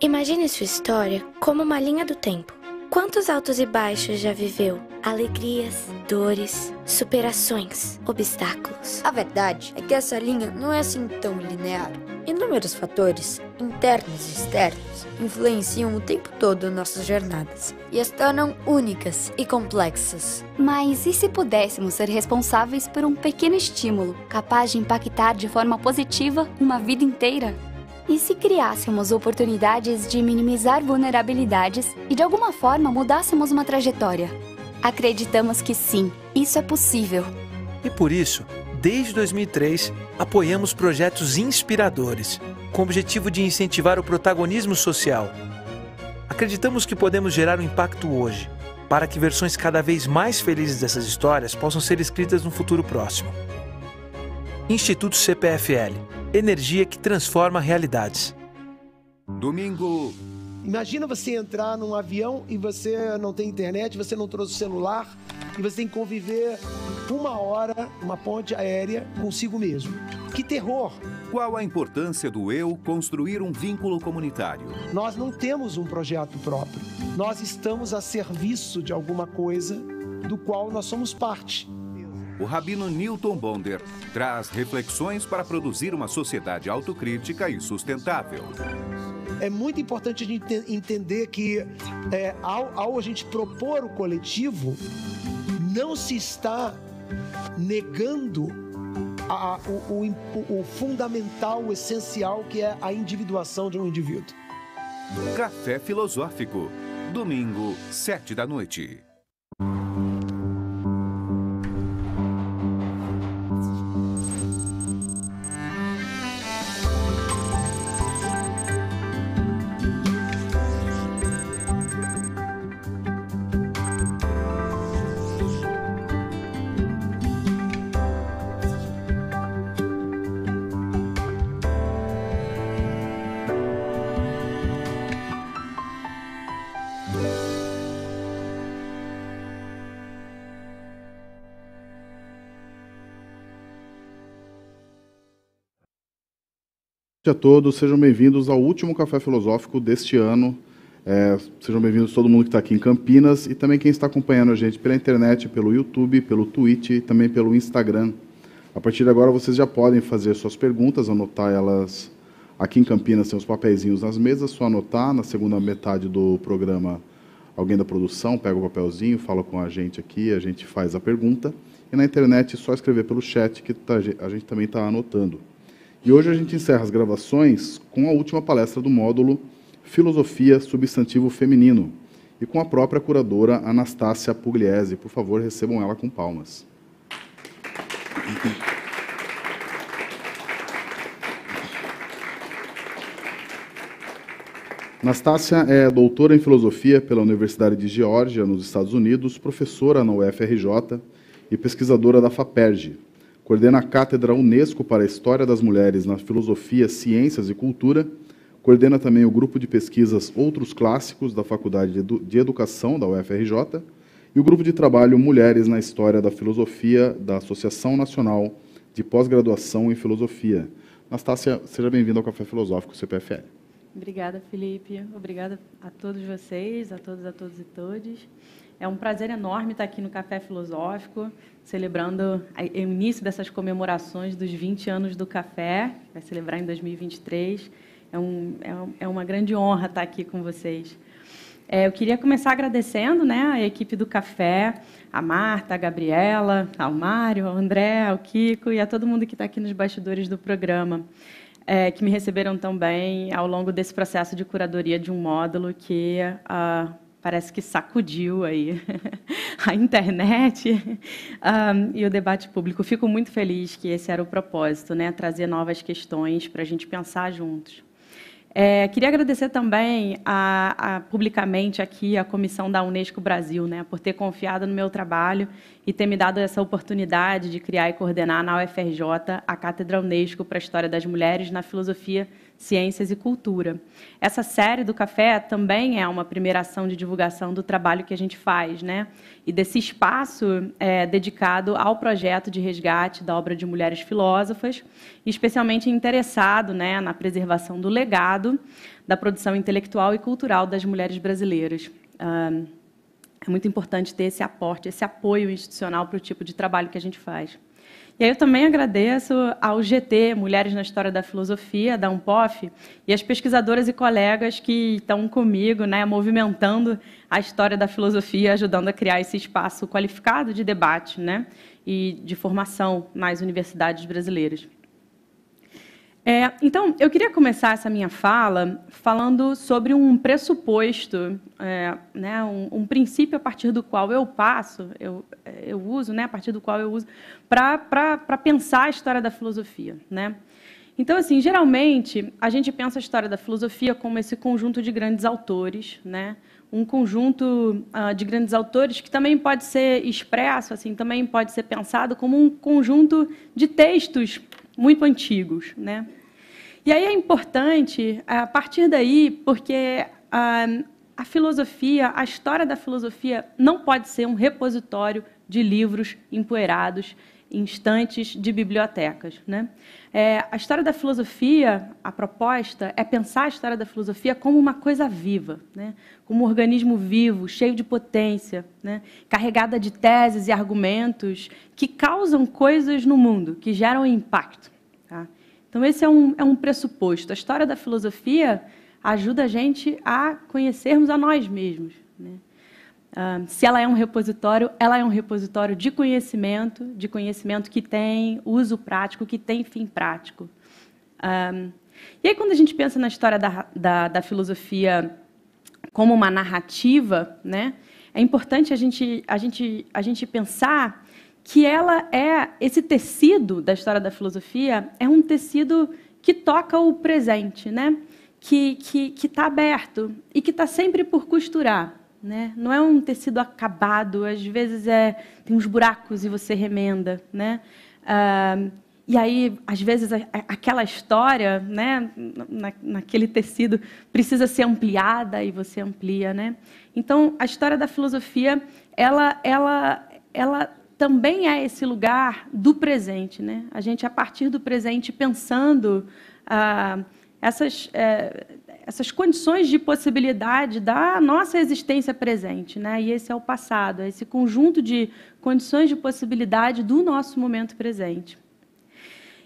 Imagine sua história como uma linha do tempo. Quantos altos e baixos já viveu? Alegrias, dores, superações, obstáculos. A verdade é que essa linha não é assim tão linear. Inúmeros fatores, internos e externos, influenciam o tempo todo nossas jornadas e as tornam únicas e complexas. Mas e se pudéssemos ser responsáveis por um pequeno estímulo capaz de impactar de forma positiva uma vida inteira? E se criássemos oportunidades de minimizar vulnerabilidades e de alguma forma mudássemos uma trajetória? Acreditamos que sim, isso é possível. E por isso, desde 2003, apoiamos projetos inspiradores, com o objetivo de incentivar o protagonismo social. Acreditamos que podemos gerar um impacto hoje, para que versões cada vez mais felizes dessas histórias possam ser escritas no futuro próximo. Instituto CPFL energia que transforma realidades. Domingo. Imagina você entrar num avião e você não tem internet, você não trouxe celular e você tem que conviver uma hora, uma ponte aérea, consigo mesmo. Que terror! Qual a importância do eu construir um vínculo comunitário? Nós não temos um projeto próprio. Nós estamos a serviço de alguma coisa do qual nós somos parte o rabino Newton Bonder traz reflexões para produzir uma sociedade autocrítica e sustentável. É muito importante a gente entender que, é, ao, ao a gente propor o coletivo, não se está negando a, o, o, o fundamental, o essencial, que é a individuação de um indivíduo. Café Filosófico, domingo, sete da noite. a todos, sejam bem-vindos ao último Café Filosófico deste ano. É, sejam bem-vindos todo mundo que está aqui em Campinas e também quem está acompanhando a gente pela internet, pelo YouTube, pelo Twitch e também pelo Instagram. A partir de agora vocês já podem fazer suas perguntas, anotar elas. Aqui em Campinas tem os papeizinhos nas mesas, só anotar. Na segunda metade do programa, alguém da produção pega o papelzinho, fala com a gente aqui, a gente faz a pergunta. E na internet é só escrever pelo chat que tá a gente também está anotando. E hoje a gente encerra as gravações com a última palestra do módulo Filosofia Substantivo Feminino e com a própria curadora Anastácia Pugliese. Por favor, recebam ela com palmas. Anastácia é doutora em filosofia pela Universidade de Geórgia, nos Estados Unidos, professora na UFRJ e pesquisadora da FAPERJ, coordena a Cátedra Unesco para a História das Mulheres na Filosofia, Ciências e Cultura, coordena também o grupo de pesquisas Outros Clássicos da Faculdade de Educação da UFRJ e o grupo de trabalho Mulheres na História da Filosofia da Associação Nacional de Pós-Graduação em Filosofia. Anastácia, seja bem-vinda ao Café Filosófico CPFL. Obrigada, Felipe. Obrigada a todos vocês, a todos, a todos e todes. É um prazer enorme estar aqui no Café Filosófico, celebrando o início dessas comemorações dos 20 anos do café, que vai celebrar em 2023. É, é, um, é, uma grande honra estar aqui com vocês. É, eu queria começar agradecendo né, a equipe do café, a Marta, a Gabriela, ao Mário, ao André, ao Kiko e a todo mundo que está aqui nos bastidores do programa. É, que me receberam tão bem ao longo desse processo de curadoria de um módulo que uh, parece que sacudiu aí a internet um, e o debate público. Fico muito feliz que esse era o propósito, né? trazer novas questões para a gente pensar juntos. É, queria agradecer também a, a, publicamente aqui a comissão da Unesco Brasil, né, por ter confiado no meu trabalho e ter me dado essa oportunidade de criar e coordenar na UFRJ a Cátedra Unesco para a História das Mulheres na Filosofia Ciências e Cultura. Essa série do café também é uma primeira ação de divulgação do trabalho que a gente faz, né? E desse espaço é, dedicado ao projeto de resgate da obra de mulheres filósofas, especialmente interessado, né, na preservação do legado da produção intelectual e cultural das mulheres brasileiras. é muito importante ter esse aporte, esse apoio institucional para o tipo de trabalho que a gente faz. E aí eu também agradeço ao GT, Mulheres na História da Filosofia, da UMPOF, e as pesquisadoras e colegas que estão comigo, né, movimentando a história da filosofia, ajudando a criar esse espaço qualificado de debate né, e de formação nas universidades brasileiras. É, então, eu queria começar essa minha fala falando sobre um pressuposto, é, né, um, um, princípio a partir do qual eu passo, eu, é, eu uso, né, a partir do qual eu uso, para pensar a história da filosofia. Né? Então, assim, geralmente, a gente pensa a história da filosofia como esse conjunto de grandes autores, né? um conjunto uh, de grandes autores que também pode ser expresso, assim, também pode ser pensado como um conjunto de textos muito antigos. Né? E aí é importante, a partir daí, porque a, a filosofia, a história da filosofia não pode ser um repositório de livros empoeirados instantes de bibliotecas. Né? É, a história da filosofia, a proposta é pensar a história da filosofia como uma coisa viva, né? como um organismo vivo, cheio de potência, né? carregada de teses e argumentos que causam coisas no mundo, que geram impacto. Tá? Então, esse é um, é um pressuposto. A história da filosofia ajuda a gente a conhecermos a nós mesmos. Né? se ela é um repositório, ela é um repositório de conhecimento, de conhecimento que tem uso prático, que tem fim prático. e aí, quando a gente pensa na história da, da, da filosofia como uma narrativa, né, é importante a gente, a, gente, a gente pensar que ela é esse tecido da história da filosofia é um tecido que toca o presente, né? que está aberto e que está sempre por costurar né? Não é um tecido acabado, às vezes é tem uns buracos e você remenda, né? Ah, e aí, às vezes, a, aquela história, né, na, naquele tecido, precisa ser ampliada e você amplia, né? Então, a história da filosofia, ela, ela, ela também é esse lugar do presente, né? A gente, a partir do presente, pensando ah, essas, é, essas condições de possibilidade da nossa existência presente, né? E esse é o passado, é esse conjunto de condições de possibilidade do nosso momento presente.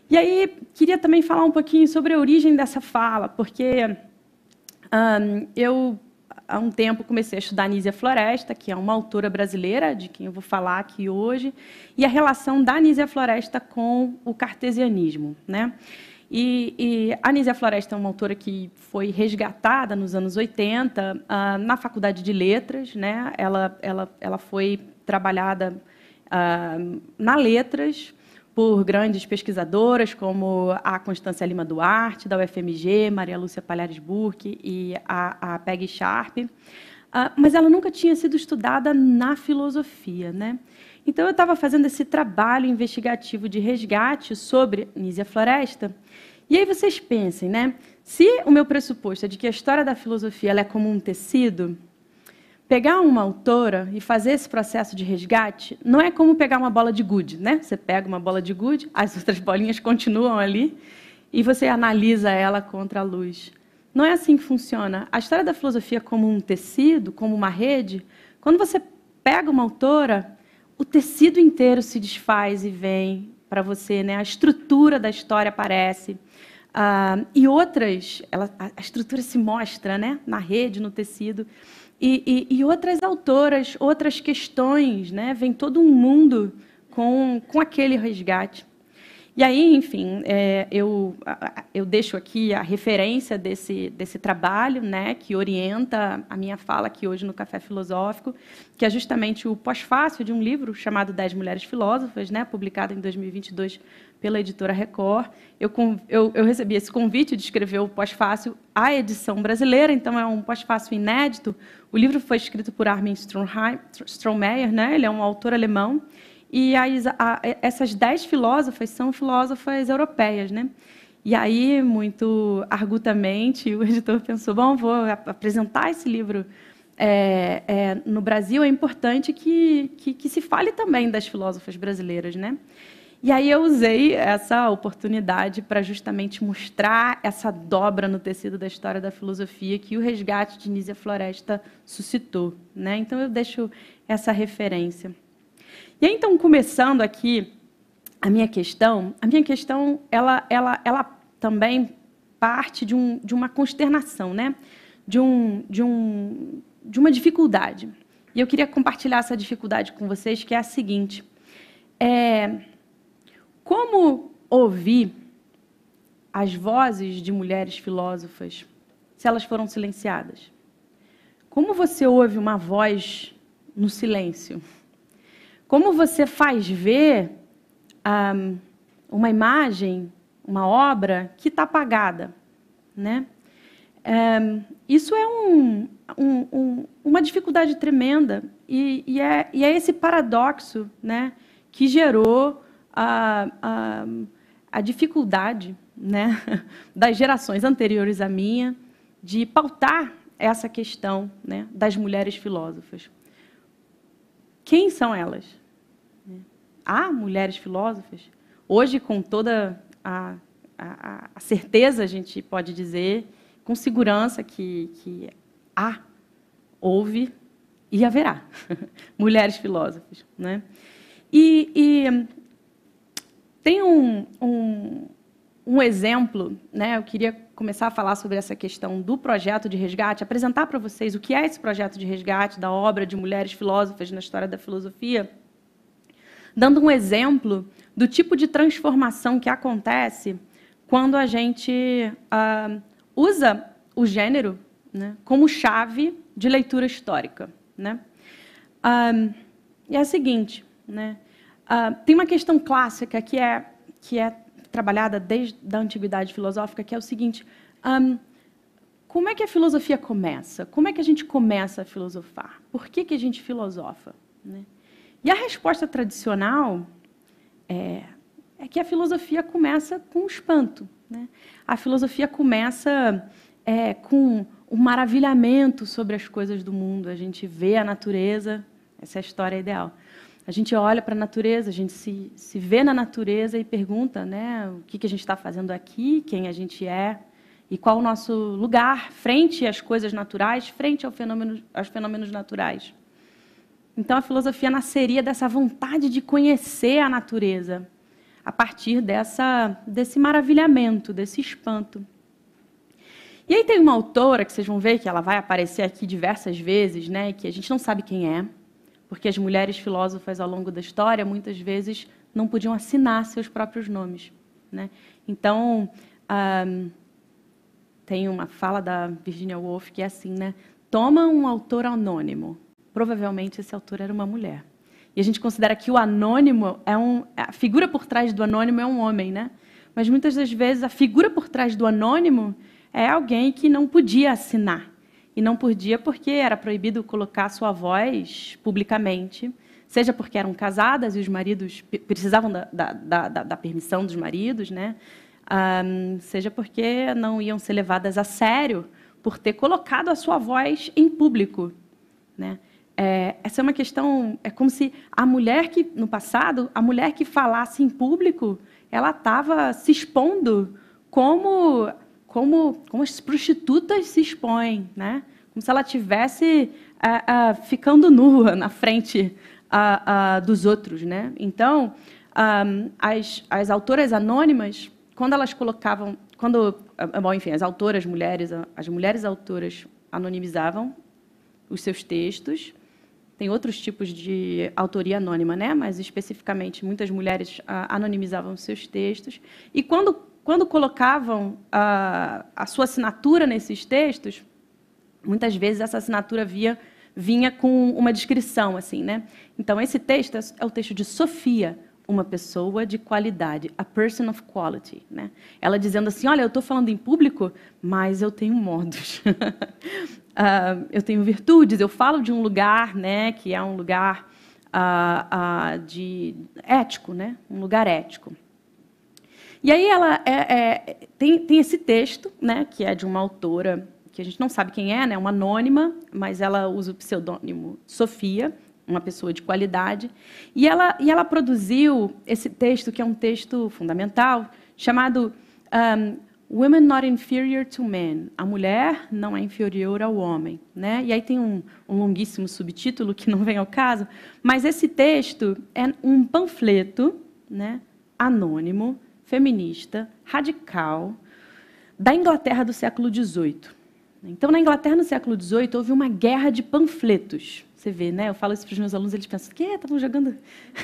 E aí queria também falar um pouquinho sobre a origem dessa fala, porque um, eu há um tempo comecei a estudar Nízia Floresta, que é uma autora brasileira, de quem eu vou falar aqui hoje, e a relação da Nízia Floresta com o cartesianismo. Né? E, e a Nízia Floresta é uma autora que foi resgatada nos anos 80 uh, ah, na Faculdade de Letras. Né? Ela, ela, ela foi trabalhada uh, na Letras por grandes pesquisadoras como a Constância Lima Duarte, da UFMG, Maria Lúcia Palhares Burke e a, a Peggy Sharp. Uh, mas ela nunca tinha sido estudada na filosofia. Né? Então, eu estava fazendo esse trabalho investigativo de resgate sobre Nízia Floresta, e aí vocês pensem, né? Se o meu pressuposto é de que a história da filosofia é como um tecido, pegar uma autora e fazer esse processo de resgate não é como pegar uma bola de gude, né? Você pega uma bola de gude, as outras bolinhas continuam ali e você analisa ela contra a luz. Não é assim que funciona. A história da filosofia como um tecido, como uma rede, quando você pega uma autora, o tecido inteiro se desfaz e vem para você, né? A estrutura da história aparece. Ah, e outras, ela, a estrutura se mostra né, na rede, no tecido, e, e, e outras autoras, outras questões, né, vem todo um mundo com, com aquele resgate. E aí, enfim, é, eu, eu deixo aqui a referência desse, desse trabalho, né, que orienta a minha fala aqui hoje no Café Filosófico, que é justamente o pós-fácil de um livro chamado Dez Mulheres Filósofas, né, publicado em 2022 pela editora Record. Eu, eu, eu recebi esse convite de escrever o pós-fácil à edição brasileira, então é um pós-fácil inédito. O livro foi escrito por Armin Strohmeyer, né? ele é um autor alemão, e a, essas dez filósofas são filósofas europeias. Né? E aí, muito argutamente, o editor pensou: bom, vou apresentar esse livro é, é, no Brasil. É importante que, que, que, se fale também das filósofas brasileiras, né? E aí eu usei essa oportunidade para justamente mostrar essa dobra no tecido da história da filosofia que o resgate de Nízia Floresta suscitou. Né? Então eu deixo essa referência. E aí, então, começando aqui a minha questão, a minha questão ela, ela, ela também parte de, um, de uma consternação, né? de, um, de, um, de uma dificuldade. E eu queria compartilhar essa dificuldade com vocês, que é a seguinte. É, como ouvir as vozes de mulheres filósofas se elas foram silenciadas? Como você ouve uma voz no silêncio? Como você faz ver um, uma imagem, uma obra que está apagada? Né? isso é um, um, uma dificuldade tremenda e, e, é, e, é, esse paradoxo né, que gerou a, a, a dificuldade né, das gerações anteriores à minha de pautar essa questão né, das mulheres filósofas. Quem são elas? Há mulheres filósofas? Hoje, com toda a, a, a certeza, a gente pode dizer, com segurança, que, que há, houve e haverá mulheres filósofas. Né? E, e tem um, um, um exemplo, né? eu queria começar a falar sobre essa questão do projeto de resgate, apresentar para vocês o que é esse projeto de resgate da obra de mulheres filósofas na história da filosofia, dando um exemplo do tipo de transformação que acontece quando a gente uh, usa o gênero né, como chave de leitura histórica. Né? Ah, e é o seguinte, né? Ah, tem uma questão clássica que é, que é trabalhada desde a antiguidade filosófica, que é o seguinte: um, como é que a filosofia começa? Como é que a gente começa a filosofar? Por que, que a gente filosofa? Né? E a resposta tradicional é, é, que a filosofia começa com o espanto. Né? A filosofia começa é, com um maravilhamento sobre as coisas do mundo. A gente vê a natureza, essa é a história ideal a gente olha para a natureza, a gente se, se vê na natureza e pergunta né, o que, que a gente está fazendo aqui, quem a gente é e qual o nosso lugar frente às coisas naturais, frente ao fenômeno, aos fenômenos naturais. Então, a filosofia nasceria dessa vontade de conhecer a natureza, a partir dessa, desse maravilhamento, desse espanto. E aí tem uma autora que vocês vão ver que ela vai aparecer aqui diversas vezes, né, que a gente não sabe quem é, porque as mulheres filósofas ao longo da história muitas vezes não podiam assinar seus próprios nomes. Né? Então, tem uma fala da Virginia Woolf que é assim, né? Toma um autor anônimo. Provavelmente esse autor era uma mulher. E a gente considera que o anônimo é um a figura por trás do anônimo é um homem, né? Mas muitas das vezes a figura por trás do anônimo é alguém que não podia assinar e não podia porque era proibido colocar sua voz publicamente, seja porque eram casadas e os maridos precisavam da, da, da, da permissão dos maridos, né? Um, seja porque não iam ser levadas a sério por ter colocado a sua voz em público, né? É, essa é uma questão, é como se a mulher que, no passado, a mulher que falasse em público, ela estava se expondo como como, como as prostitutas se expõem, né? Como se ela tivesse ah, ah, ficando nua na frente ah, dos outros, né? Então, as, as autoras anônimas, quando elas colocavam, quando, bom, enfim, as autoras mulheres, as mulheres autoras anonimizavam os seus textos. Tem outros tipos de autoria anônima, né? mas especificamente muitas mulheres anonimizavam seus textos. E quando quando colocavam a, a sua assinatura nesses textos, muitas vezes essa assinatura via, vinha com uma descrição, assim, né? Então, esse texto é, é o texto de Sofia, uma pessoa de qualidade, a person of quality, né? Ela dizendo assim, olha, eu estou falando em público, mas eu tenho modos, uh, eu tenho virtudes, eu falo de um lugar, né, que é um lugar uh, uh, de ético, né? Um lugar ético. E aí ela é, é, tem, tem esse texto, né, que é de uma autora que a gente não sabe quem é, né, uma anônima, mas ela usa o pseudônimo Sofia, uma pessoa de qualidade. E ela, e ela produziu esse texto, que é um texto fundamental, chamado um, Women Not Inferior to Men. A mulher não é inferior ao homem. Né? E aí tem um, um longuíssimo subtítulo que não vem ao caso, mas esse texto é um panfleto né, anônimo feminista, radical, da Inglaterra do século XVIII. Então, na Inglaterra, no século XVIII, houve uma guerra de panfletos. Você vê, né? Eu falo isso para os meus alunos, eles pensam, que estavam tá jogando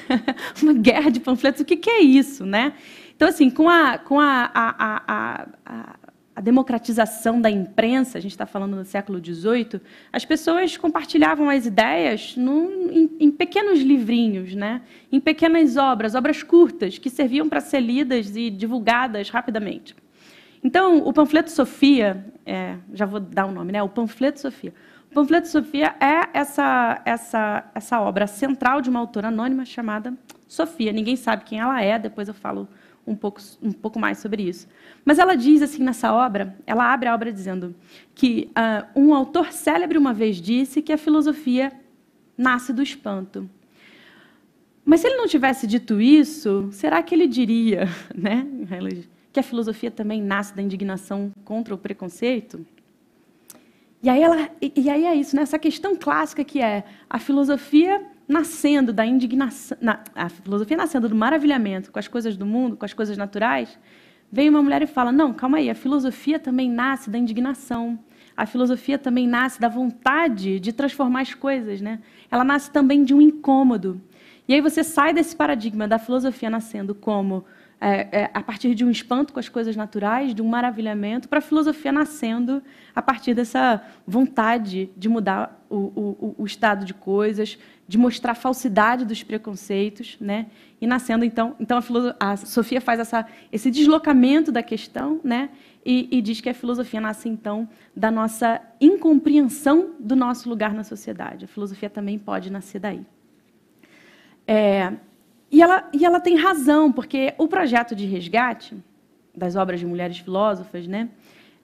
uma guerra de panfletos, o que, que é isso, né? Então, assim, com, a, com a, a, a, a democratização da imprensa, a gente está falando do século XVIII, as pessoas compartilhavam as ideias num, em, em, pequenos livrinhos, né? em pequenas obras, obras curtas, que serviam para ser lidas e divulgadas rapidamente. Então, o Panfleto Sofia, é, já vou dar o um nome, né? o Panfleto Sofia. O Panfleto Sofia é essa, essa, essa obra central de uma autora anônima chamada Sofia. Ninguém sabe quem ela é, depois eu falo um pouco, um pouco mais sobre isso. Mas ela diz assim nessa obra, ela abre a obra dizendo que uh, um autor célebre uma vez disse que a filosofia nasce do espanto. Mas se ele não tivesse dito isso, será que ele diria, né, que a filosofia também nasce da indignação contra o preconceito? E aí, ela, e aí é isso, né? essa questão clássica que é a filosofia nascendo da indignação, na, a filosofia nascendo do maravilhamento com as coisas do mundo, com as coisas naturais, vem uma mulher e fala: não, calma aí, a filosofia também nasce da indignação. A filosofia também nasce da vontade de transformar as coisas, né? Ela nasce também de um incômodo. E aí você sai desse paradigma da filosofia nascendo como é, é, a partir de um espanto com as coisas naturais, de um maravilhamento, para a filosofia nascendo a partir dessa vontade de mudar o, o, o, estado de coisas, de mostrar a falsidade dos preconceitos, né? E nascendo então, então a, a Sofia faz essa, esse deslocamento da questão, né? E, e diz que a filosofia nasce então da nossa incompreensão do nosso lugar na sociedade. A filosofia também pode nascer daí. É, e ela, e ela tem razão, porque o projeto de resgate das obras de mulheres filósofas, né,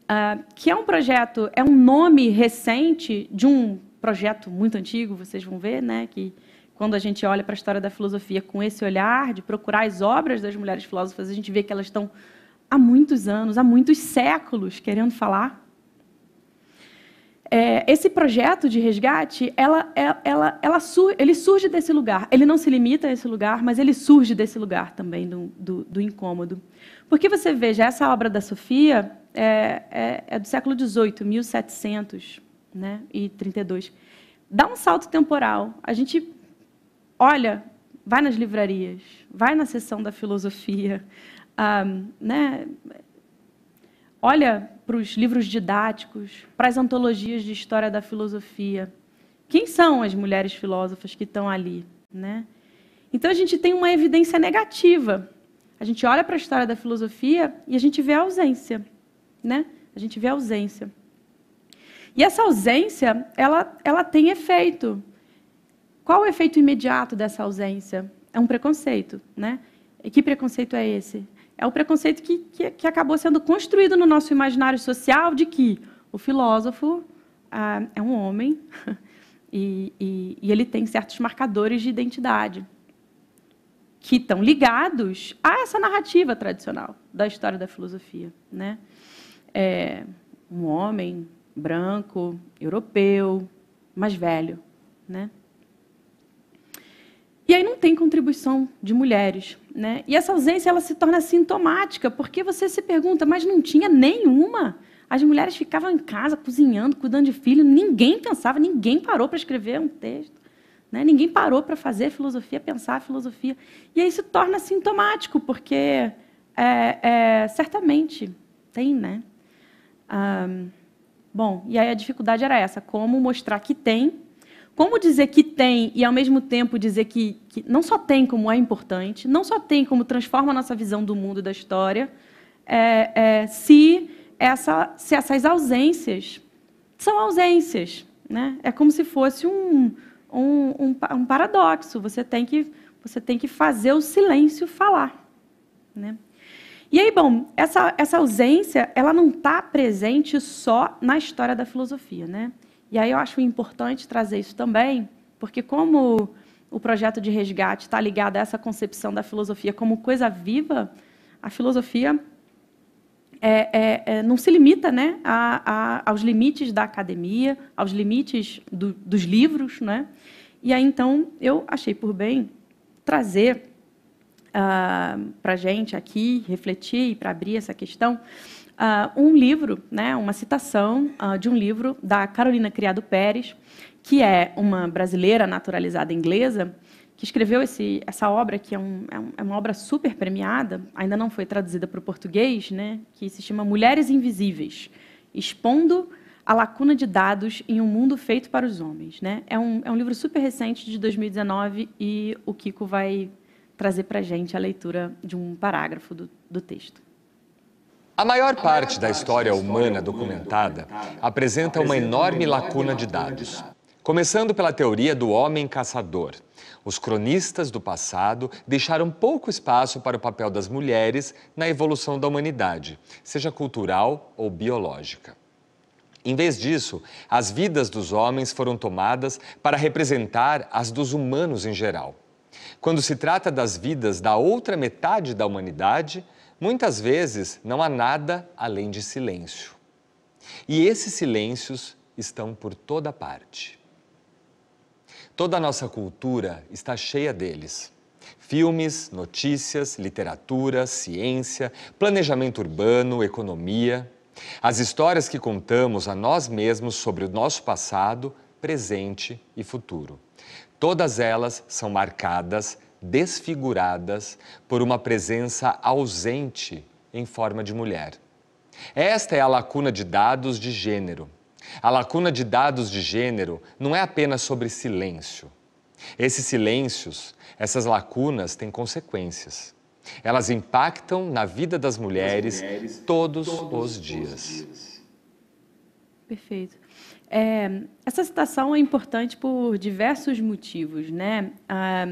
uh, que é um projeto, é um nome recente de um projeto muito antigo, vocês vão ver, né, que quando a gente olha para a história da filosofia com esse olhar de procurar as obras das mulheres filósofas, a gente vê que elas estão há muitos anos, há muitos séculos querendo falar é, esse projeto de resgate, ela, é, ela, ela ele surge desse lugar. Ele não se limita a esse lugar, mas ele surge desse lugar também do, do, do incômodo. Porque você veja, essa obra da Sofia é, é, é do século XVIII, 1732 né, Dá um salto temporal. A gente olha, vai nas livrarias, vai na seção da filosofia, ah, né, Olha para os livros didáticos, para as antologias de história da filosofia. Quem são as mulheres filósofas que estão ali? Né? Então a gente tem uma evidência negativa. A gente olha para a história da filosofia e a gente vê a ausência, né? A gente vê a ausência. E essa ausência, ela, ela tem efeito. Qual o efeito imediato dessa ausência? É um preconceito, né? E que preconceito é esse? é o preconceito que, que, que, acabou sendo construído no nosso imaginário social de que o filósofo ah, é um homem e, e, e ele tem certos marcadores de identidade que estão ligados a essa narrativa tradicional da história da filosofia, né? É, um homem branco, europeu, mais velho, né? E aí não tem contribuição de mulheres. Né? E essa ausência ela se torna sintomática, porque você se pergunta, mas não tinha nenhuma? As mulheres ficavam em casa, cozinhando, cuidando de filho, ninguém pensava, ninguém parou para escrever um texto. Né? Ninguém parou para fazer filosofia, pensar filosofia. E aí se torna sintomático, porque é, é, certamente tem, né? Ah, bom, e aí a dificuldade era essa, como mostrar que tem como dizer que tem e, ao mesmo tempo, dizer que, que não só tem como é importante, não só tem como transforma a nossa visão do mundo e da história, é, é, se, essa, se essas ausências são ausências. Né? É como se fosse um, um, um, um paradoxo. Você tem, que, você tem que fazer o silêncio falar. Né? E aí, bom, essa, essa ausência ela não está presente só na história da filosofia. Né? E aí eu acho importante trazer isso também, porque como o projeto de resgate está ligado a essa concepção da filosofia como coisa viva, a filosofia é, é, é, não se limita né, a, a, aos limites da academia, aos limites do, dos livros. Né? E aí, então, eu achei por bem trazer ah, para a gente aqui, refletir e para abrir essa questão, uh, um livro, né, uma citação uh, de um livro da Carolina Criado Pérez, que é uma brasileira naturalizada inglesa, que escreveu esse, essa obra, que é, é, um, é, uma obra super premiada, ainda não foi traduzida para o português, né, que se chama Mulheres Invisíveis, expondo a lacuna de dados em um mundo feito para os homens. Né? É, um, é um livro super recente, de 2019, e o Kiko vai trazer para a gente a leitura de um parágrafo do, do texto. A maior parte da história humana documentada apresenta uma enorme lacuna de dados. Começando pela teoria do homem caçador. Os cronistas do passado deixaram pouco espaço para o papel das mulheres na evolução da humanidade, seja cultural ou biológica. Em vez disso, as vidas dos homens foram tomadas para representar as dos humanos em geral. Quando se trata das vidas da outra metade da humanidade, Muitas vezes não há nada além de silêncio. E esses silêncios estão por toda parte. Toda a nossa cultura está cheia deles. Filmes, notícias, literatura, ciência, planejamento urbano, economia. As histórias que contamos a nós mesmos sobre o nosso passado, presente e futuro. Todas elas são marcadas desfiguradas por uma presença ausente em forma de mulher. Esta é a lacuna de dados de gênero. A lacuna de dados de gênero não é apenas sobre silêncio. Esses silêncios, essas lacunas têm consequências. Elas impactam na vida das mulheres, mulheres todos, todos, os dias. Os dias. Perfeito. É, essa citação é importante por diversos motivos, né? Ah,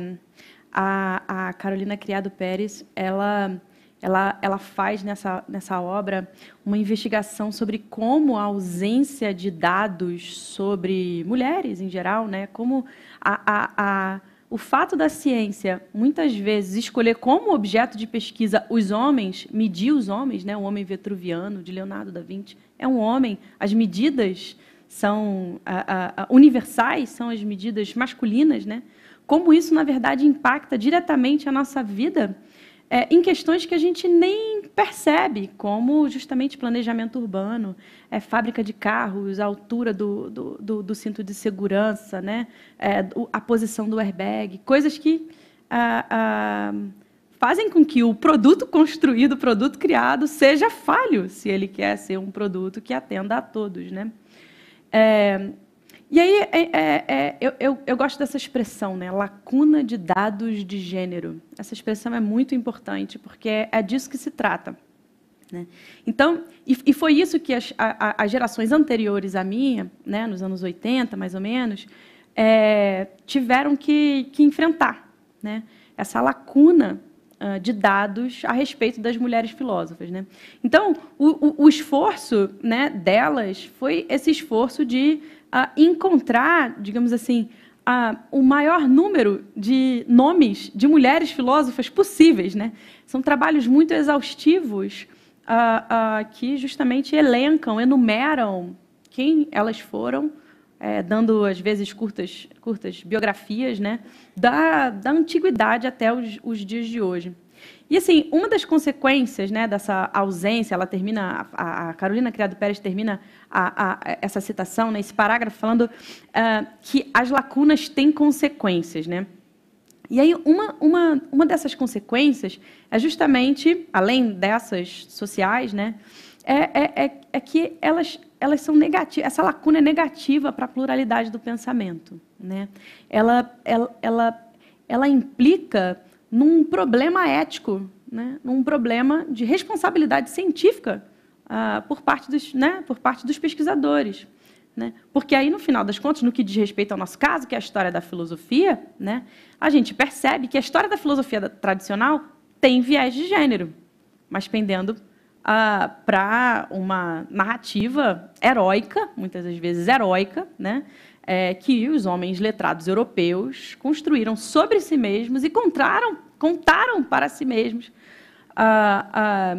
a, a Carolina Criado Pérez, ela ela, ela faz nessa, nessa obra uma investigação sobre como a ausência de dados sobre mulheres em geral, né, como a, a, a, o fato da ciência muitas vezes escolher como objeto de pesquisa os homens, medir os homens, né, o homem vetruviano de Leonardo da Vinci é um homem, as medidas são a, a, universais, são as medidas masculinas, né? como isso, na verdade, impacta diretamente a nossa vida é, em questões que a gente nem percebe, como justamente planejamento urbano, é, fábrica de carros, a altura do, do, do, do cinto de segurança, né? É, a posição do airbag, coisas que ah, ah, fazem com que o produto construído, o produto criado, seja falho, se ele quer ser um produto que atenda a todos. Né? É, e aí, é, é, é, eu, eu, eu, gosto dessa expressão, né? Lacuna de dados de gênero. Essa expressão é muito importante, porque é, é disso que se trata. Né? Então, e, e, foi isso que as, a, as gerações anteriores à minha, né, nos anos 80, mais ou menos, é, tiveram que, que enfrentar. Né? Essa lacuna ah, de dados a respeito das mulheres filósofas. Né? Então, o, o, o esforço né, delas foi esse esforço de a encontrar, digamos assim, a, o maior número de nomes de mulheres filósofas possíveis. Né? São trabalhos muito exaustivos a, a, que justamente elencam, enumeram quem elas foram, é, dando, às vezes, curtas, curtas biografias né? da, da antiguidade até os, os dias de hoje. E assim, uma das consequências né, dessa ausência, ela termina, a, a Carolina Criado Pérez termina a, a, essa citação, né, esse parágrafo, falando uh, que as lacunas têm consequências. Né? E aí, uma, uma, uma dessas consequências é justamente, além dessas sociais, né, é, é, é, é que elas, elas são negativas, essa lacuna é negativa para a pluralidade do pensamento. Né? Ela, ela, ela, ela implica num problema ético, né, num problema de responsabilidade científica ah, por, parte dos, né, por parte dos pesquisadores. Né? Porque aí, no final das contas, no que diz respeito ao nosso caso, que é a história da filosofia, né, a gente percebe que a história da filosofia tradicional tem viés de gênero, mas pendendo ah, para uma narrativa heróica, muitas das vezes heróica, né, é, que os homens letrados europeus construíram sobre si mesmos e contaram, contaram para si mesmos ah, ah,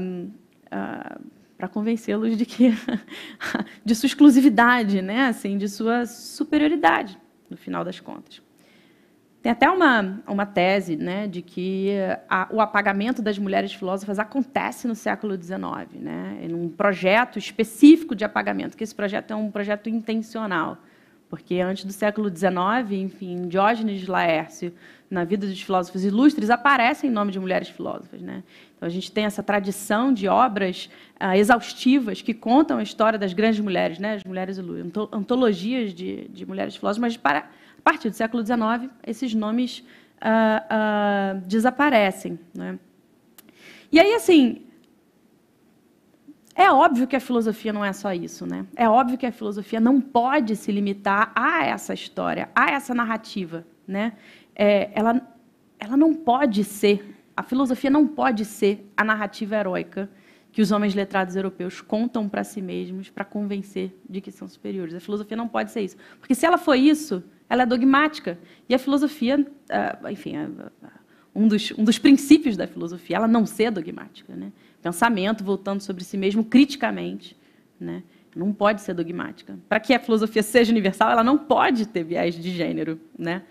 ah, para convencê-los de que de sua exclusividade, né, assim, de sua superioridade, no final das contas. Tem até uma, uma tese né, de que a, o apagamento das mulheres filósofas acontece no século XIX, né, em um projeto específico de apagamento, que esse projeto é um projeto intencional porque antes do século XIX, enfim, Diógenes de Laércio, na vida dos filósofos ilustres, aparece em nome de mulheres filósofas. Né? Então, a gente tem essa tradição de obras ah, exaustivas que contam a história das grandes mulheres, né? as mulheres ilustres, antologias de, de mulheres filósofas, mas para, a partir do século XIX, esses nomes ah, ah, desaparecem. Né? E aí, assim, é óbvio que a filosofia não é só isso, né? É óbvio que a filosofia não pode se limitar a essa história, a essa narrativa, né? É, ela, ela não pode ser, a filosofia não pode ser a narrativa heróica que os homens letrados europeus contam para si mesmos para convencer de que são superiores. A filosofia não pode ser isso. Porque se ela for isso, ela é dogmática. E a filosofia, ah, enfim, ah, ah, um dos, um dos princípios da filosofia, ela não ser dogmática. Né? pensamento, voltando sobre si mesmo criticamente. Né? Não pode ser dogmática. Para que a filosofia seja universal, ela não pode ter viés de gênero. Né?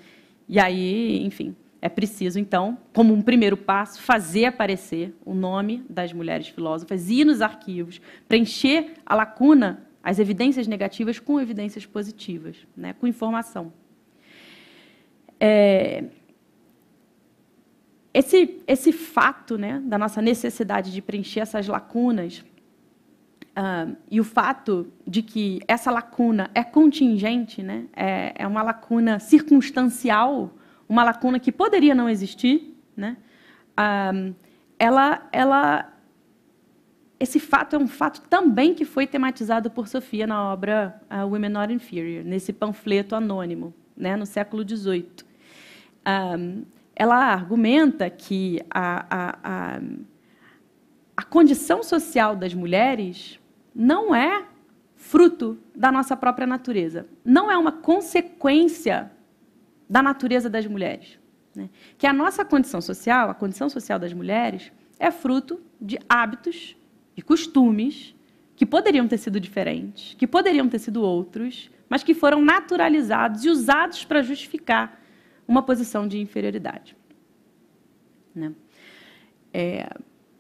E aí, enfim, é preciso, então, como um primeiro passo, fazer aparecer o nome das mulheres filósofas, ir nos arquivos, preencher a lacuna, as evidências negativas com evidências positivas, né? com informação. É, esse, esse fato né, da nossa necessidade de preencher essas lacunas uh, e o fato de que essa lacuna é contingente, né, é, é uma lacuna circunstancial, uma lacuna que poderia não existir, né, uh, ela, ela, esse fato é um fato também que foi tematizado por Sofia na obra uh, Women Not Inferior, nesse panfleto anônimo, né, no século XVIII ela argumenta que a, a, a, a condição social das mulheres não é fruto da nossa própria natureza, não é uma consequência da natureza das mulheres. Né? Que a nossa condição social, a condição social das mulheres, é fruto de hábitos, e costumes que poderiam ter sido diferentes, que poderiam ter sido outros, mas que foram naturalizados e usados para justificar uma posição de inferioridade. Né? É,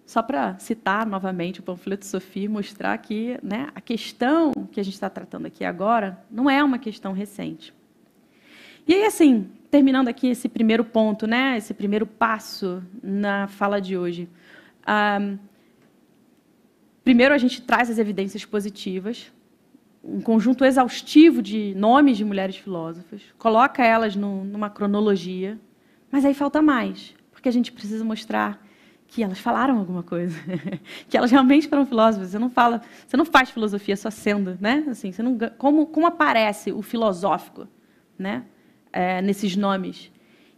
só para citar novamente o panfleto Sophie, mostrar que né, a questão que a gente está tratando aqui agora não é uma questão recente. E aí, assim, terminando aqui esse primeiro ponto, né, esse primeiro passo na fala de hoje. Um, ah, primeiro, a gente traz as evidências positivas, um conjunto exaustivo de nomes de mulheres filósofas, coloca elas no, numa cronologia, mas aí falta mais, porque a gente precisa mostrar que elas falaram alguma coisa, que elas realmente foram filósofas. Você não fala, você não faz filosofia só sendo, né? Assim, você não como como aparece o filosófico, né? É, nesses nomes.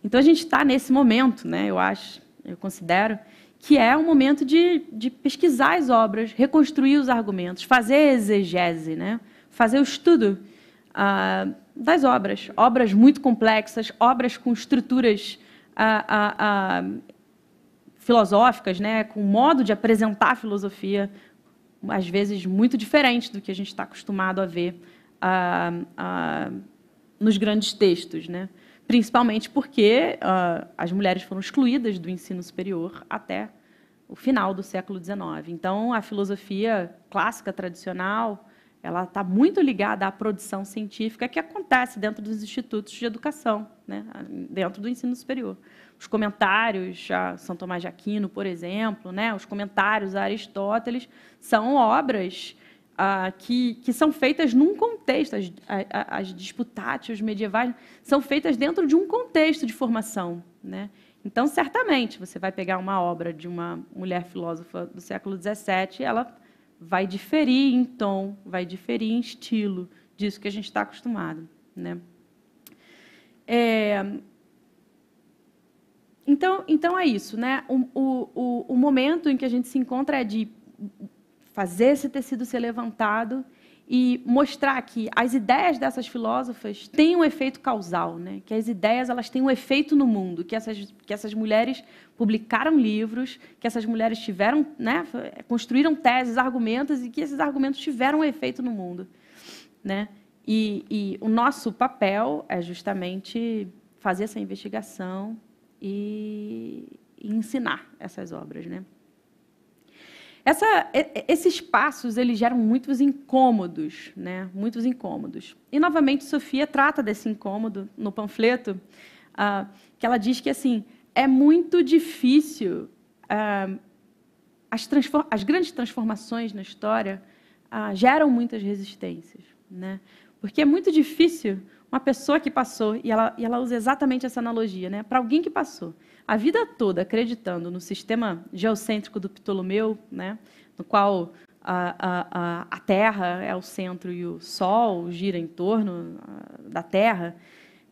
Então a gente está nesse momento, né? Eu acho, eu considero que é um momento de, de pesquisar as obras, reconstruir os argumentos, fazer exegese, né? fazer o estudo uh, das obras, obras muito complexas, obras com estruturas uh, uh, filosóficas, né, com modo de apresentar a filosofia, às vezes muito diferente do que a gente está acostumado a ver nos grandes textos, né? principalmente porque as mulheres foram excluídas do ensino superior até o final do século XIX. Então, a filosofia clássica tradicional ela está muito ligada à produção científica que acontece dentro dos institutos de educação, né, dentro do ensino superior. Os comentários a São Tomás de Aquino, por exemplo, né, os comentários a Aristóteles, são obras ah, que, que, são feitas num contexto, as, as medievais são feitas dentro de um contexto de formação. Né? Então, certamente, você vai pegar uma obra de uma mulher filósofa do século XVII, ela vai diferir em tom, vai diferir em estilo disso que a gente está acostumado. Né? É... Então, então é isso. Né? O, o, o momento em que a gente se encontra é de fazer esse tecido ser levantado e mostrar que as ideias dessas filósofas têm um efeito causal, né? que as ideias elas têm um efeito no mundo, que essas, que essas mulheres publicaram livros, que essas mulheres tiveram, né, construíram teses, argumentos, e que esses argumentos tiveram um efeito no mundo. Né? E, e o nosso papel é justamente fazer essa investigação e, e ensinar essas obras. Né? Essa, esses passos eles geram muitos incômodos, né? Muitos incômodos. E novamente Sofia trata desse incômodo no panfleto, uh, que ela diz que assim é muito difícil uh, as, as, grandes transformações na história uh, geram muitas resistências, né? Porque é muito difícil uma pessoa que passou e ela, e ela usa exatamente essa analogia, né? Para alguém que passou a vida toda acreditando no sistema geocêntrico do Ptolomeu, né, no qual a, a, a Terra é o centro e o Sol gira em torno ah, da Terra,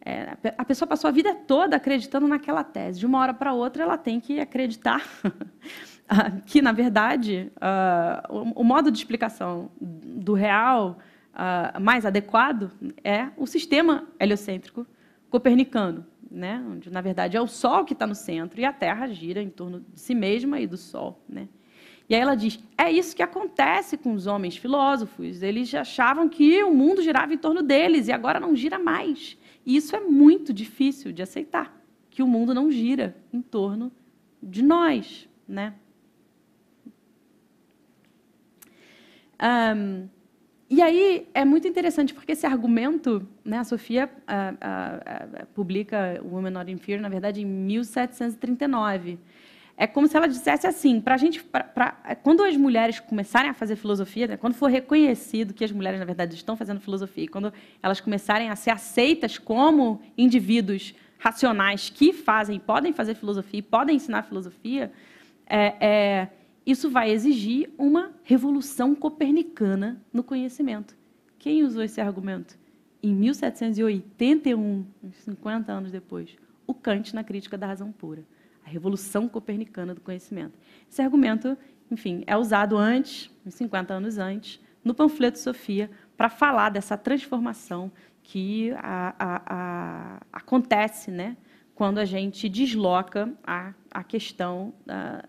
é, a pessoa passou a vida toda acreditando naquela tese. De uma hora para outra, ela tem que acreditar que, na verdade, uh, o, o, modo de explicação do real uh, mais adequado é o sistema heliocêntrico copernicano né? onde, na verdade, é o Sol que está no centro e a Terra gira em torno de si mesma e do Sol. Né? E aí ela diz: é isso que acontece com os homens filósofos. Eles achavam que o mundo girava em torno deles e agora não gira mais. E isso é muito difícil de aceitar, que o mundo não gira em torno de nós. Né? Um, e aí é muito interessante, porque esse argumento, né, a Sofia a, a, a, publica Women Not in Fear, na verdade, em 1739. É como se ela dissesse assim, para gente, pra, pra, quando as mulheres começarem a fazer filosofia, né, quando for reconhecido que as mulheres, na verdade, estão fazendo filosofia, e quando elas começarem a ser aceitas como indivíduos racionais que fazem, podem fazer filosofia, podem ensinar filosofia, é, é isso vai exigir uma revolução copernicana no conhecimento. Quem usou esse argumento? Em 1781, 50 anos depois, o Kant na Crítica da Razão Pura, a revolução copernicana do conhecimento. Esse argumento, enfim, é usado antes, uns 50 anos antes, no panfleto Sofia, para falar dessa transformação que a, a, a acontece né, quando a gente desloca a, questão da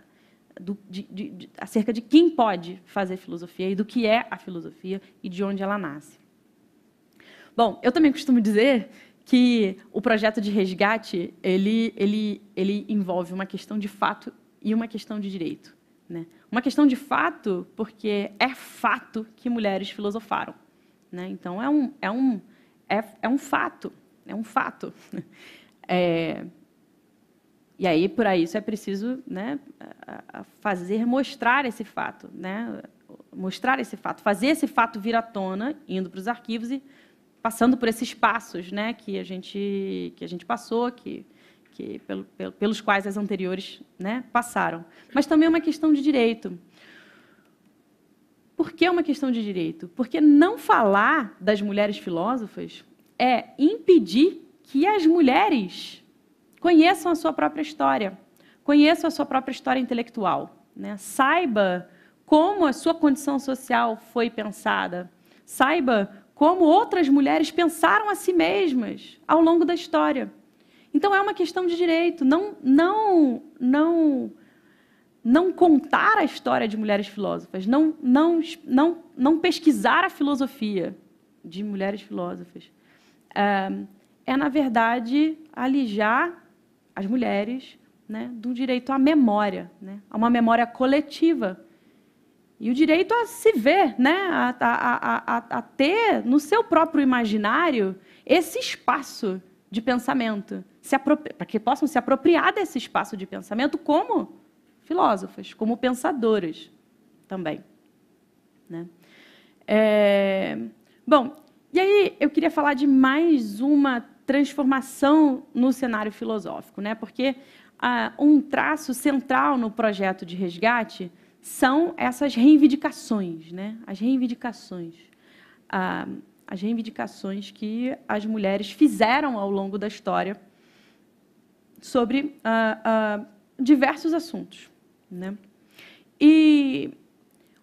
do, de, de, de, acerca de quem pode fazer filosofia e do que é a filosofia e de onde ela nasce. Bom, eu também costumo dizer que o projeto de resgate ele, ele, ele envolve uma questão de fato e uma questão de direito. Né? Uma questão de fato, porque é fato que mulheres filosofaram. Né? Então, é um, é, um, é, é um fato. É um fato. É, e aí, por aí, isso é preciso né, fazer mostrar esse fato, né, mostrar esse fato, fazer esse fato vir à tona, indo para os arquivos e passando por esses passos né, que, a gente, que a gente passou, que, que pelo, pelo, pelos quais as anteriores né, passaram. Mas também é uma questão de direito. Por que é uma questão de direito? Porque não falar das mulheres filósofas é impedir que as mulheres Conheçam a sua própria história. Conheçam a sua própria história intelectual. Né? Saiba como a sua condição social foi pensada. Saiba como outras mulheres pensaram a si mesmas ao longo da história. Então é uma questão de direito, não não não não contar a história de mulheres filósofas, não não não não pesquisar a filosofia de mulheres filósofas. É, na verdade alijar as mulheres, né, do direito à memória, né, a uma memória coletiva. E o direito a se ver, né, a, a, a, a ter no seu próprio imaginário esse espaço de pensamento, para que possam se apropriar desse espaço de pensamento como filósofas, como pensadoras também. Né? É... Bom, e aí eu queria falar de mais uma transformação no cenário filosófico, né? porque ah, um traço central no projeto de resgate são essas reivindicações, né? as reivindicações. Ah, as reivindicações que as mulheres fizeram ao longo da história sobre ah, ah diversos assuntos. Né? E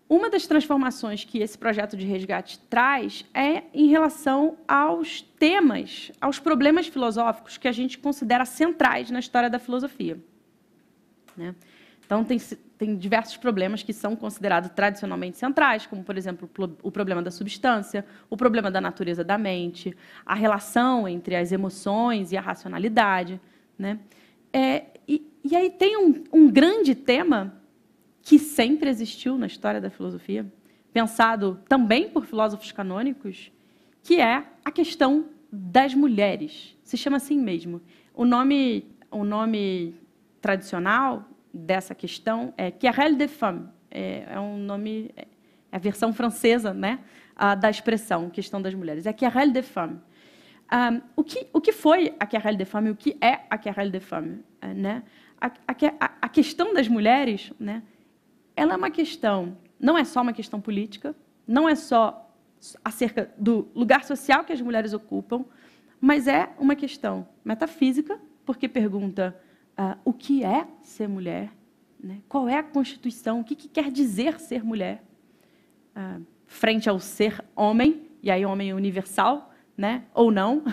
uma das transformações que esse projeto de resgate traz é em relação aos temas, aos problemas filosóficos que a gente considera centrais na história da filosofia. Né? Então, tem, tem diversos problemas que são considerados tradicionalmente centrais, como, por exemplo, o problema da substância, o problema da natureza da mente, a relação entre as emoções e a racionalidade. Né? É, e, e aí tem um, um grande tema que sempre existiu na história da filosofia, pensado também por filósofos canônicos, que é a questão das mulheres. Se chama assim mesmo. O nome, o nome tradicional dessa questão é Querelle des Femmes. É, é um nome, é a versão francesa né, da expressão questão das mulheres. É Querelle des Femmes. Um, o, que, o que foi a Querelle des Femmes e o que é a Querelle des Femmes? Né? A, a, a questão das mulheres, né, ela é uma questão, não é só uma questão política, não é só acerca do lugar social que as mulheres ocupam, mas é uma questão metafísica, porque pergunta uh, o que é ser mulher, né? qual é a constituição, o que, que quer dizer ser mulher, uh, frente ao ser homem, e aí homem universal, né? ou não, uh,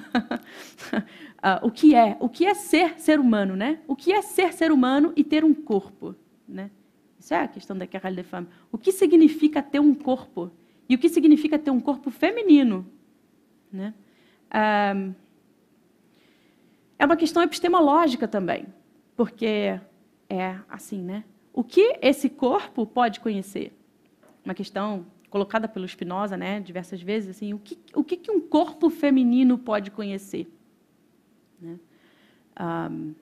o que é, o que é ser ser humano, né? o que é ser ser humano e ter um corpo, né? Isso é a questão da Carrel de fama. O que significa ter um corpo? E o que significa ter um corpo feminino? Né? É uma questão epistemológica também, porque é assim, né? O que esse corpo pode conhecer? Uma questão colocada pelo Spinoza, né, diversas vezes, assim, o que o que, um corpo feminino pode conhecer? Né? Um,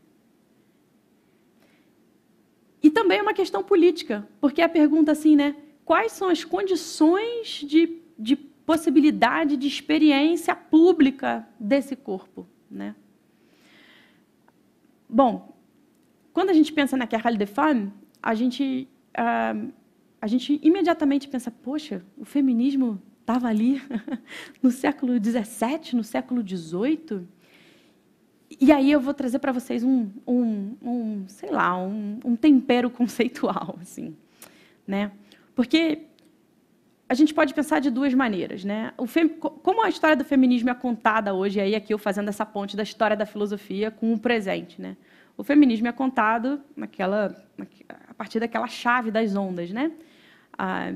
e também é uma questão política, porque é a pergunta assim, né? Quais são as condições de, de possibilidade de experiência pública desse corpo, né? Bom, quando a gente pensa na Carral de Femme, a gente uh, a gente imediatamente pensa, poxa, o feminismo estava ali no século XVII, no século XVIII, e aí eu vou trazer para vocês um, um, um, sei lá, um, um tempero conceitual, assim, né? Porque a gente pode pensar de duas maneiras, né? Fem... como a história do feminismo é contada hoje, aí aqui eu fazendo essa ponte da história da filosofia com o presente, né? O feminismo é contado naquela, a partir daquela chave das ondas, né? Ah,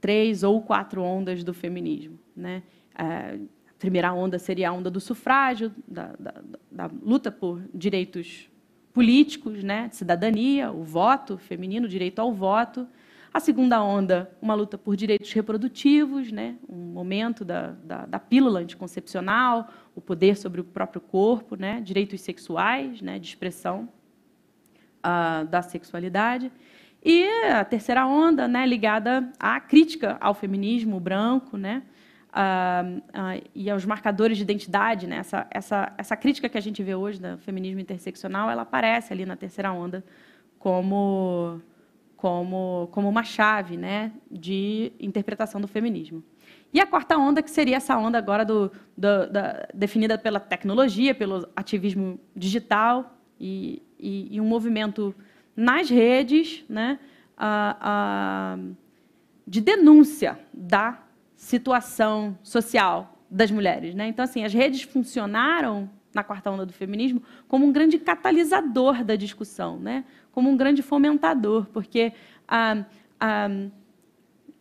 três ou quatro ondas do feminismo, né? Ah, a primeira onda seria a onda do sufrágio, da, da, da luta por direitos políticos, né, cidadania, o voto feminino, o direito ao voto. A segunda onda, uma luta por direitos reprodutivos, né, um momento da, da, da pílula anticoncepcional, o poder sobre o próprio corpo, né, direitos sexuais, né, de expressão uh, da sexualidade. E a terceira onda, né, ligada à crítica ao feminismo branco, né, uh, uh, e aos marcadores de identidade, né? essa, essa, essa crítica que a gente vê hoje do feminismo interseccional, ela aparece ali na terceira onda como, como, como uma chave né? de interpretação do feminismo. E a quarta onda, que seria essa onda agora do, do, da, definida pela tecnologia, pelo ativismo digital e, e, e um movimento nas redes né, de denúncia da situação social das mulheres. Né? Então, assim, as redes funcionaram na quarta onda do feminismo como um grande catalisador da discussão, né? como um grande fomentador, porque ah, ah,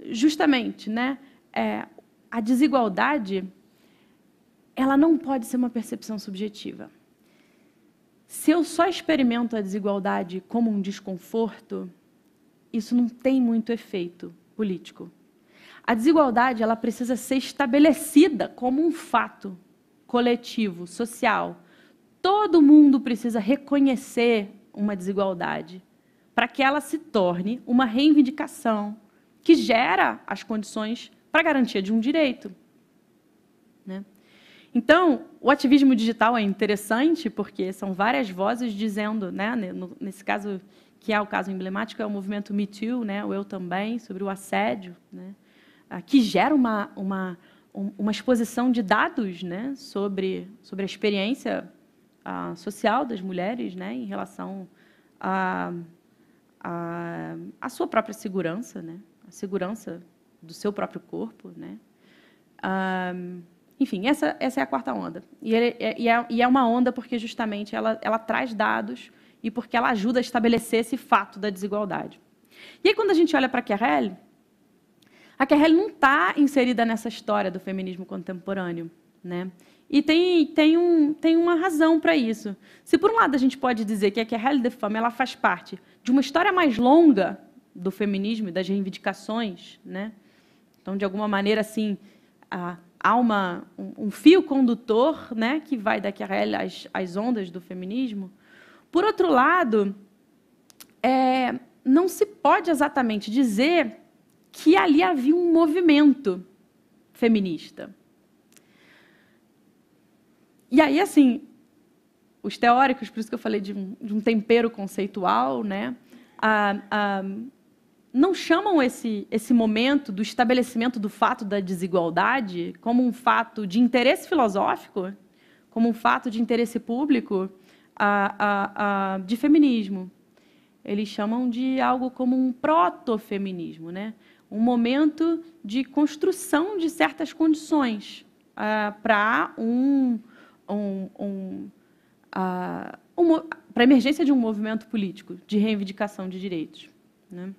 justamente né, é, a desigualdade ela não pode ser uma percepção subjetiva. Se eu só experimento a desigualdade como um desconforto, isso não tem muito efeito político. A desigualdade ela precisa ser estabelecida como um fato coletivo, social. Todo mundo precisa reconhecer uma desigualdade para que ela se torne uma reivindicação que gera as condições para a garantia de um direito. Né? Então, o ativismo digital é interessante porque são várias vozes dizendo, né, nesse caso que é o caso emblemático, é o movimento Me Too, né, o Eu Também, sobre o assédio, né, ah, que gera uma, uma, uma exposição de dados né, sobre, sobre a experiência ah, social das mulheres né, em relação à a, a, a, sua própria segurança, né, a segurança do seu próprio corpo. Né. enfim, essa, essa é a quarta onda. E, ele, é, e, é, e é uma onda porque, justamente, ela, ela traz dados e porque ela ajuda a estabelecer esse fato da desigualdade. E aí, quando a gente olha para KRL a Kerrel não está inserida nessa história do feminismo contemporâneo. Né? E tem, tem, um, tem uma razão para isso. Se, por um lado, a gente pode dizer que a Kerrel de fama ela faz parte de uma história mais longa do feminismo e das reivindicações, né? então, de alguma maneira, assim, há uma, um, um fio condutor né, que vai da Kerrel às, às ondas do feminismo. Por outro lado, é, não se pode exatamente dizer que ali havia um movimento feminista. E aí, assim, os teóricos, por isso que eu falei de um, de um tempero conceitual, né? não chamam esse, esse momento do estabelecimento do fato da desigualdade como um fato de interesse filosófico, como um fato de interesse público, de feminismo. Eles chamam de algo como um proto-feminismo, né? um momento de construção de certas condições uh, ah, para um, um, um, uh, um para a emergência de um movimento político de reivindicação de direitos. Né?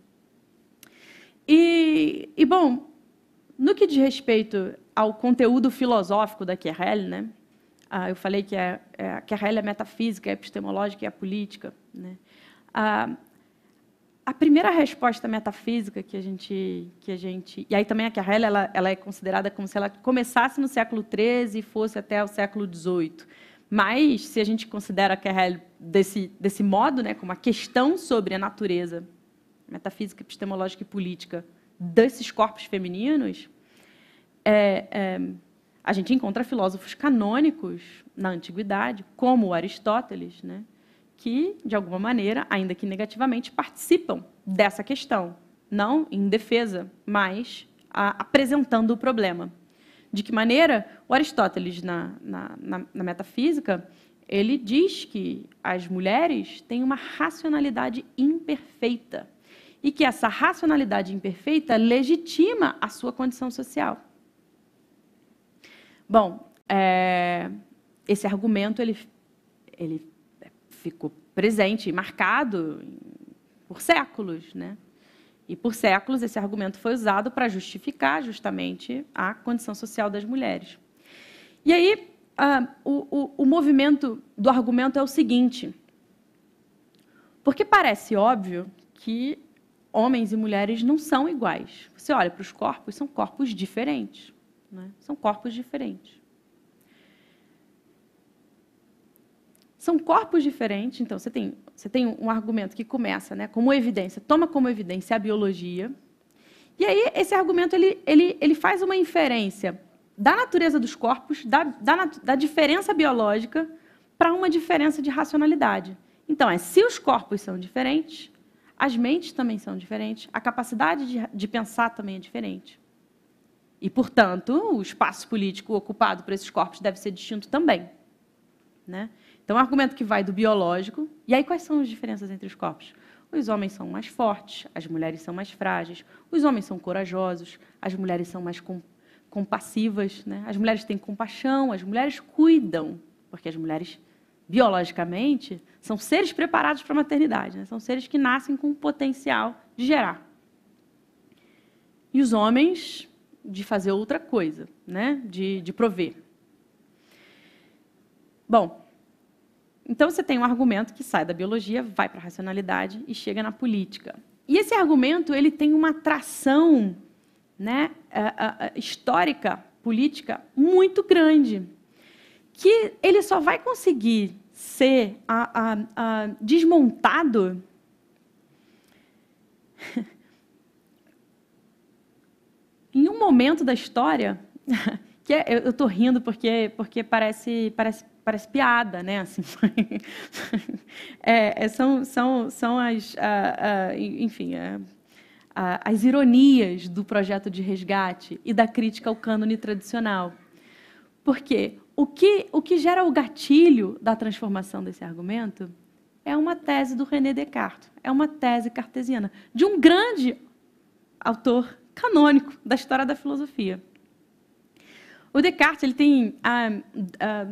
E, e, bom, no que diz respeito ao conteúdo filosófico da Kerrel, né? Ah, eu falei que é, é, a Kerrel é metafísica, é epistemológica e é política. Né? Ah, a primeira resposta metafísica que a gente que a gente e aí também é a Carrel ela, ela é considerada como se ela começasse no século XIII e fosse até o século XVIII mas se a gente considera a Carrel desse desse modo né como a questão sobre a natureza metafísica epistemológica e política desses corpos femininos é, é, a gente encontra filósofos canônicos na antiguidade como Aristóteles né que, de alguma maneira, ainda que negativamente, participam dessa questão, não em defesa, mas a, apresentando o problema. De que maneira? O Aristóteles, na, na, na, na metafísica, ele diz que as mulheres têm uma racionalidade imperfeita e que essa racionalidade imperfeita legitima a sua condição social. Bom, é, esse argumento ele, ele ficou presente e marcado por séculos, né? E por séculos esse argumento foi usado para justificar justamente a condição social das mulheres. E aí ah, o, o, o movimento do argumento é o seguinte: porque parece óbvio que homens e mulheres não são iguais. Você olha para os corpos, são corpos diferentes, né? são corpos diferentes. São corpos diferentes, então você tem, você tem um argumento que começa né, como evidência, toma como evidência a biologia. E aí esse argumento ele, ele, ele faz uma inferência da natureza dos corpos, da, da, da diferença biológica para uma diferença de racionalidade. Então, é se os corpos são diferentes, as mentes também são diferentes, a capacidade de, de pensar também é diferente. E, portanto, o espaço político ocupado por esses corpos deve ser distinto também. Né? Então, é um argumento que vai do biológico. E aí, quais são as diferenças entre os corpos? Os homens são mais fortes, as mulheres são mais frágeis, os homens são corajosos, as mulheres são mais com, compassivas, né? as mulheres têm compaixão, as mulheres cuidam, porque as mulheres, biologicamente, são seres preparados para a maternidade, né? são seres que nascem com o potencial de gerar. E os homens, de fazer outra coisa, né? de, de prover. Bom, então você tem um argumento que sai da biologia, vai para a racionalidade e chega na política. E esse argumento ele tem uma tração né, histórica, política, muito grande, que ele só vai conseguir ser a, a, a desmontado em um momento da história que é, eu estou rindo porque porque parece parece parece piada, né? Assim, é, é, são, são, são as, ah, ah, enfim, ah, as ironias do projeto de resgate e da crítica ao cânone tradicional. porque O que, o que gera o gatilho da transformação desse argumento é uma tese do René Descartes, é uma tese cartesiana, de um grande autor canônico da história da filosofia. O Descartes ele tem ah, ah,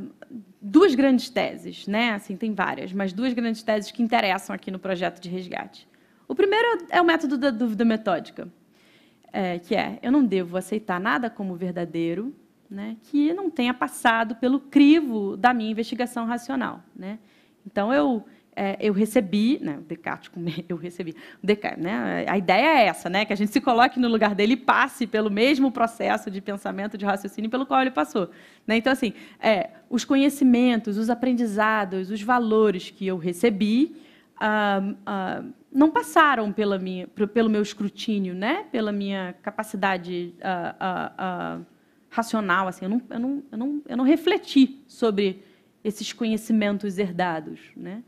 duas grandes teses, né? Assim, tem várias, mas duas grandes teses que interessam aqui no projeto de resgate. O primeiro é o método da dúvida metódica, é, que é eu não devo aceitar nada como verdadeiro né, que não tenha passado pelo crivo da minha investigação racional. Né? Então, eu é, eu recebi, né, Descartes, eu recebi, Descartes, né, a ideia é essa, né, que a gente se coloque no lugar dele e passe pelo mesmo processo de pensamento, de raciocínio pelo qual ele passou. Né? Então, assim, é, os conhecimentos, os aprendizados, os valores que eu recebi ah, ah, não passaram pela minha, pelo meu escrutínio, né, pela minha capacidade ah, ah, ah, racional, assim, eu não, eu, não, eu, não, eu não refleti sobre esses conhecimentos herdados, né?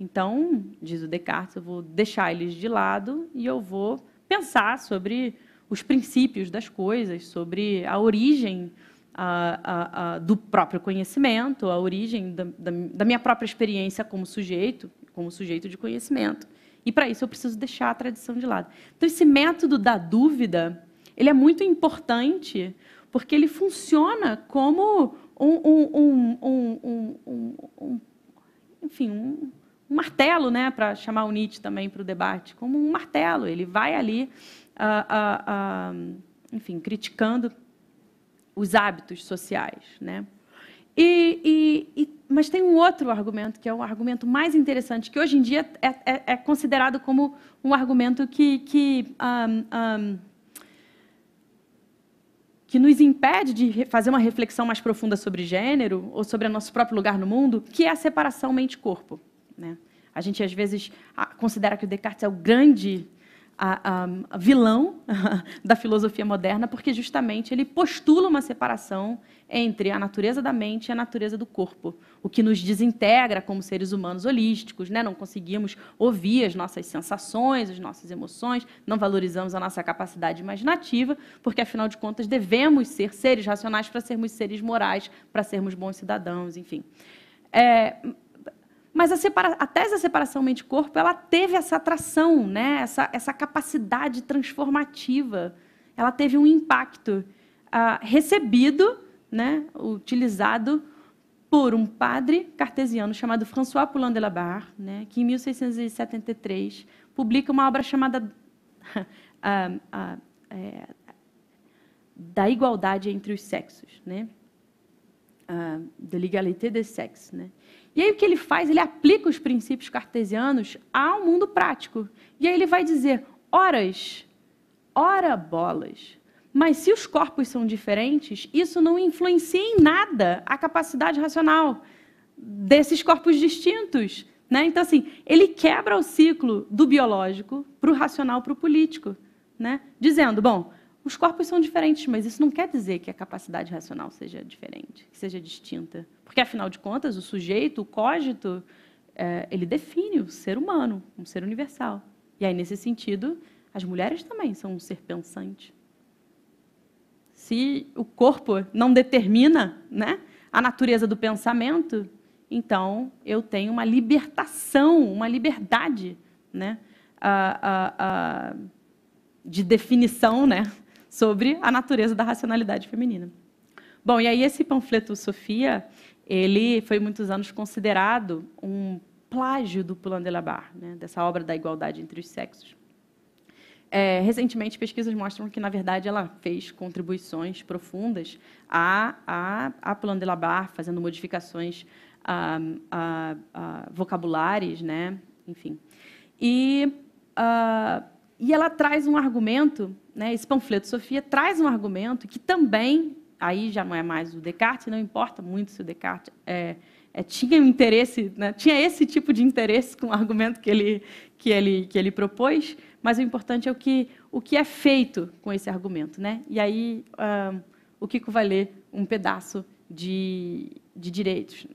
Então, diz o Descartes, eu vou deixar eles de lado e eu vou pensar sobre os princípios das coisas, sobre a origem a, a, a, do próprio conhecimento, a origem da, da, da minha própria experiência como sujeito, como sujeito de conhecimento. E para isso eu preciso deixar a tradição de lado. Então esse método da dúvida, ele é muito importante porque ele funciona como um, um, um, um enfim, um martelo, né, para chamar o Nietzsche também para o debate, como um martelo. Ele vai ali, ah, ah, ah, enfim, criticando os hábitos sociais, né? E, e, e, mas tem um outro argumento que é o um argumento mais interessante, que hoje em dia é, é, é considerado como um argumento que, que, um, um, que nos impede de fazer uma reflexão mais profunda sobre gênero ou sobre o nosso próprio lugar no mundo, que é a separação mente-corpo. Né? A gente, às vezes, considera que o Descartes é o grande a, a, vilão da filosofia moderna, porque justamente ele postula uma separação entre a natureza da mente e a natureza do corpo, o que nos desintegra como seres humanos holísticos, né? não conseguimos ouvir as nossas sensações, as nossas emoções, não valorizamos a nossa capacidade imaginativa, porque afinal de contas devemos ser seres racionais para sermos seres morais, para sermos bons cidadãos, enfim. É, mas a, separa... a tese da separação mente-corpo, ela teve essa atração, né? essa, essa capacidade transformativa. Ela teve um impacto uh, recebido, né? utilizado por um padre cartesiano chamado François Poulain de la Barre, né? que em 1673 publica uma obra chamada uh, uh, é, da igualdade entre os sexos, né? Uh, de l'égalité des sexes, né? E aí o que ele faz? Ele aplica os princípios cartesianos ao mundo prático. E aí ele vai dizer: horas, ora bolas. Mas se os corpos são diferentes, isso não influencia em nada a capacidade racional desses corpos distintos. Né? Então, assim, ele quebra o ciclo do biológico para o racional, para o político, né? dizendo: bom, os corpos são diferentes, mas isso não quer dizer que a capacidade racional seja diferente, que seja distinta. Porque, afinal de contas, o sujeito, o cógito, é, ele define o ser humano, um ser universal. E aí, nesse sentido, as mulheres também são um ser pensante. Se o corpo não determina né, a natureza do pensamento, então eu tenho uma libertação, uma liberdade né, a, a, a, de definição né, sobre a natureza da racionalidade feminina. Bom, e aí esse panfleto Sofia, ele foi muitos anos considerado um plágio do Poulain de Labarre, né, dessa obra da igualdade entre os sexos. É, recentemente, pesquisas mostram que, na verdade, ela fez contribuições profundas a, a, a Poulain de Labarre, fazendo modificações a, a, a vocabulares, né, enfim. E, ah, e ela traz um argumento né, esse panfleto Sofia traz um argumento que também, aí já não é mais o Descartes, não importa muito se o Descartes é, é, tinha um interesse, né, tinha esse tipo de interesse com o argumento que ele, que ele, que ele propôs, mas o importante é o que, o que é feito com esse argumento. Né? E aí o Kiko vai ler um pedaço de, de direitos,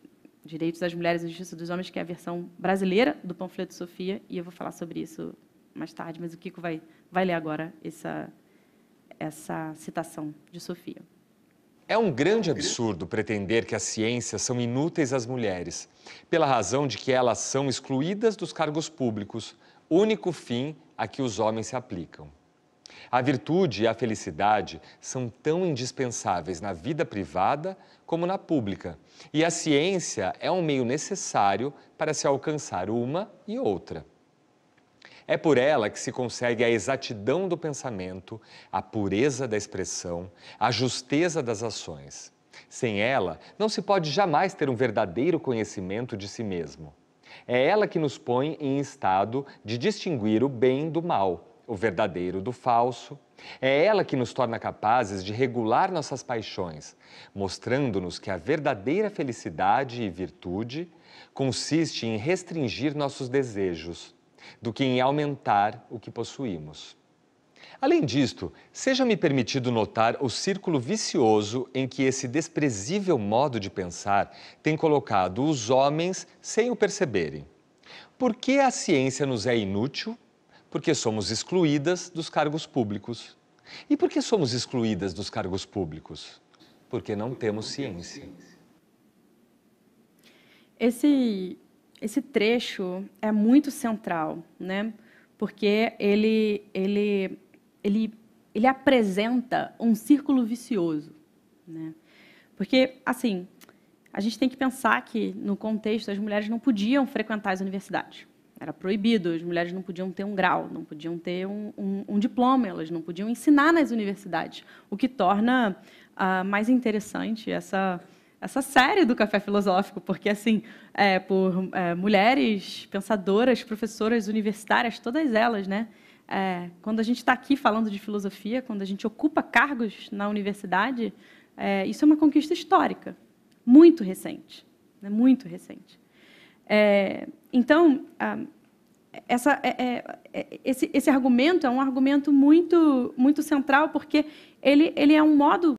direitos das mulheres e justiça dos homens, que é a versão brasileira do panfleto Sofia, e eu vou falar sobre isso mais tarde, mas o Kiko vai, vai ler agora essa, essa citação de Sofia. É um grande absurdo pretender que as ciências são inúteis às mulheres, pela razão de que elas são excluídas dos cargos públicos, único fim a que os homens se aplicam. A virtude e a felicidade são tão indispensáveis na vida privada como na pública, e a ciência é um meio necessário para se alcançar uma e outra. É por ela que se consegue a exatidão do pensamento, a pureza da expressão, a justeza das ações. Sem ela, não se pode jamais ter um verdadeiro conhecimento de si mesmo. É ela que nos põe em estado de distinguir o bem do mal, o verdadeiro do falso. É ela que nos torna capazes de regular nossas paixões, mostrando-nos que a verdadeira felicidade e virtude consiste em restringir nossos desejos, do que em aumentar o que possuímos. Além disto, seja-me permitido notar o círculo vicioso em que esse desprezível modo de pensar tem colocado os homens sem o perceberem. Por que a ciência nos é inútil? Porque somos excluídas dos cargos públicos. E por que somos excluídas dos cargos públicos? Porque não temos ciência. Esse esse trecho é muito central, né? Porque ele, ele, ele, ele apresenta um círculo vicioso, né? Porque, assim, a gente tem que pensar que, no contexto, as mulheres não podiam frequentar as universidades. Era proibido, as mulheres não podiam ter um grau, não podiam ter um, um, um diploma, elas não podiam ensinar nas universidades, o que torna uh, mais interessante essa, essa série do Café Filosófico, porque, assim, é, por é, mulheres pensadoras, professoras universitárias, todas elas, né? É, quando a gente está aqui falando de filosofia, quando a gente ocupa cargos na universidade, é, isso é uma conquista histórica, muito recente, né? muito recente. É, então, essa, é, é, é, esse, esse argumento é um argumento muito, muito central, porque ele, ele é um modo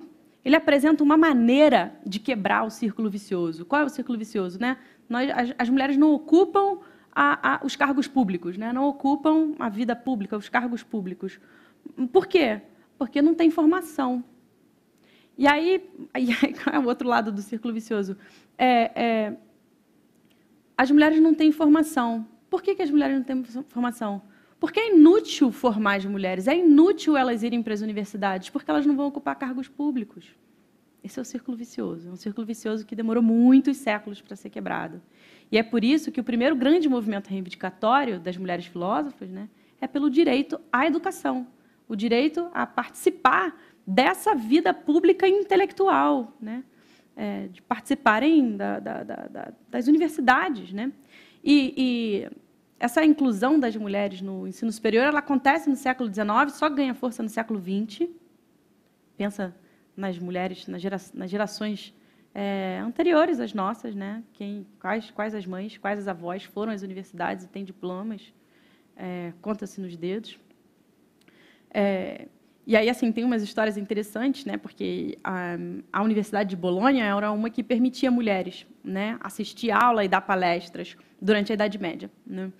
ele apresenta uma maneira de quebrar o círculo vicioso. Qual é o círculo vicioso? Né? Nós, as, as mulheres não ocupam a, a, os cargos públicos, né? não ocupam a vida pública, os cargos públicos. Por quê? Porque não tem formação. E aí, e aí é o outro lado do círculo vicioso? É, é, as mulheres não têm formação. Por que, que as mulheres não têm formação? Porque é inútil formar as mulheres, é inútil elas irem para as universidades, porque elas não vão ocupar cargos públicos. Esse é o círculo vicioso, é um círculo vicioso que demorou muitos séculos para ser quebrado. E é por isso que o primeiro grande movimento reivindicatório das mulheres filósofas né, é pelo direito à educação, o direito a participar dessa vida pública intelectual, né, é, de participarem da, da, da, das universidades. Né? e, e essa inclusão das mulheres no ensino superior ela acontece no século XIX, só ganha força no século XX. Pensa nas mulheres, nas, gera, nas gerações é, anteriores às nossas, né? Quem, quais, quais as mães, quais as avós foram às universidades e têm diplomas, é, conta-se nos dedos. É, e aí, assim, tem umas histórias interessantes, né? Porque a, a Universidade de Bolonha era uma que permitia mulheres, né, assistir aula e dar palestras durante a Idade Média, né?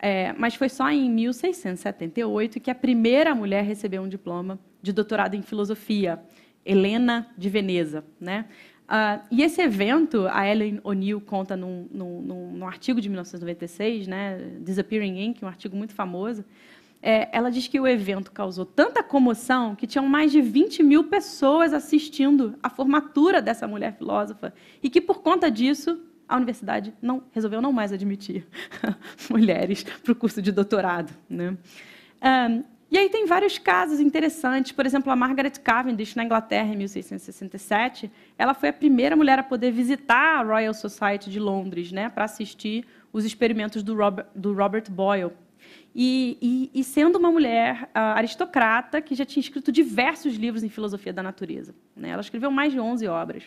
É, mas foi só em 1678 que a primeira mulher recebeu um diploma de doutorado em filosofia, Helena de Veneza, né? Uh, e esse evento, a Ellen O'Neill conta num, num, num, artigo de 1996, né, Disappearing Ink, um artigo muito famoso, é, ela diz que o evento causou tanta comoção que tinham mais de 20 mil pessoas assistindo à formatura dessa mulher filósofa e que, por conta disso, a universidade não resolveu não mais admitir mulheres para o curso de doutorado. Né? Um, é, e aí tem vários casos interessantes. Por exemplo, a Margaret Cavendish, na Inglaterra, em 1667, ela foi a primeira mulher a poder visitar a Royal Society de Londres né, para assistir os experimentos do Robert, do Robert Boyle, e, e, e sendo uma mulher uh, aristocrata que já tinha escrito diversos livros em filosofia da natureza. Né? Ela escreveu mais de 11 obras.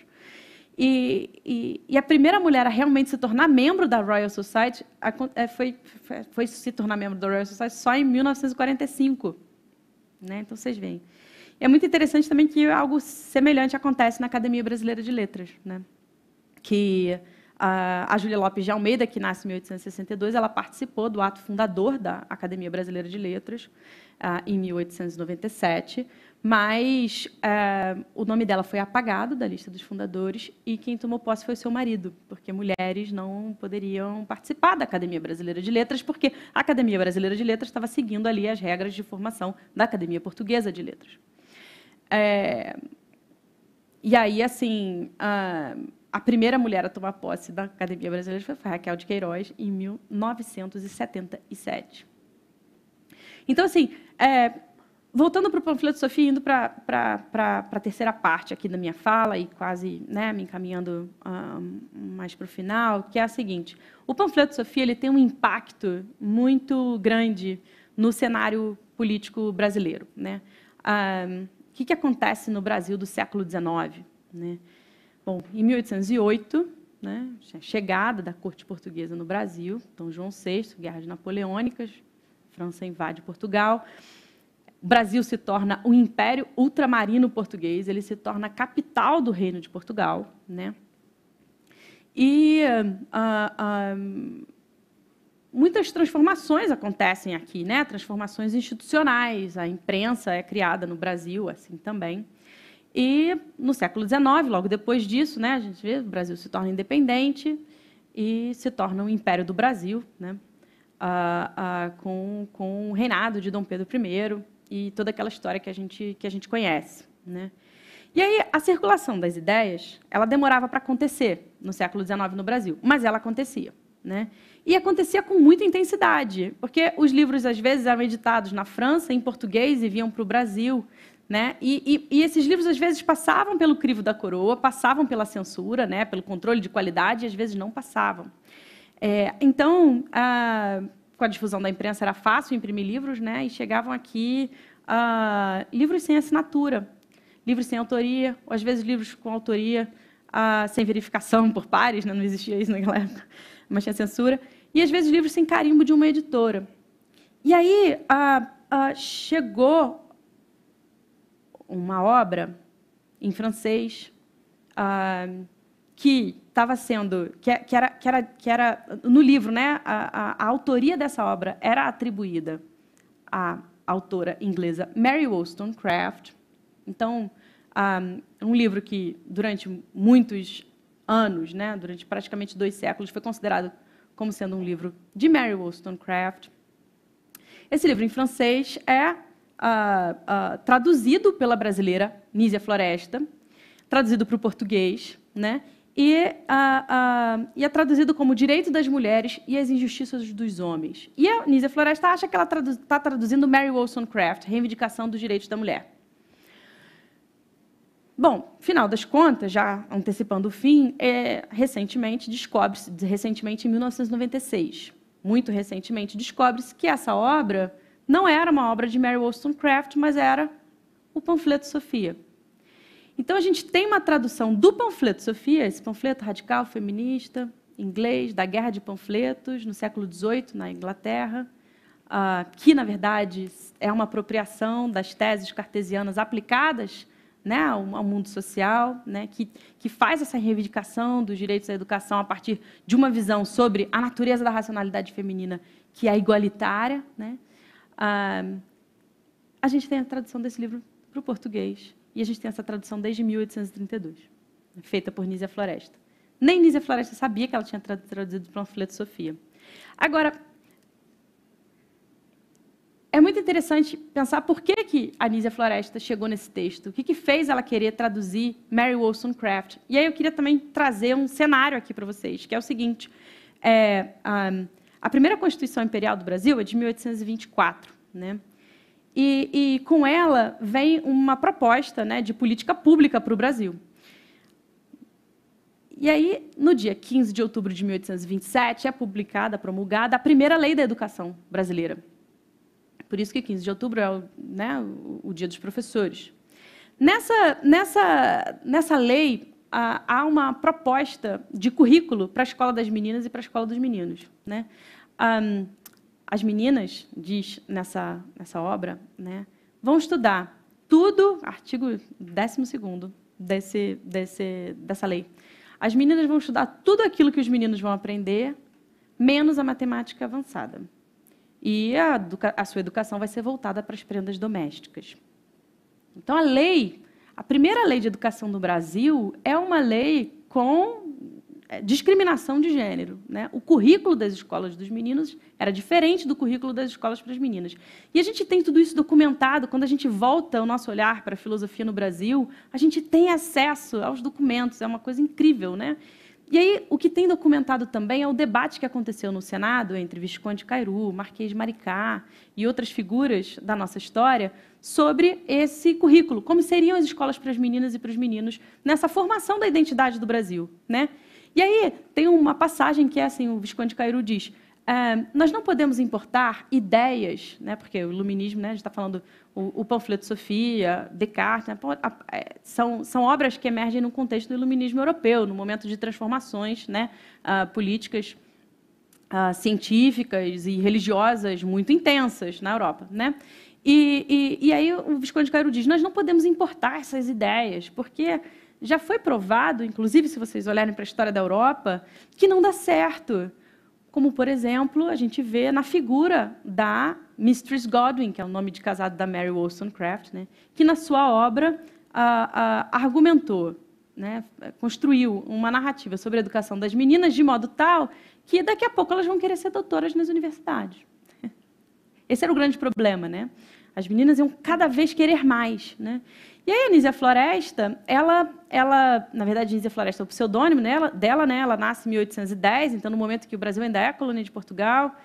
E, e, e, a primeira mulher a realmente se tornar membro da Royal Society eh, foi, foi, foi se tornar membro da Royal Society só em 1945. Né? Então, vocês veem. é muito interessante também que algo semelhante acontece na Academia Brasileira de Letras, né? que a Júlia Lopes de Almeida, que nasce em 1862, ela participou do ato fundador da Academia Brasileira de Letras, ah, em 1897, mas eh, o nome dela foi apagado da lista dos fundadores e quem tomou posse foi o seu marido, porque mulheres não poderiam participar da Academia Brasileira de Letras, porque a Academia Brasileira de Letras estava seguindo ali as regras de formação da Academia Portuguesa de Letras. É... E aí, assim, uh, a primeira mulher a tomar posse da Academia Brasileira foi é Raquel de Queiroz, em 1977. Então, assim, é, voltando para o panfleto Sofia, indo para a terceira parte aqui da minha fala e quase né, me encaminhando mais para o final, que é a seguinte: o panfleto Sofia ele tem um impacto muito grande no cenário político brasileiro. Né? Um, o que, que acontece no Brasil do século XIX? Né? Bom, em 1808, né, chegada da corte portuguesa no Brasil, Dom João VI, guerras napoleônicas, França invade Portugal, o Brasil se torna um império ultramarino português, ele se torna a capital do reino de Portugal, né? E uh, uh, muitas transformações acontecem aqui, né? Transformações institucionais, a imprensa é criada no Brasil, assim também. E no século XIX, logo depois disso, né, a gente vê o Brasil se torna independente e se torna o Império do Brasil, né, ah, ah, com, com o reinado de Dom Pedro I e toda aquela história que a gente, que a gente conhece. Né. E aí a circulação das ideias, ela demorava para acontecer no século XIX no Brasil, mas ela acontecia. Né? E acontecia com muita intensidade, porque os livros às vezes eram editados na França em português e vinham para o Brasil né? E, e, e, esses livros às vezes passavam pelo crivo da coroa, passavam pela censura, né? pelo controle de qualidade, e às vezes não passavam. É, então, a, com a difusão da imprensa era fácil imprimir livros, né? e chegavam aqui a, ah, livros sem assinatura, livros sem autoria, ou às vezes livros com autoria a, ah, sem verificação por pares, né? não existia isso naquela época, mas tinha censura, e às vezes livros sem carimbo de uma editora. E aí ah, chegou uma obra em francês uh, que estava sendo que, que, era, que, era, que era no livro, né? A, a, a autoria dessa obra era atribuída à autora inglesa Mary Wollstonecraft. Então, um, ah, um livro que durante muitos anos, né, durante praticamente dois séculos, foi considerado como sendo um livro de Mary Wollstonecraft. Esse livro em francês é traduzido pela brasileira Nízia Floresta, traduzido para o português, né? E, e, é traduzido como Direito das Mulheres e as Injustiças dos Homens. E a Nízia Floresta acha que ela está traduzindo Mary Wollstonecraft, Reivindicação dos Direitos da Mulher. Bom, final das contas, já antecipando o fim, é, recentemente descobre-se, recentemente em 1996, muito recentemente, descobre-se que essa obra não era uma obra de Mary Wollstonecraft, mas era o panfleto Sofia. Então a gente tem uma tradução do panfleto Sofia, esse panfleto radical feminista, inglês, da guerra de panfletos no século XVIII na Inglaterra, ah, que na verdade é uma apropriação das teses cartesianas aplicadas né, ao mundo social, né, que, que faz essa reivindicação dos direitos à educação a partir de uma visão sobre a natureza da racionalidade feminina que é igualitária, né, ah, a gente tem a tradução desse livro para o português e a gente tem essa tradução desde 1832, feita por Nízia Floresta. Nem Nízia Floresta sabia que ela tinha traduzido o de Sofia. Agora, é muito interessante pensar por que, que a Nízia Floresta chegou nesse texto, o que, que fez ela querer traduzir Mary Wollstonecraft. E aí eu queria também trazer um cenário aqui para vocês, que é o seguinte. É, um, a primeira Constituição Imperial do Brasil é de 1824, né? E, e com ela vem uma proposta né, de política pública para o Brasil. E aí, no dia 15 de outubro de 1827, é publicada, promulgada a primeira lei da educação brasileira. Por isso que 15 de outubro é o, né, o dia dos professores. Nessa, nessa, nessa lei, ah, há uma proposta de currículo para a escola das meninas e para a escola dos meninos. Né? Ah, as meninas, diz nessa, nessa obra, né, vão estudar tudo, artigo 12 desse, desse, dessa lei. As meninas vão estudar tudo aquilo que os meninos vão aprender, menos a matemática avançada. E a, a sua educação vai ser voltada para as prendas domésticas. Então, a lei a primeira lei de educação do Brasil é uma lei com é, discriminação de gênero. Né? O currículo das escolas dos meninos era diferente do currículo das escolas para as meninas. E a gente tem tudo isso documentado. Quando a gente volta o nosso olhar para a filosofia no Brasil, a gente tem acesso aos documentos. É uma coisa incrível. Né? E aí, o que tem documentado também é o debate que aconteceu no Senado entre Visconde Cairu, Marquês de Maricá e outras figuras da nossa história sobre esse currículo, como seriam as escolas para as meninas e para os meninos nessa formação da identidade do Brasil, né? E aí, tem uma passagem que é assim, o Visconde Cairu diz: ah, nós não podemos importar ideias, né, porque o iluminismo, né, a gente está falando o, o, panfleto Sofia, Descartes, né, é, são, são, obras que emergem no contexto do iluminismo europeu, no momento de transformações né, uh, políticas, uh, científicas e religiosas muito intensas na Europa. Né? E, e, e aí o Visconde Cairo diz, nós não podemos importar essas ideias, porque já foi provado, inclusive se vocês olharem para a história da Europa, que não dá certo como, por exemplo, a gente vê na figura da Mistress Godwin, que é o nome de casado da Mary Wollstonecraft, né, que na sua obra argumentou, né, construiu uma narrativa sobre a educação das meninas de modo tal que daqui a pouco elas vão querer ser doutoras nas universidades. Esse era o grande problema, né? As meninas iam cada vez querer mais, né? E aí a Anísia Floresta, ela, ela na verdade, Anísia Floresta é o pseudônimo dela, dela, né? Ela nasce em 1810, então no momento que o Brasil ainda é colônia de Portugal,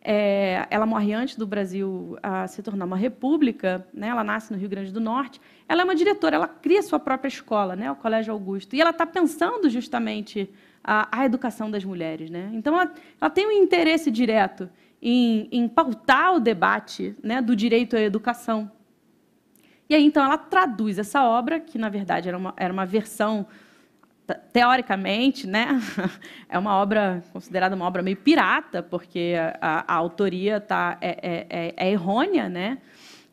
é, ela morre antes do Brasil a, se tornar uma república, né? ela nasce no Rio Grande do Norte, ela é uma diretora, ela cria sua própria escola, né? o Colégio Augusto, e ela está pensando justamente a, a, educação das mulheres. Né? Então, ela, ela tem um interesse direto em, em pautar o debate né? do direito à educação, e aí, então, ela traduz essa obra, que, na verdade, era uma, era uma versão, teoricamente, né? é uma obra considerada uma obra meio pirata, porque a, a autoria tá, é, é, é, é errônea, né?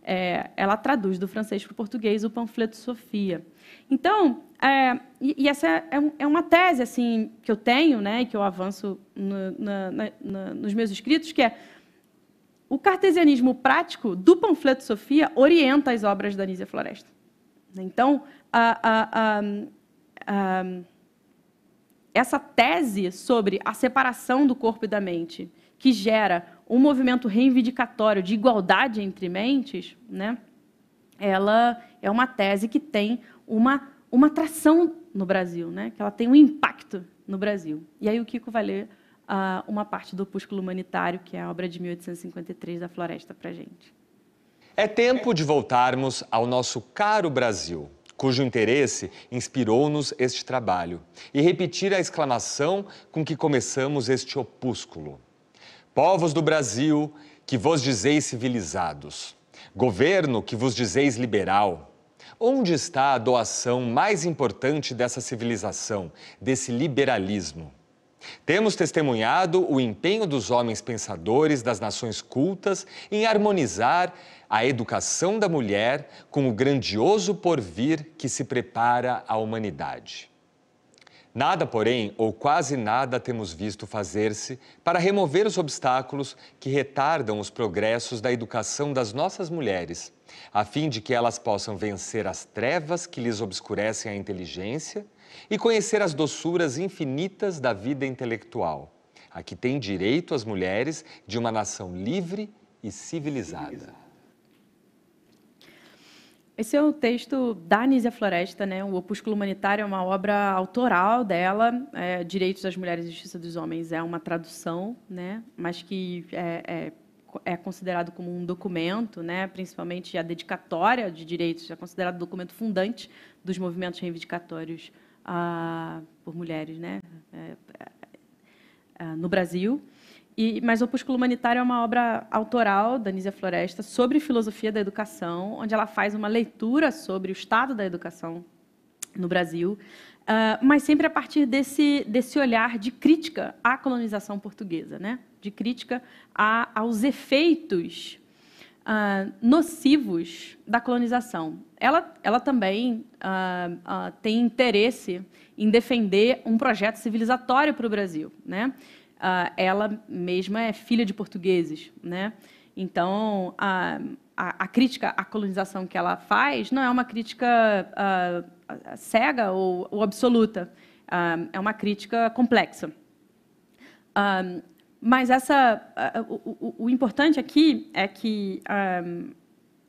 É, ela traduz do francês para o português o panfleto Sofia. Então, é, e, e, essa é, é, é, uma tese assim que eu tenho, né, e que eu avanço no, na, na, nos meus escritos, que é o cartesianismo prático do panfleto Sofia orienta as obras da Anísia Floresta. Então, a, a, a, essa tese sobre a separação do corpo e da mente, que gera um movimento reivindicatório de igualdade entre mentes, né, ela é uma tese que tem uma, uma atração no Brasil, né, que ela tem um impacto no Brasil. E aí o Kiko vai ler uh, uma parte do opúsculo humanitário, que é a obra de 1853 da Floresta, para gente. É tempo de voltarmos ao nosso caro Brasil, cujo interesse inspirou-nos este trabalho, e repetir a exclamação com que começamos este opúsculo. Povos do Brasil, que vos dizeis civilizados, governo que vos dizeis liberal, onde está a doação mais importante dessa civilização, desse liberalismo? Temos testemunhado o empenho dos homens pensadores das nações cultas em harmonizar a educação da mulher com o grandioso porvir que se prepara à humanidade. Nada, porém, ou quase nada temos visto fazer-se para remover os obstáculos que retardam os progressos da educação das nossas mulheres, a fim de que elas possam vencer as trevas que lhes obscurecem a inteligência e conhecer as doçuras infinitas da vida intelectual, a que tem direito as mulheres de uma nação livre e civilizada. Esse é o um texto da Anísia Floresta, né? O Opúsculo Humanitário é uma obra autoral dela. É, Direitos das Mulheres e Justiça dos Homens é uma tradução, né? Mas que é, é, é considerado como um documento, né? Principalmente a dedicatória de direitos é considerado documento fundante dos movimentos reivindicatórios por mulheres né? É, é, é, no Brasil. E, mas o Opúsculo Humanitário é uma obra autoral da Nízia Floresta sobre filosofia da educação, onde ela faz uma leitura sobre o estado da educação no Brasil, uh, mas sempre a partir desse, desse olhar de crítica à colonização portuguesa, né? de crítica a, aos efeitos uh, nocivos da colonização. Ela, ela também uh, uh, tem interesse em defender um projeto civilizatório para o Brasil. Né? ela mesma é filha de portugueses. Né? Então, a, a, a, crítica à colonização que ela faz não é uma crítica cega ou, ou absoluta, é uma crítica complexa. Um, mas essa, o, o, o, importante aqui é que um,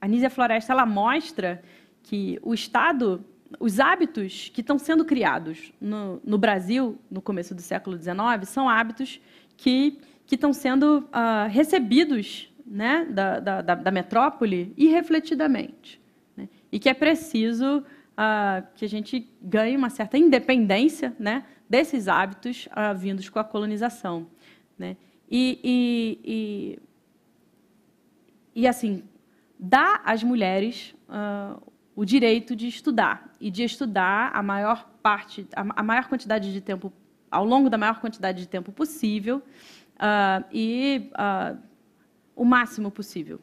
a Nízia Floresta ela mostra que o Estado, os hábitos que estão sendo criados no, no Brasil no começo do século XIX são hábitos que, que estão sendo uh, recebidos né, da, da, da, metrópole irrefletidamente. Né, e que é preciso uh, que a gente ganhe uma certa independência né, desses hábitos uh, vindos com a colonização. Né? E, e, e, e assim, dá às mulheres uh, o direito de estudar e de estudar a maior parte, a, a, maior quantidade de tempo, ao longo da maior quantidade de tempo possível uh, e uh, o máximo possível.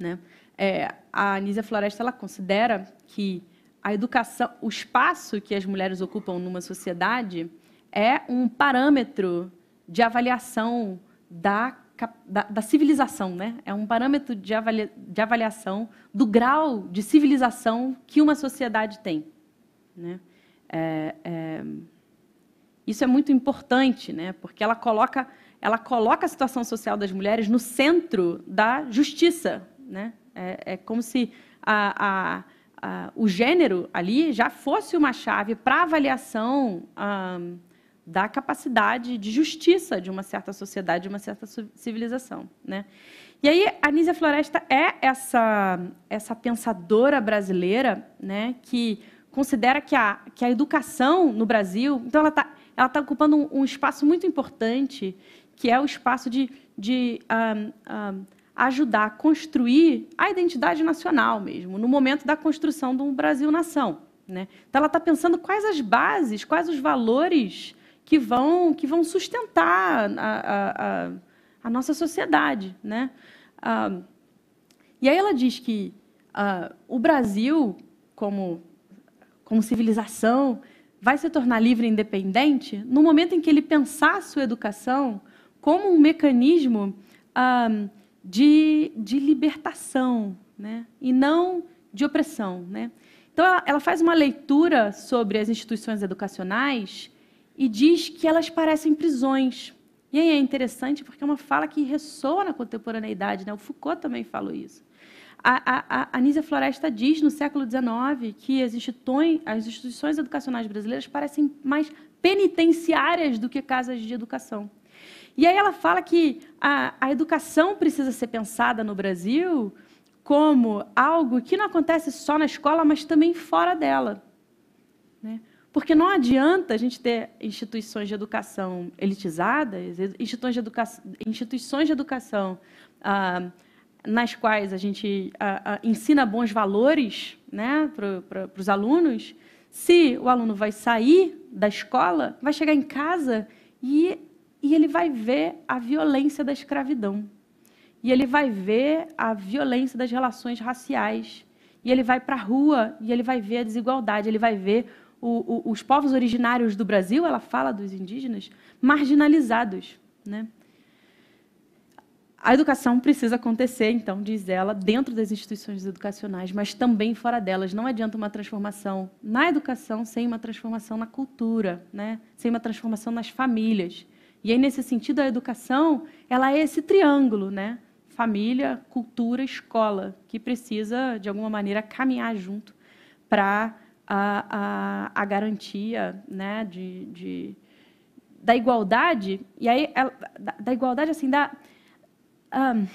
Né? É, a Anísia Floresta ela considera que a educação, o espaço que as mulheres ocupam numa sociedade é um parâmetro de avaliação da, da, da civilização, né? É um parâmetro de, avalia, de avaliação do grau de civilização que uma sociedade tem, né? É, é, isso é muito importante, né? Porque ela coloca ela coloca a situação social das mulheres no centro da justiça, né? É, é como se a, a, a, o gênero ali já fosse uma chave para avaliação da capacidade de justiça de uma certa sociedade, de uma certa civilização. Né? E aí, a Nízia Floresta é essa, essa pensadora brasileira né, que considera que a, que a educação no Brasil... Então, ela está ela tá ocupando um, um, espaço muito importante, que é o espaço de, de um, um, ajudar a construir a identidade nacional mesmo, no momento da construção do Brasil-nação. Né? Então, ela está pensando quais as bases, quais os valores que vão, que vão sustentar a, a, a nossa sociedade. Né? Ah, e aí ela diz que ah, o Brasil, como, como civilização, vai se tornar livre e independente no momento em que ele pensar sua educação como um mecanismo ah, de, de libertação né? e não de opressão. Né? Então, ela faz uma leitura sobre as instituições educacionais e diz que elas parecem prisões. E aí é interessante porque é uma fala que ressoa na contemporaneidade, né? O Foucault também falou isso. A, a, a Anísia Floresta diz, no século XIX, que as instituições, as instituições educacionais brasileiras parecem mais penitenciárias do que casas de educação. E aí ela fala que a, a, educação precisa ser pensada no Brasil como algo que não acontece só na escola, mas também fora dela. Né? Porque não adianta a gente ter instituições de educação elitizadas, instituições de educação, instituições de educação ah, nas quais a gente ah, ah, ensina bons valores né, para os alunos, se o aluno vai sair da escola, vai chegar em casa e, e ele vai ver a violência da escravidão. E ele vai ver a violência das relações raciais. E ele vai para a rua e ele vai ver a desigualdade, ele vai ver o, o, os povos originários do Brasil, ela fala dos indígenas, marginalizados. Né? A educação precisa acontecer, então, diz ela, dentro das instituições educacionais, mas também fora delas. Não adianta uma transformação na educação sem uma transformação na cultura, né? sem uma transformação nas famílias. E aí, nesse sentido, a educação ela é esse triângulo, né? família, cultura, escola, que precisa, de alguma maneira, caminhar junto para a, a, a garantia né, de, de, da igualdade, e aí ela, da, da, igualdade assim, da, um,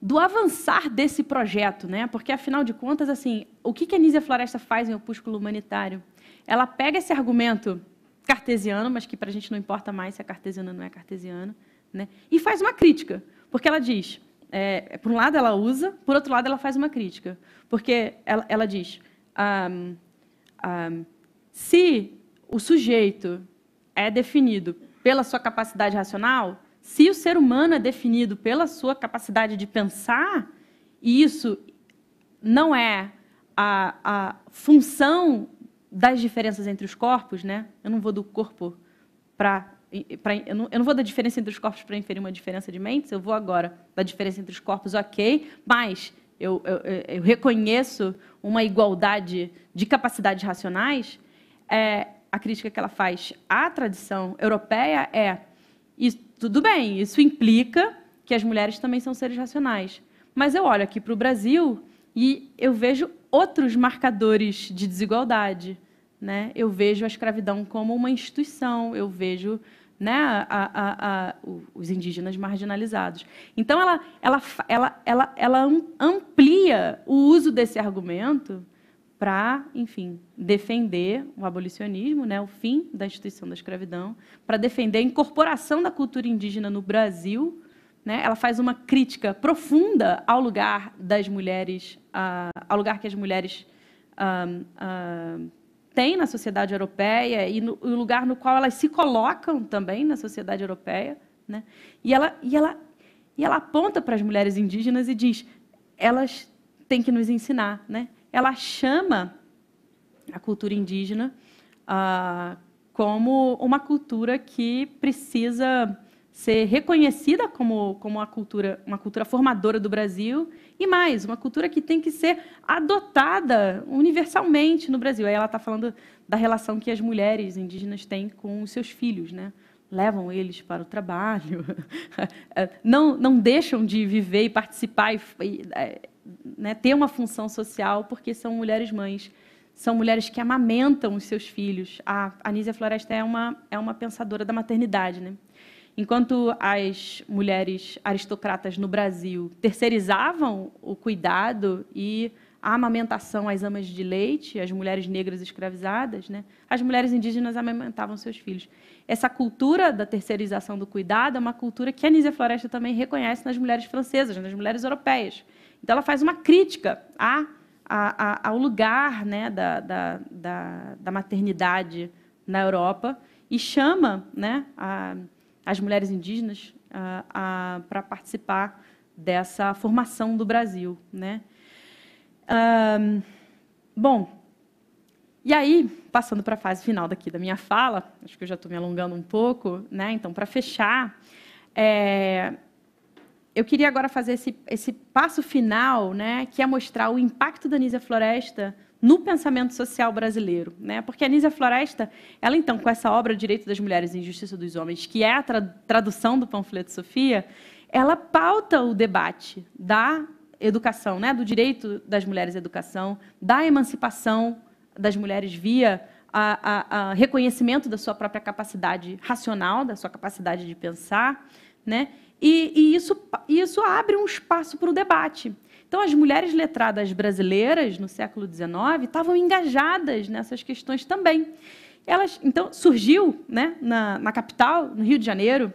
do avançar desse projeto, né? Porque afinal de contas, assim, o que que a Nízia Floresta faz em opúsculo humanitário? Ela pega esse argumento cartesiano, mas que para a gente não importa mais se é cartesiano ou não é cartesiano, né? E faz uma crítica, porque ela diz: é, por um lado ela usa, por outro lado ela faz uma crítica, porque ela, ela diz, um, um, se o sujeito é definido pela sua capacidade racional, se o ser humano é definido pela sua capacidade de pensar, e isso não é a, a função das diferenças entre os corpos, né? Eu não vou do corpo para Pra, eu, não, eu, não, vou dar diferença entre os corpos para inferir uma diferença de mentes, eu vou agora da diferença entre os corpos, ok, mas eu, eu, eu reconheço uma igualdade de capacidades racionais. É, a crítica que ela faz à tradição europeia é: isso, tudo bem, isso implica que as mulheres também são seres racionais. Mas eu olho aqui para o Brasil e eu vejo outros marcadores de desigualdade. Né? Eu vejo a escravidão como uma instituição, eu vejo né, a, a, a, os indígenas marginalizados. Então, ela, ela, ela, ela, ela amplia o uso desse argumento para, enfim, defender o abolicionismo, né, o fim da instituição da escravidão, para defender a incorporação da cultura indígena no Brasil. Né? Ela faz uma crítica profunda ao lugar das mulheres, uh, ao lugar que as mulheres uh, uh, tem na sociedade europeia e no, o lugar no qual elas se colocam também na sociedade europeia. Né? E, ela, e, ela, e ela aponta para as mulheres indígenas e diz: elas têm que nos ensinar. Né? Ela chama a cultura indígena ah, como uma cultura que precisa ser reconhecida como, como uma, cultura, uma cultura formadora do Brasil e mais, uma cultura que tem que ser adotada universalmente no Brasil. Aí ela está falando da relação que as mulheres indígenas têm com os seus filhos, né? levam eles para o trabalho, não, não deixam de viver e participar e, e é, né, ter uma função social porque são mulheres mães, são mulheres que amamentam os seus filhos. A Anísia Floresta é uma, é uma pensadora da maternidade, né? Enquanto as mulheres aristocratas no Brasil terceirizavam o cuidado e a amamentação às amas de leite, às mulheres negras escravizadas, né? as mulheres indígenas amamentavam seus filhos. Essa cultura da terceirização do cuidado é uma cultura que a Nízia Floresta também reconhece nas mulheres francesas, nas mulheres europeias. Então, ela faz uma crítica a, a, a, ao lugar né, da, da, da, da maternidade na Europa e chama né, a as mulheres indígenas uh, uh, para participar dessa formação do Brasil. Né? Uh, bom, e aí, passando para a fase final daqui da minha fala, acho que eu já estou me alongando um pouco, né? então, para fechar, é, eu queria agora fazer esse, esse passo final, né, que é mostrar o impacto da Nízia Floresta no pensamento social brasileiro, né? Porque a Nízia Floresta, ela então com essa obra Direito das Mulheres e Injustiça dos Homens, que é a tra tradução do panfleto Sofia, ela pauta o debate da educação, né? Do direito das mulheres à educação, da emancipação das mulheres via a, a, a reconhecimento da sua própria capacidade racional, da sua capacidade de pensar, né? E, e isso, isso abre um espaço para o debate. Então, as mulheres letradas brasileiras, no século XIX, estavam engajadas nessas questões também. Elas, então, surgiu né, na, na capital, no Rio de Janeiro,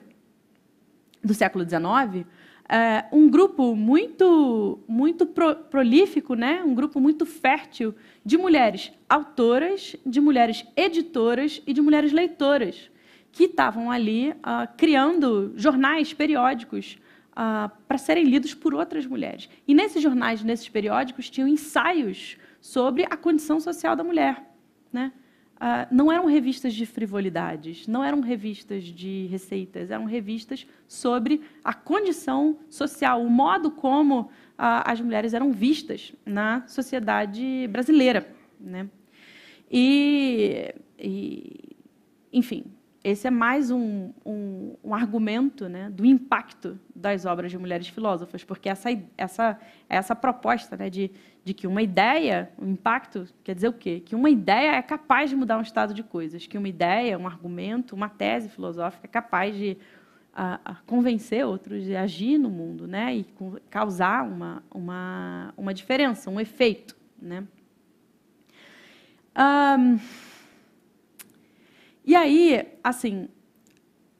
do século XIX, é, eh, um grupo muito muito pro, prolífico, né? um grupo muito fértil de mulheres autoras, de mulheres editoras e de mulheres leitoras, que estavam ali ah, criando jornais, periódicos, ah, para serem lidos por outras mulheres. E nesses jornais, nesses periódicos, tinham ensaios sobre a condição social da mulher. Né? Ah, não eram revistas de frivolidades, não eram revistas de receitas, eram revistas sobre a condição social, o modo como ah, as mulheres eram vistas na sociedade brasileira. Né? E, e, enfim, esse é mais um, um, um argumento né, do impacto das obras de mulheres filósofas, porque essa, essa, essa proposta né, de, de que uma ideia, um impacto, quer dizer o quê? Que uma ideia é capaz de mudar um estado de coisas, que uma ideia, um argumento, uma tese filosófica é capaz de a, a convencer outros de agir no mundo né, e causar uma, uma, uma diferença, um efeito. Né? Um, e aí, assim,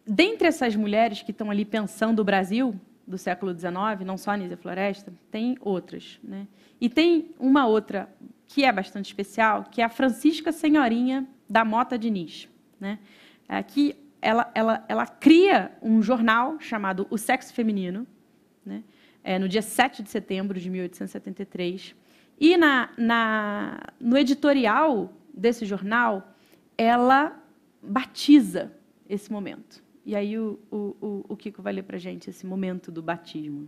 dentre essas mulheres que estão ali pensando o Brasil do século XIX, não só a Nízia Floresta, tem outras. Né? E tem uma outra que é bastante especial, que é a Francisca Senhorinha da Mota Diniz, né? É, que ela, ela, ela cria um jornal chamado O Sexo Feminino, né? É, no dia 7 de setembro de 1873. E na, na, no editorial desse jornal, ela batiza esse momento. E aí o, o, o Kiko vai ler para gente esse momento do batismo.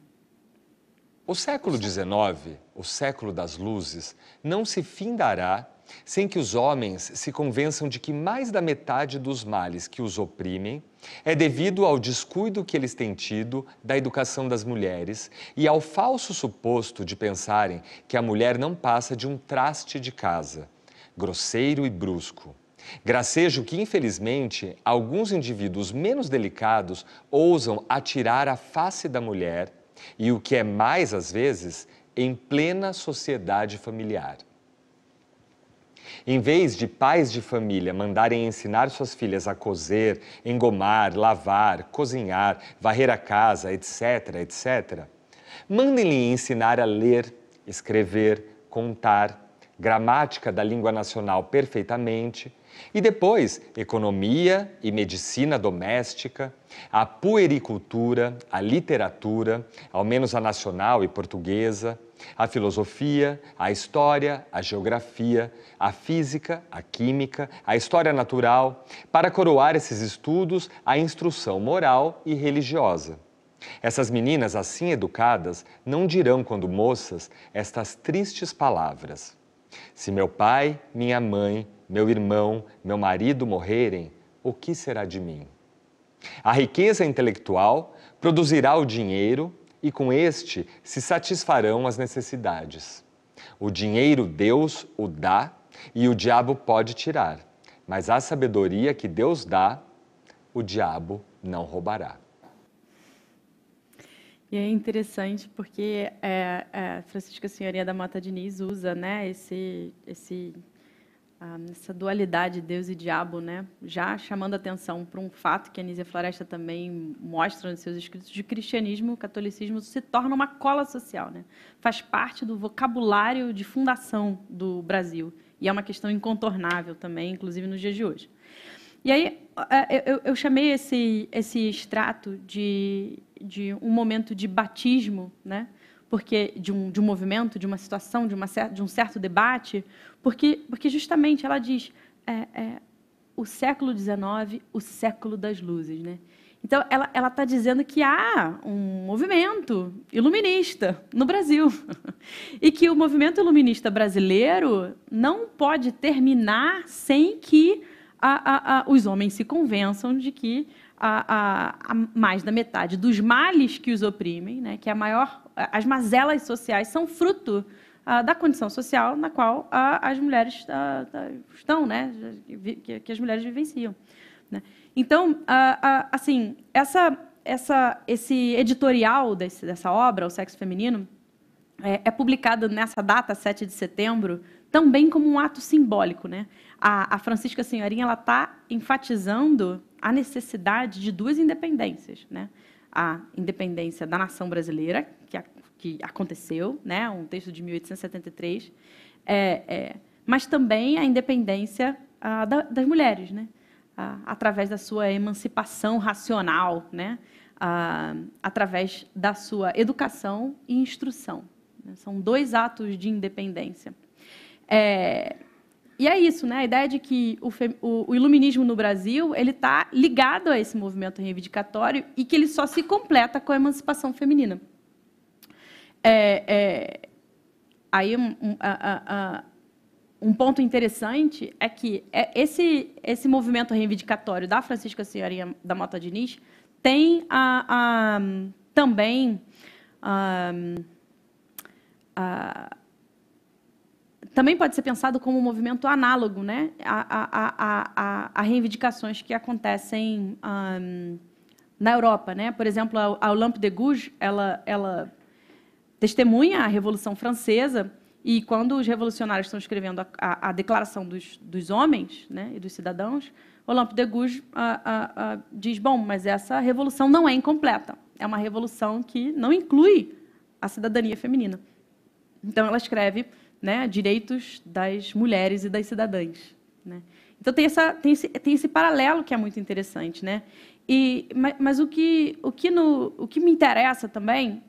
O século XIX, o século das luzes, não se findará sem que os homens se convençam de que mais da metade dos males que os oprimem é devido ao descuido que eles têm tido da educação das mulheres e ao falso suposto de pensarem que a mulher não passa de um traste de casa, grosseiro e brusco. Gracejo que, infelizmente, alguns indivíduos menos delicados ousam atirar à face da mulher e, o que é mais às vezes, em plena sociedade familiar. Em vez de pais de família mandarem ensinar suas filhas a coser, engomar, lavar, cozinhar, varrer a casa, etc., etc., mandem-lhe ensinar a ler, escrever, contar, gramática da língua nacional perfeitamente, e depois, economia e medicina doméstica, a puericultura, a literatura, ao menos a nacional e portuguesa, a filosofia, a história, a geografia, a física, a química, a história natural, para coroar esses estudos, a instrução moral e religiosa. Essas meninas assim educadas não dirão, quando moças, estas tristes palavras. Se meu pai, minha mãe, meu irmão, meu marido morrerem, o que será de mim? A riqueza intelectual produzirá o dinheiro e com este se satisfarão as necessidades. O dinheiro Deus o dá e o diabo pode tirar, mas a sabedoria que Deus dá, o diabo não roubará. E é interessante porque é, é, Francisca Senhoria da Mata Diniz usa né, esse, esse, essa dualidade Deus e diabo, né, já chamando atenção para um fato que a Anísia Floresta também mostra nos seus escritos, de cristianismo, o catolicismo se torna uma cola social, né, faz parte do vocabulário de fundação do Brasil. E é uma questão incontornável também, inclusive nos dias de hoje. E aí é, eu, eu chamei esse, esse extrato de de um momento de batismo, né? porque de um, de um movimento, de uma situação, de, uma, de um certo debate, porque, porque justamente ela diz é, é, o século XIX, o século das luzes. Né? Então, ela está dizendo que há um movimento iluminista no Brasil e que o movimento iluminista brasileiro não pode terminar sem que a, a, a, os homens se convençam de que a, a, a mais da metade dos males que os oprimem, né, que é a maior, as mazelas sociais são fruto uh, da condição social na qual uh, as mulheres uh, estão, né, que, que, as mulheres vivenciam. Né? Então, assim, essa, essa, esse editorial desse, dessa obra, O Sexo Feminino, é, é publicado nessa data, 7 de setembro, também como um ato simbólico. Né? a, a Francisca Senhorinha ela está enfatizando a necessidade de duas independências, né? A independência da nação brasileira que, a, que aconteceu, né? Um texto de 1873, é, é, mas também a independência a, da, das mulheres, né? A, através da sua emancipação racional, né? através da sua educação e instrução. Né? São dois atos de independência. É, e é isso, né? A ideia de que o, o iluminismo no Brasil ele está ligado a esse movimento reivindicatório e que ele só se completa com a emancipação feminina. É, é, aí um, um, a, a, um, ponto interessante é que é, esse, esse movimento reivindicatório da Francisca Senhorinha da Mota Diniz tem a, também a, também pode ser pensado como um movimento análogo né, a, a, a, a reivindicações que acontecem um, na Europa. Né? Por exemplo, a, Olympe de Gouges, ela, ela testemunha a Revolução Francesa, e quando os revolucionários estão escrevendo a, a, a declaração dos, dos homens né, e dos cidadãos, Olympe de Gouges a, diz, bom, mas essa revolução não é incompleta. É uma revolução que não inclui a cidadania feminina. Então, ela escreve né, direitos das mulheres e das cidadãs. Né? Então tem, essa, tem, esse, tem esse paralelo que é muito interessante, né? E mas, mas o que o que no o que me interessa também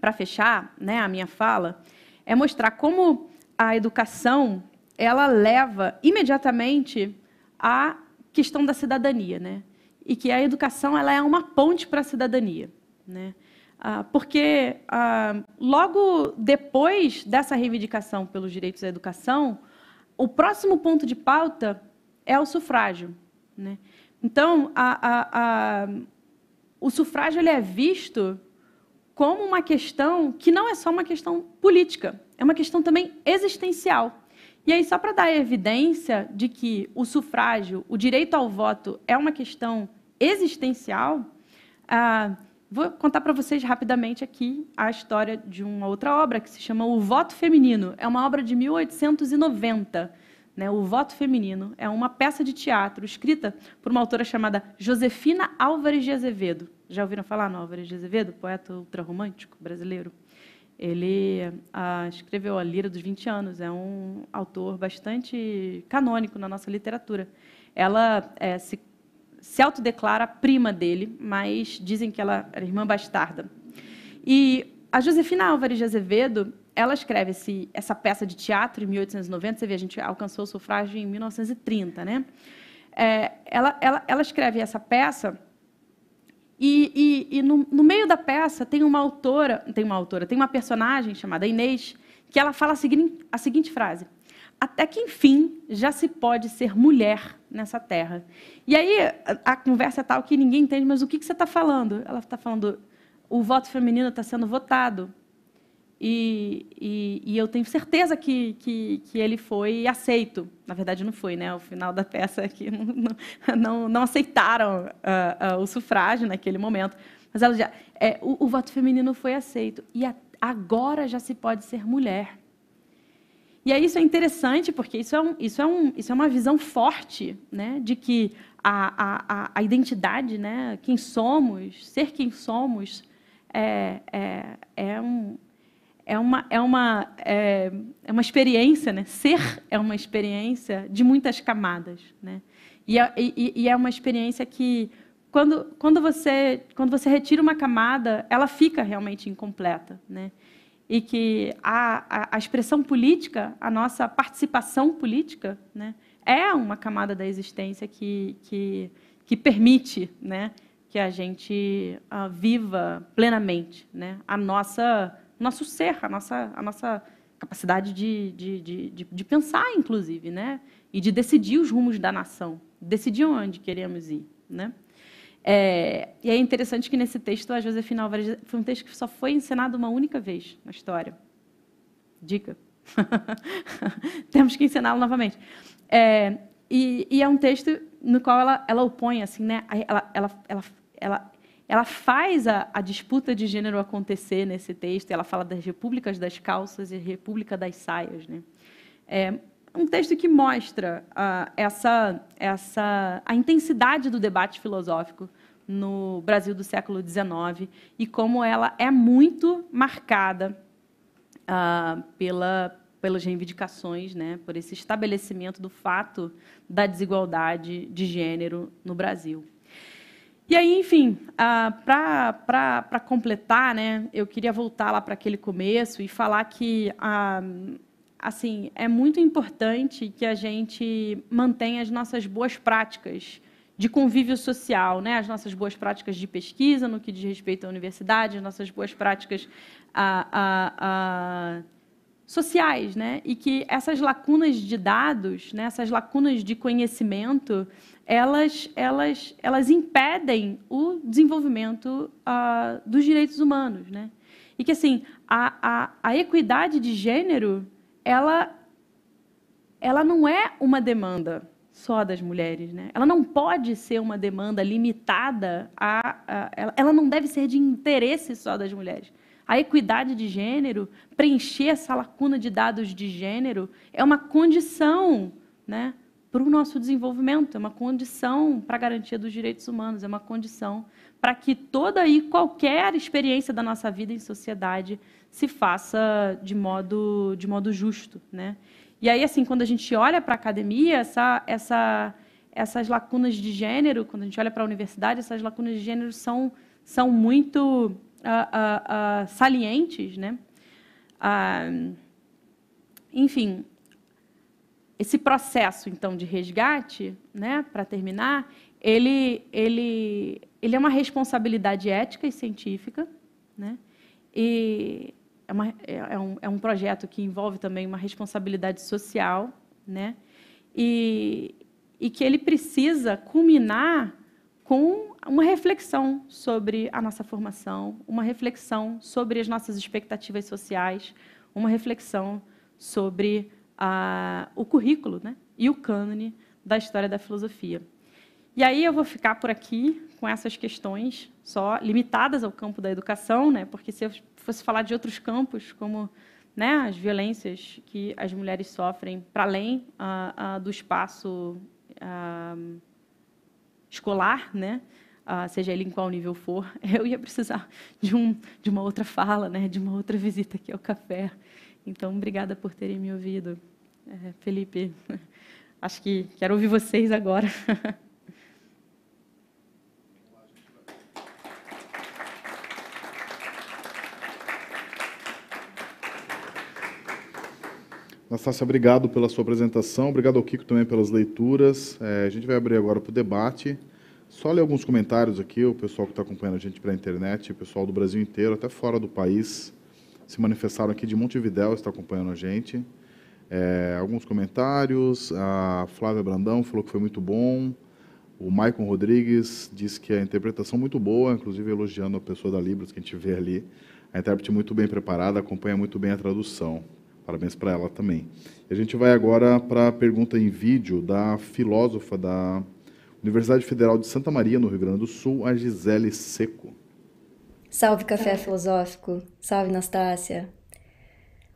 para fechar, né, a minha fala é mostrar como a educação ela leva imediatamente à questão da cidadania, né? E que a educação ela é uma ponte para a cidadania, né? Ah, porque ah, logo depois dessa reivindicação pelos direitos à educação, o próximo ponto de pauta é o sufrágio. Né? Então, a, a, a, o sufrágio ele é visto como uma questão que não é só uma questão política, é uma questão também existencial. E aí, só para dar evidência de que o sufrágio, o direito ao voto, é uma questão existencial, ah, Vou contar para vocês rapidamente aqui a história de uma outra obra que se chama O Voto Feminino. É uma obra de 1890. Né? O Voto Feminino é uma peça de teatro escrita por uma autora chamada Josefina Álvares de Azevedo. Já ouviram falar no Álvares de Azevedo, poeta ultrarromântico brasileiro? Ele ah, escreveu A Lira dos 20 Anos, é um autor bastante canônico na nossa literatura. Ela é, se se autodeclara prima dele, mas dizem que ela era irmã bastarda. E a Josefina Álvares de Azevedo, ela escreve esse, essa peça de teatro em 1890, você vê, a gente alcançou o sufrágio em 1930, né? É, ela, ela, ela escreve essa peça e, e, e no, no, meio da peça tem uma autora, tem uma autora, tem uma personagem chamada Inês, que ela fala a seguinte, a seguinte frase: até que enfim já se pode ser mulher nessa terra. E aí a, a conversa é tal que ninguém entende, mas o que, que você está falando? Ela está falando, o voto feminino está sendo votado. E, e, e, eu tenho certeza que, que, que, ele foi aceito. Na verdade, não foi, né? O final da peça é que não, não, não aceitaram uh, uh, o sufrágio naquele momento. Mas ela já, é, o, o voto feminino foi aceito. E a, agora já se pode ser mulher. E aí isso é interessante, porque isso é, um, isso é, um, isso é uma visão forte né, de que a, a, a identidade, né, quem somos, ser quem somos, é, é, é, um, é, uma, é, uma, é, é uma experiência, né? ser é uma experiência de muitas camadas. Né? E, é, e, e é uma experiência que, quando, quando, você, quando você retira uma camada, ela fica realmente incompleta. Né? e que a, a, a expressão política, a nossa participação política, né, é uma camada da existência que, que, que permite né, que a gente uh, viva plenamente né, a nossa nosso ser, a nossa, a nossa capacidade de, de, de, de, pensar, inclusive, né? e de decidir os rumos da nação, decidir onde queremos ir. Né? É, e é interessante que nesse texto a Josefina Alvarez foi um texto que só foi ensinado uma única vez na história. Dica. Temos que ensiná-lo novamente. É, e, e, é um texto no qual ela, ela opõe, assim, né? Ela, ela, ela, ela, ela faz a, a, disputa de gênero acontecer nesse texto. Ela fala das repúblicas das calças e república das saias, né? É, um texto que mostra uh, essa, essa, a intensidade do debate filosófico no Brasil do século XIX e como ela é muito marcada uh, pela, pelas reivindicações, né, por esse estabelecimento do fato da desigualdade de gênero no Brasil. E aí, enfim, ah, para completar, né, eu queria voltar lá para aquele começo e falar que uh, assim, é muito importante que a gente mantenha as nossas boas práticas de convívio social, né? as nossas boas práticas de pesquisa no que diz respeito à universidade, as nossas boas práticas a, a, a sociais, né? e que essas lacunas de dados, né? essas lacunas de conhecimento, elas, elas, elas impedem o desenvolvimento uh, dos direitos humanos. Né? E que assim, a, a, a equidade de gênero ela, ela não é uma demanda só das mulheres, né? Ela não pode ser uma demanda limitada a, a ela, ela não deve ser de interesse só das mulheres. A equidade de gênero, preencher essa lacuna de dados de gênero, é uma condição, né? para o nosso desenvolvimento, é uma condição para a garantia dos direitos humanos, é uma condição para que toda e qualquer experiência da nossa vida em sociedade se faça de modo, de modo justo, né? E aí, assim, quando a gente olha para a academia, essa, essa, essas lacunas de gênero, quando a gente olha para a universidade, essas lacunas de gênero são, são muito uh, uh, uh, salientes, né? enfim, esse processo, então, de resgate, né, para terminar, ele, ele, ele é uma responsabilidade ética e científica, né? E é, uma, é, é, um, é um projeto que envolve também uma responsabilidade social, né? E, e que ele precisa culminar com uma reflexão sobre a nossa formação, uma reflexão sobre as nossas expectativas sociais, uma reflexão sobre a, o currículo né? e o cânone da história da filosofia. E aí eu vou ficar por aqui com essas questões só limitadas ao campo da educação, né? porque se eu fosse falar de outros campos, como né, as violências que as mulheres sofrem, para além uh, uh, do espaço uh, escolar, né, seja ele em qual nível for, eu ia precisar de, um, de uma outra fala, né, de uma outra visita aqui ao é café. Então, obrigada por terem me ouvido. É, Felipe, acho que quero ouvir vocês agora. Anastácia, obrigado pela sua apresentação, obrigado ao Kiko também pelas leituras. É, a gente vai abrir agora para o debate. Só ler alguns comentários aqui, o pessoal que está acompanhando a gente pela internet, o pessoal do Brasil inteiro, até fora do país, se manifestaram aqui de Montevidéu, está acompanhando a gente. É, alguns comentários, a Flávia Brandão falou que foi muito bom, o Maicon Rodrigues disse que a interpretação muito boa, inclusive elogiando a pessoa da Libras que a gente vê ali, a intérprete muito bem preparada, acompanha muito bem a tradução. Parabéns para ela também. A gente vai agora para a pergunta em vídeo da filósofa da Universidade Federal de Santa Maria, no Rio Grande do Sul, a Gisele Seco. Salve Café Filosófico, salve Nastácia.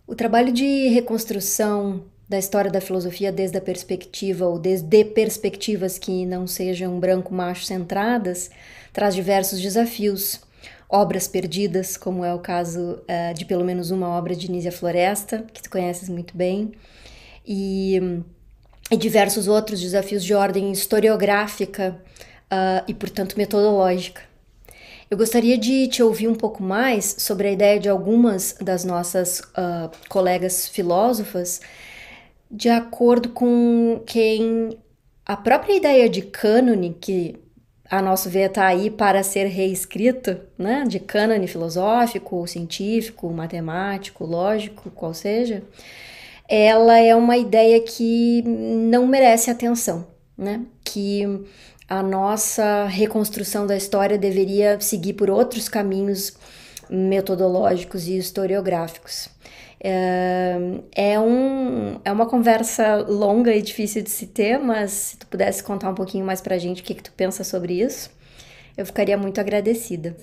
O trabalho de reconstrução da história da filosofia desde a perspectiva ou desde perspectivas que não sejam branco macho centradas traz diversos desafios obras perdidas, como é o caso uh, de pelo menos uma obra de Nízia Floresta, que tu conheces muito bem, e, e diversos outros desafios de ordem historiográfica uh, e, portanto, metodológica. Eu gostaria de te ouvir um pouco mais sobre a ideia de algumas das nossas uh, colegas filósofas, de acordo com quem a própria ideia de cânone, que a nosso ver, está aí para ser reescrito, né, de cânone filosófico, científico, matemático, lógico, qual seja, ela é uma ideia que não merece atenção, né, que a nossa reconstrução da história deveria seguir por outros caminhos metodológicos e historiográficos. É, é, um, é uma conversa longa e difícil de se ter, mas se tu pudesse contar um pouquinho mais pra gente o que, que tu pensa sobre isso, eu ficaria muito agradecida.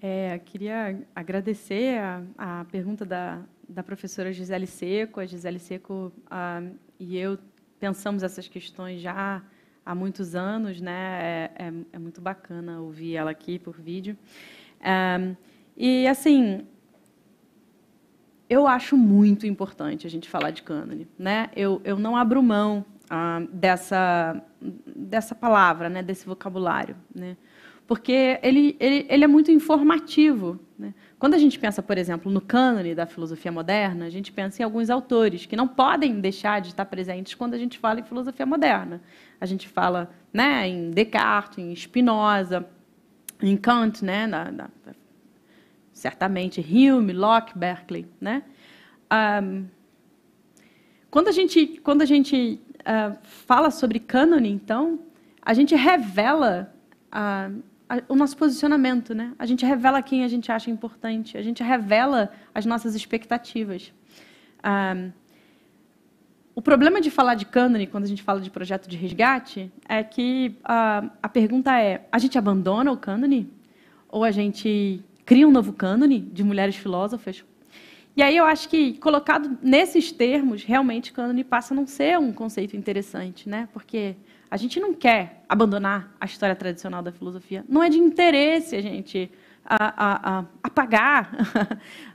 É, queria agradecer a, a pergunta da, da professora Gisele Seco. A Gisele Seco e eu pensamos essas questões já há muitos anos, né? É, é, é muito bacana ouvir ela aqui por vídeo. É, e assim, eu acho muito importante a gente falar de cânone, né? Eu, eu não abro mão ah, dessa, dessa palavra, né? desse vocabulário, né? Porque ele, ele, ele é muito informativo, né? Quando a gente pensa, por exemplo, no cânone da filosofia moderna, a gente pensa em alguns autores que não podem deixar de estar presentes quando a gente fala em filosofia moderna. A gente fala né, em Descartes, em Spinoza, em Kant, né, na, na certamente Hume, Locke, Berkeley, né? Um, quando a gente, quando a gente uh, fala sobre cânone, então, a gente revela uh, o nosso posicionamento, né? A gente revela quem a gente acha importante, a gente revela as nossas expectativas. Um, o problema de falar de cânone quando a gente fala de projeto de resgate é que uh, a pergunta é: a gente abandona o cânone ou a gente cria um novo cânone de mulheres filósofas. E aí eu acho que, colocado nesses termos, realmente cânone passa a não ser um conceito interessante, né? porque a gente não quer abandonar a história tradicional da filosofia. Não é de interesse a gente a, a, a apagar,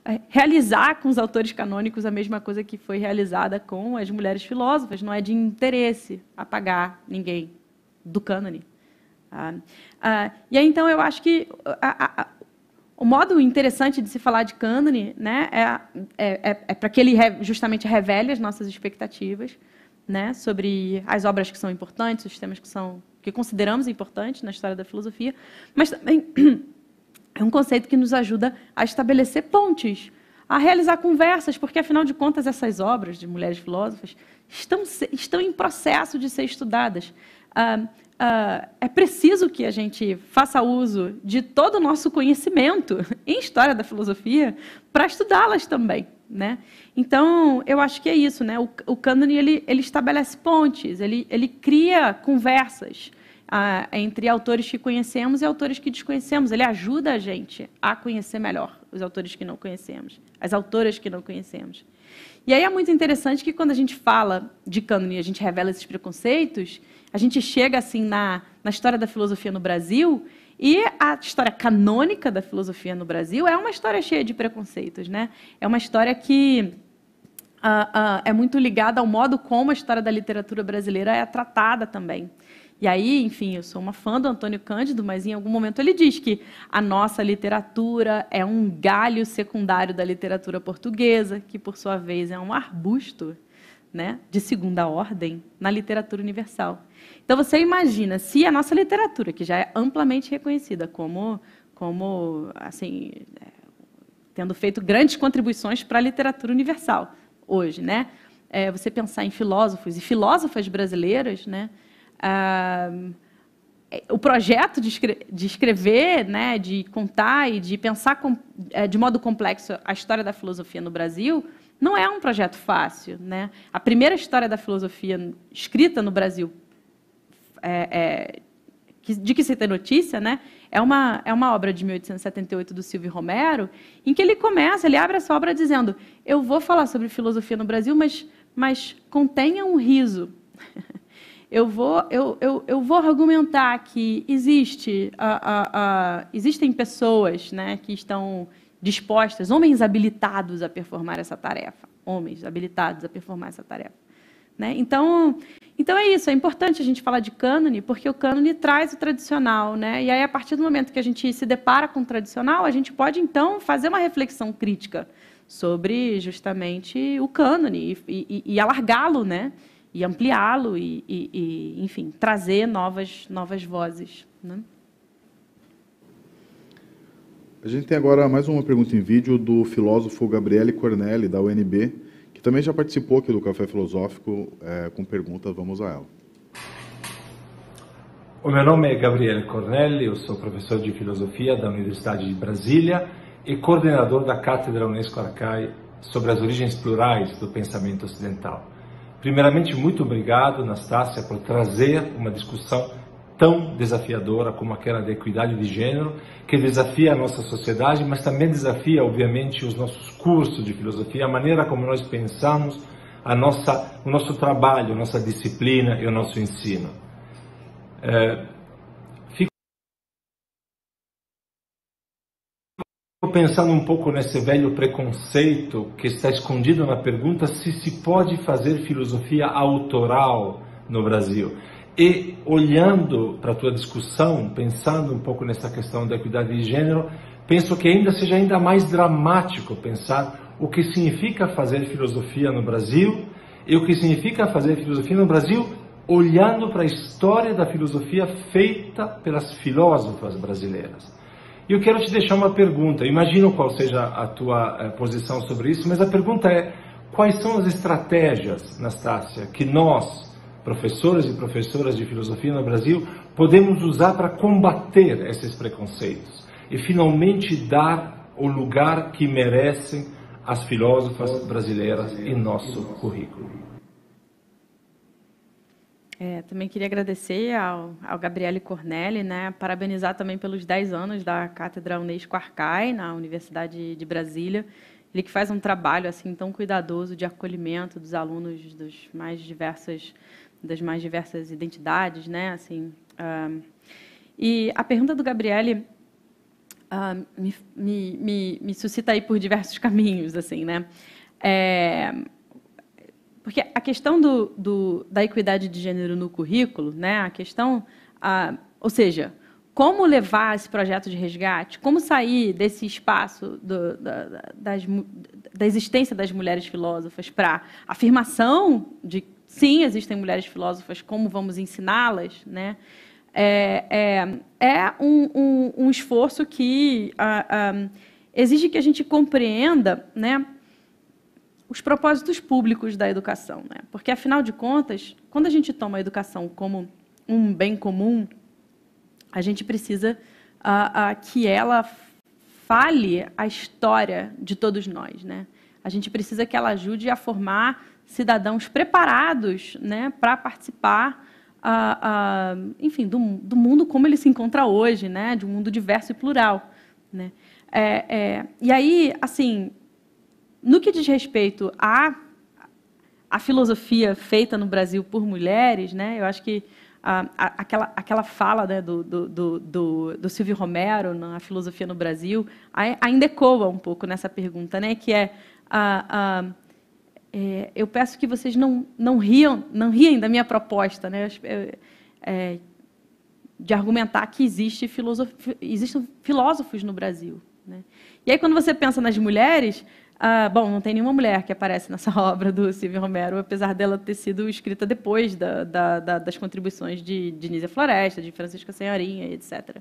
a realizar com os autores canônicos a mesma coisa que foi realizada com as mulheres filósofas. Não é de interesse apagar ninguém do cânone. Ah, ah, e aí, então, eu acho que o modo interessante de se falar de Cânone né, é, é, é, é para que ele justamente revele as nossas expectativas né, sobre as obras que são importantes, os temas que, são, que consideramos importantes na história da filosofia, mas também é um conceito que nos ajuda a estabelecer pontes, a realizar conversas, porque, afinal de contas, essas obras de mulheres filósofas estão, estão em processo de ser estudadas. Ah, Uh, é preciso que a gente faça uso de todo o nosso conhecimento em história da filosofia para estudá-las também. Né? Então, eu acho que é isso. Né? O, o cânone ele, ele estabelece pontes, ele, ele cria conversas uh, entre autores que conhecemos e autores que desconhecemos. Ele ajuda a gente a conhecer melhor os autores que não conhecemos, as autoras que não conhecemos. E aí é muito interessante que quando a gente fala de cânone, a gente revela esses preconceitos, a gente chega assim na, na história da filosofia no Brasil e a história canônica da filosofia no Brasil é uma história cheia de preconceitos, né? É uma história que uh, uh, é muito ligada ao modo como a história da literatura brasileira é tratada também. E aí, enfim, eu sou uma fã do Antônio Cândido, mas em algum momento ele diz que a nossa literatura é um galho secundário da literatura portuguesa, que por sua vez é um arbusto, né, de segunda ordem na literatura universal. Então você imagina, se a nossa literatura, que já é amplamente reconhecida como, como assim, é, tendo feito grandes contribuições para a literatura universal hoje, né? É, você pensar em filósofos e filósofas brasileiras, né? Ah, é, o projeto de, escre de, escrever, né, de contar e de pensar é, de modo complexo a história da filosofia no Brasil não é um projeto fácil, né? A primeira história da filosofia escrita no Brasil é, é, de que se tem notícia, né? É uma, é uma obra de 1878 do Silvio Romero, em que ele começa, ele abre essa obra dizendo: Eu vou falar sobre filosofia no Brasil, mas, mas contenha um riso. Eu vou, eu, eu, eu vou argumentar que existe, a, a, existem pessoas né, que estão dispostas, homens habilitados a performar essa tarefa. Homens habilitados a performar essa tarefa. Né? Então, então é isso, é importante a gente falar de cânone, porque o cânone traz o tradicional, né? E aí, a partir do momento que a gente se depara com o tradicional, a gente pode, então, fazer uma reflexão crítica sobre justamente o cânone e, e, e alargá-lo, né? E ampliá-lo e, e, enfim, trazer novas, novas vozes. Né? A gente tem agora mais uma pergunta em vídeo do filósofo Gabriele Cornelli, da UNB que também já participou aqui do Café Filosófico é, com perguntas. Vamos a ela. O meu nome é Gabriele Cornelli, eu sou professor de filosofia da Universidade de Brasília e coordenador da Cátedra Unesco Arcai sobre as origens plurais do pensamento ocidental. Primeiramente, muito obrigado, Anastácia, por trazer uma discussão tão desafiadora como aquela da equidade de gênero, que desafia a nossa sociedade, mas também desafia, obviamente, os nossos curso de filosofia, a maneira como nós pensamos, a nossa, o nosso trabalho, a nossa disciplina e o nosso ensino. É, fico pensando um pouco nesse velho preconceito que está escondido na pergunta se se pode fazer filosofia autoral no Brasil. E olhando para a tua discussão, pensando um pouco nessa questão da equidade de gênero, Penso que ainda seja ainda mais dramático pensar o que significa fazer filosofia no Brasil e o que significa fazer filosofia no Brasil olhando para a história da filosofia feita pelas filósofas brasileiras. E eu quero te deixar uma pergunta. Imagino qual seja a tua eh, posição sobre isso, mas a pergunta é: quais são as estratégias, Nastácia, que nós, professores e professoras de filosofia no Brasil, podemos usar para combater esses preconceitos? e finalmente dar o lugar que merecem as filósofas brasileiras em nosso currículo. É, também queria agradecer ao, ao Gabriele Cornelli, né, parabenizar também pelos 10 anos da Cátedra Unesco Arcai, na Universidade de Brasília. Ele que faz um trabalho assim tão cuidadoso de acolhimento dos alunos dos mais diversas, das mais diversas identidades. Né, assim, e a pergunta do Gabriele uh, me, me, me, me, suscita aí por diversos caminhos, assim, né? É, porque a questão do, do, da equidade de gênero no currículo, né? A questão, uh, ou seja, como levar esse projeto de resgate, como sair desse espaço do, da, das, da existência das mulheres filósofas para afirmação de sim existem mulheres filósofas, como vamos ensiná-las, né? é, é, é um, um, um, esforço que exige que a gente compreenda né, os propósitos públicos da educação. Né? Porque, afinal de contas, quando a gente toma a educação como um bem comum, a gente precisa que ela fale a história de todos nós. Né? A gente precisa que ela ajude a formar cidadãos preparados né, para participar a, a, enfim, do, do, mundo como ele se encontra hoje, né? De um mundo diverso e plural, né? É, é, e aí, assim, no que diz respeito à, à filosofia feita no Brasil por mulheres, né? Eu acho que a, aquela, aquela fala né, do, do, do, do, Silvio Romero na filosofia no Brasil ainda ecoa um pouco nessa pergunta, né? Que é... a é, eu peço que vocês não, não riam, não riem da minha proposta, né? É, de argumentar que existe existem filósofos no Brasil. Né? E aí, quando você pensa nas mulheres, ah, bom, não tem nenhuma mulher que aparece nessa obra do Silvio Romero, apesar dela ter sido escrita depois da, da, da, das contribuições de Denise Floresta, de Francisca Senhorinha, etc.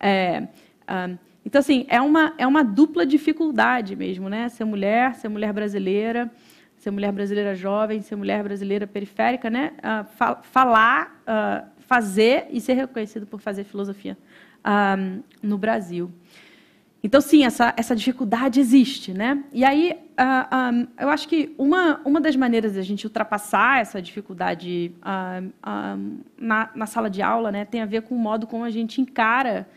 É, ah, então, assim, é uma, é uma dupla dificuldade mesmo, né? Ser mulher, ser mulher brasileira ser mulher brasileira jovem, ser mulher brasileira periférica, né? Uh, fa falar, uh, fazer e ser reconhecido por fazer filosofia ah, no Brasil. Então, sim, essa, essa dificuldade existe, né? E aí, uh, um, eu acho que uma, uma das maneiras da gente ultrapassar essa dificuldade na, na, sala de aula né, tem a ver com o modo como a gente encara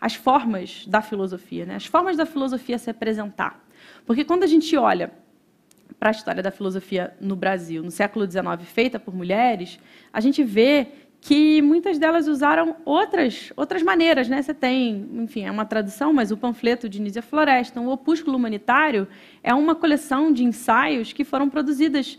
as formas da filosofia, né? As formas da filosofia se apresentar. Porque quando a gente olha para a história da filosofia no Brasil, no século XIX, feita por mulheres, a gente vê que muitas delas usaram outras, outras maneiras. Né? Você tem, enfim, é uma tradução, mas o panfleto de Nízia Floresta, o Opúsculo Humanitário, é uma coleção de ensaios que foram produzidas,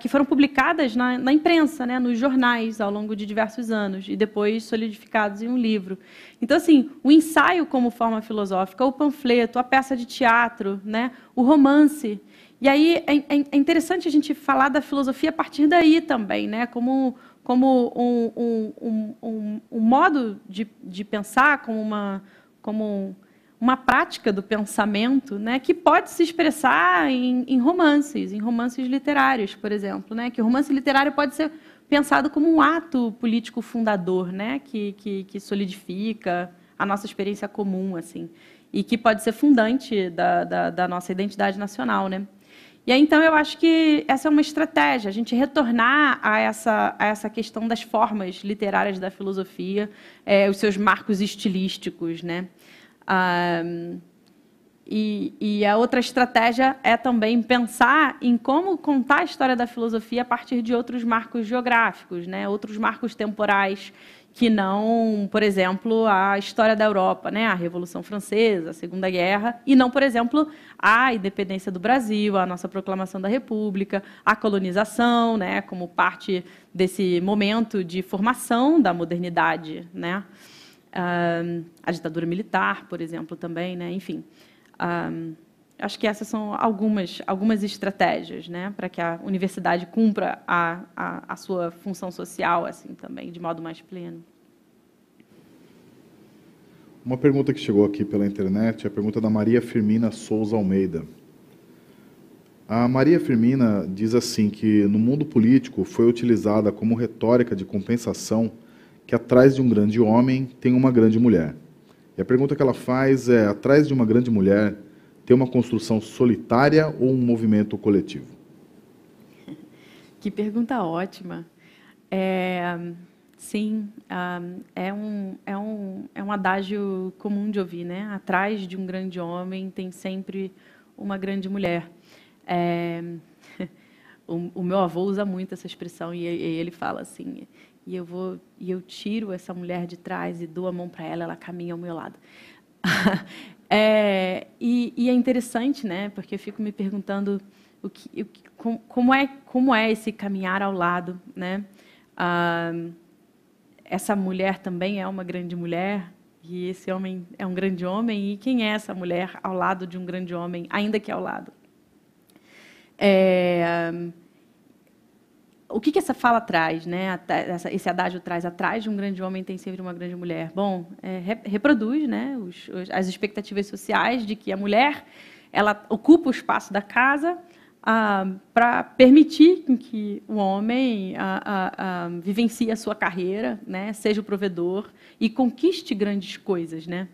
que foram publicadas na, imprensa, né? nos jornais, ao longo de diversos anos, e depois solidificados em um livro. Então, assim, o ensaio como forma filosófica, o panfleto, a peça de teatro, né? o romance e aí é, é, é, interessante a gente falar da filosofia a partir daí também, né? como, como um, um, um, um modo de, de pensar, como uma, como uma prática do pensamento né? que pode se expressar em, em romances, em romances literários, por exemplo. Né? Que o romance literário pode ser pensado como um ato político fundador, né? que, que, que solidifica a nossa experiência comum, assim, e que pode ser fundante da, da, da nossa identidade nacional, né? E aí, então, eu acho que essa é uma estratégia, a gente retornar a essa, a essa questão das formas literárias da filosofia, é, os seus marcos estilísticos. Né? Ah, e, e, a outra estratégia é também pensar em como contar a história da filosofia a partir de outros marcos geográficos, né? outros marcos temporais que não, por exemplo, a história da Europa, né? a Revolução Francesa, a Segunda Guerra, e não, por exemplo, a independência do Brasil, a nossa proclamação da República, a colonização, né? como parte desse momento de formação da modernidade. Né? Ah, a ditadura militar, por exemplo, também, né? enfim. Ah, Acho que essas são algumas, algumas estratégias né, para que a universidade cumpra a, a, a sua função social assim também, de modo mais pleno. Uma pergunta que chegou aqui pela internet é a pergunta da Maria Firmina Souza Almeida. A Maria Firmina diz assim que no mundo político foi utilizada como retórica de compensação que atrás de um grande homem tem uma grande mulher. E a pergunta que ela faz é: atrás de uma grande mulher ter uma construção solitária ou um movimento coletivo? Que pergunta ótima. É, sim, ah, é um, é, um, é um adágio comum de ouvir, né? Atrás de um grande homem tem sempre uma grande mulher. É, o, o, meu avô usa muito essa expressão e, ele fala assim: e eu vou e eu tiro essa mulher de trás e dou a mão para ela, ela caminha ao meu lado. É, e, e, é interessante, né? Porque eu fico me perguntando o que, o que como, é, como é esse caminhar ao lado, né? Ah, essa mulher também é uma grande mulher e esse homem é um grande homem e quem é essa mulher ao lado de um grande homem, ainda que ao lado? É, o que, que essa fala traz, né? esse adágio traz atrás de um grande homem tem sempre uma grande mulher. Bom, é, reproduz, né? Os, as expectativas sociais de que a mulher ela ocupa o espaço da casa ah, para permitir que o homem ah, ah, vivencie a sua carreira, né? Seja o provedor e conquiste grandes coisas, né?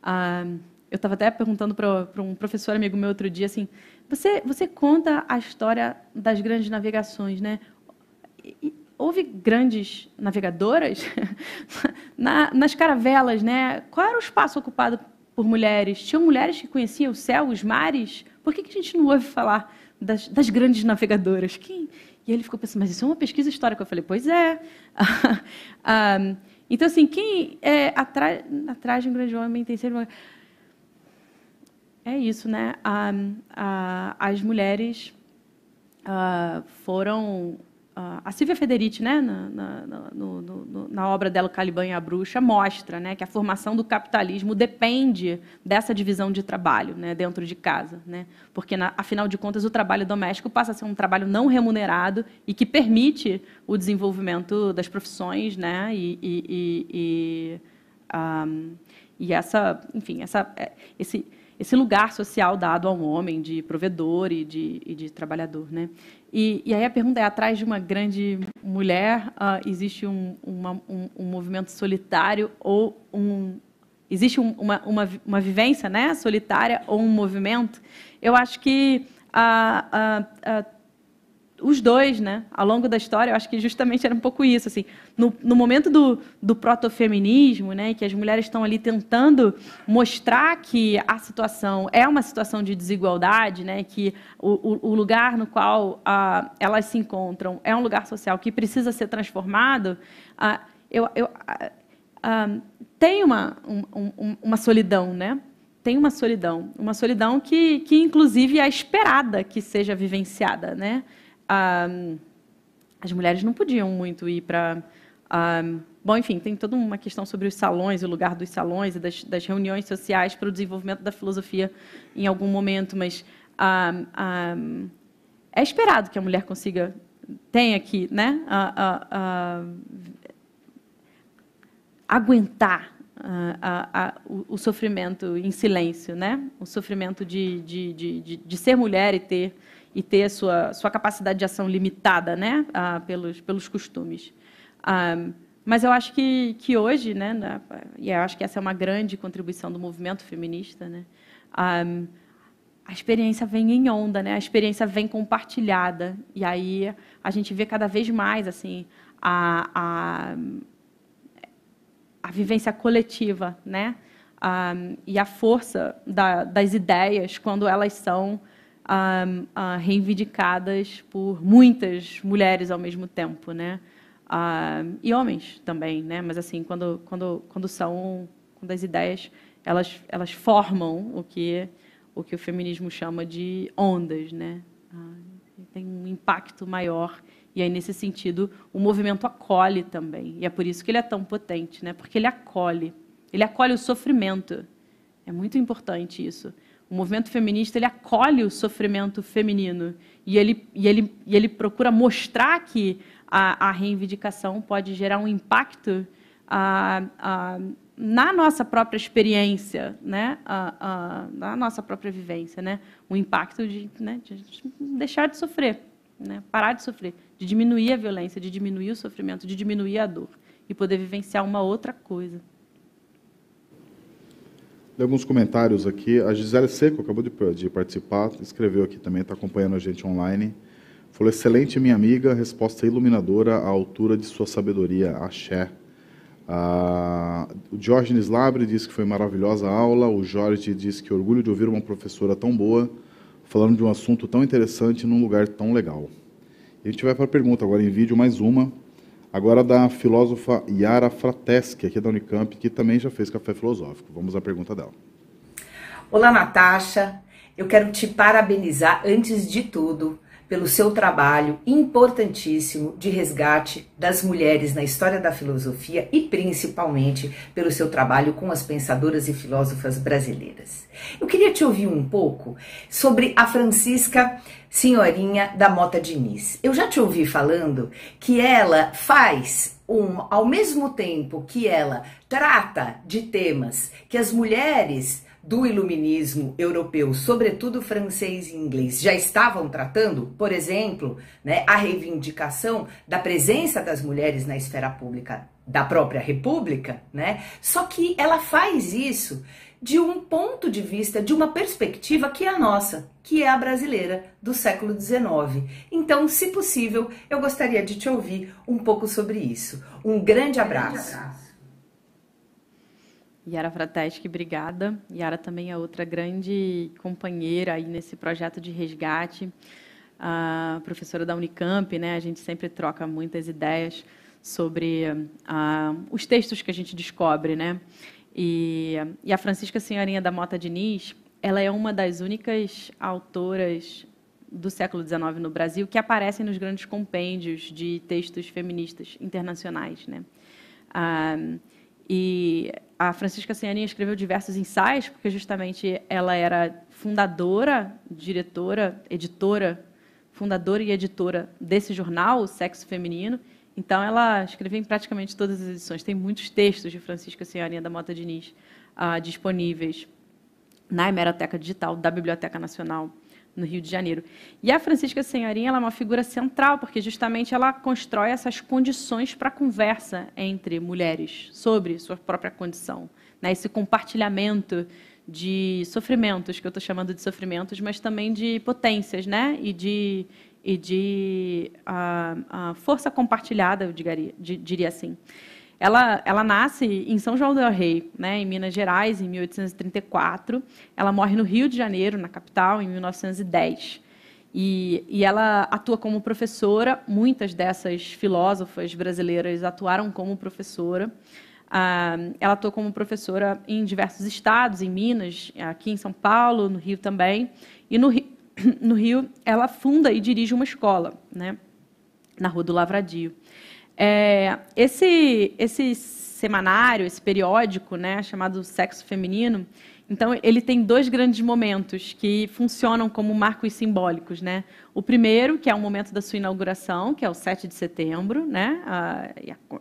Ah, eu estava até perguntando para pro um professor amigo meu outro dia assim você, você, conta a história das grandes navegações, né? houve grandes navegadoras na, nas caravelas, né? Qual era o espaço ocupado por mulheres? Tinham mulheres que conheciam o céu, os mares? Por que, que a gente não ouve falar das, das grandes navegadoras? Quem? E ele ficou pensando, mas isso é uma pesquisa histórica. Eu falei, pois é. um, então, assim, quem é, atrás de um grande homem tem sempre uma... É isso, né? Um, uh, as mulheres uh, foram a Silvia Federici, né, na, na, no, no, na, obra dela Caliban e a Bruxa, mostra né, que a formação do capitalismo depende dessa divisão de trabalho né, dentro de casa. Né, porque, na, afinal de contas, o trabalho doméstico passa a ser um trabalho não remunerado e que permite o desenvolvimento das profissões né, e, e, e, e, um, e essa, enfim, essa, é, esse, esse lugar social dado ao homem de provedor e de, e de trabalhador. Né. E, e, aí a pergunta é: atrás de uma grande mulher uh, existe um, uma, um, um, movimento solitário ou um. Existe um, uma, uma, uma, vivência né, solitária ou um movimento? Eu acho que uh, uh, os dois, né, ao longo da história, eu acho que justamente era um pouco isso, assim, no, no momento do, do protofeminismo, né, que as mulheres estão ali tentando mostrar que a situação é uma situação de desigualdade, né, que o, o lugar no qual ah, elas se encontram é um lugar social que precisa ser transformado, ah, eu, eu ah, tem uma, um, uma solidão, né, tem uma solidão, uma solidão que, que inclusive é esperada que seja vivenciada, né? as mulheres não podiam muito ir para. bom, enfim, tem toda uma questão sobre os salões, o lugar dos salões e das, das reuniões sociais para o desenvolvimento da filosofia em algum momento, mas é esperado que a mulher consiga tenha que, né, a, a, a, aguentar o, o, sofrimento em silêncio, né, o sofrimento de, de, de, de ser mulher e ter e ter sua, sua capacidade de ação limitada né, ah, pelos, pelos costumes. Ah, mas eu acho que, que hoje, né, na, e eu acho que essa é uma grande contribuição do movimento feminista, né, ah, a experiência vem em onda, né, a experiência vem compartilhada. E aí a gente vê cada vez mais assim a, a, a vivência coletiva né, ah, e a força da, das ideias quando elas são Uh, uh, reivindicadas por muitas mulheres ao mesmo tempo, né? Uh, e homens também, né? Mas assim, quando quando quando são quando as ideias elas elas formam o que o que o feminismo chama de ondas, né? tem um impacto maior e aí nesse sentido o movimento acolhe também e é por isso que ele é tão potente, né? Porque ele acolhe, ele acolhe o sofrimento. É muito importante isso o movimento feminista ele acolhe o sofrimento feminino e ele, e ele, e ele procura mostrar que a, a reivindicação pode gerar um impacto a, a, na nossa própria experiência, né? na nossa própria vivência, né? um impacto de, né? de deixar de sofrer, né? parar de sofrer, de diminuir a violência, de diminuir o sofrimento, de diminuir a dor e poder vivenciar uma outra coisa. Tem alguns comentários aqui. A Gisele Seco acabou de, de participar, escreveu aqui também, está acompanhando a gente online. Falou, excelente minha amiga, resposta iluminadora à altura de sua sabedoria, axé. Ah, o Diógenes Labre disse que foi maravilhosa a aula, o Jorge disse que orgulho de ouvir uma professora tão boa, falando de um assunto tão interessante num lugar tão legal. E a gente vai para a pergunta agora em vídeo, mais uma, Agora da filósofa Yara Frateschi, aqui da Unicamp, que também já fez café filosófico. Vamos à pergunta dela. Olá, Natasha. Eu quero te parabenizar antes de tudo pelo seu trabalho importantíssimo de resgate das mulheres na história da filosofia e principalmente pelo seu trabalho com as pensadoras e filósofas brasileiras. Eu queria te ouvir um pouco sobre a Francisca Senhorinha da Mota Diniz. Eu já te ouvi falando que ela faz um, ao mesmo tempo que ela trata de temas que as mulheres do iluminismo europeu, sobretudo francês e inglês, já estavam tratando, por exemplo, né, a reivindicação da presença das mulheres na esfera pública da própria República, né? Só que ela faz isso de um ponto de vista, de uma perspectiva que é a nossa, que é a brasileira do século XIX. Então, se possível, eu gostaria de te ouvir um pouco sobre isso. Um grande abraço. Um grande abraço. Yara Frateschi, obrigada. Yara também é outra grande companheira aí nesse projeto de resgate, a professora da Unicamp, né? A gente sempre troca muitas ideias sobre ah, os textos que a gente descobre, né? E, e a Francisca Senhorinha da Mota Diniz, ela é uma das únicas autoras do século XIX no Brasil que aparecem nos grandes compêndios de textos feministas internacionais, né? Ah, e a Francisca Senhorinha escreveu diversos ensaios, porque justamente ela era fundadora, diretora, editora, fundadora e editora desse jornal, o Sexo Feminino. Então, ela escreveu em praticamente todas as edições. Tem muitos textos de Francisca Senhorinha da Mota Diniz uh, disponíveis na Hemeroteca Digital da Biblioteca Nacional no Rio de Janeiro. E a Francisca Senhorinha ela é uma figura central, porque justamente ela constrói essas condições para conversa entre mulheres sobre sua própria condição, né? esse compartilhamento de sofrimentos, que eu estou chamando de sofrimentos, mas também de potências né? e de, e de a ah, ah, força compartilhada, eu diria, diria assim. Ela, ela nasce em São João del Rei, né, em Minas Gerais, em 1834. Ela morre no Rio de Janeiro, na capital, em 1910. E, e, ela atua como professora. Muitas dessas filósofas brasileiras atuaram como professora. Ah, ela atua como professora em diversos estados, em Minas, aqui em São Paulo, no Rio também. E no, no Rio, ela funda e dirige uma escola, né, na Rua do Lavradio. É, esse, esse semanário, esse periódico, né, chamado Sexo Feminino, então ele tem dois grandes momentos que funcionam como marcos simbólicos, né? O primeiro, que é o momento da sua inauguração, que é o 7 de setembro, né? A,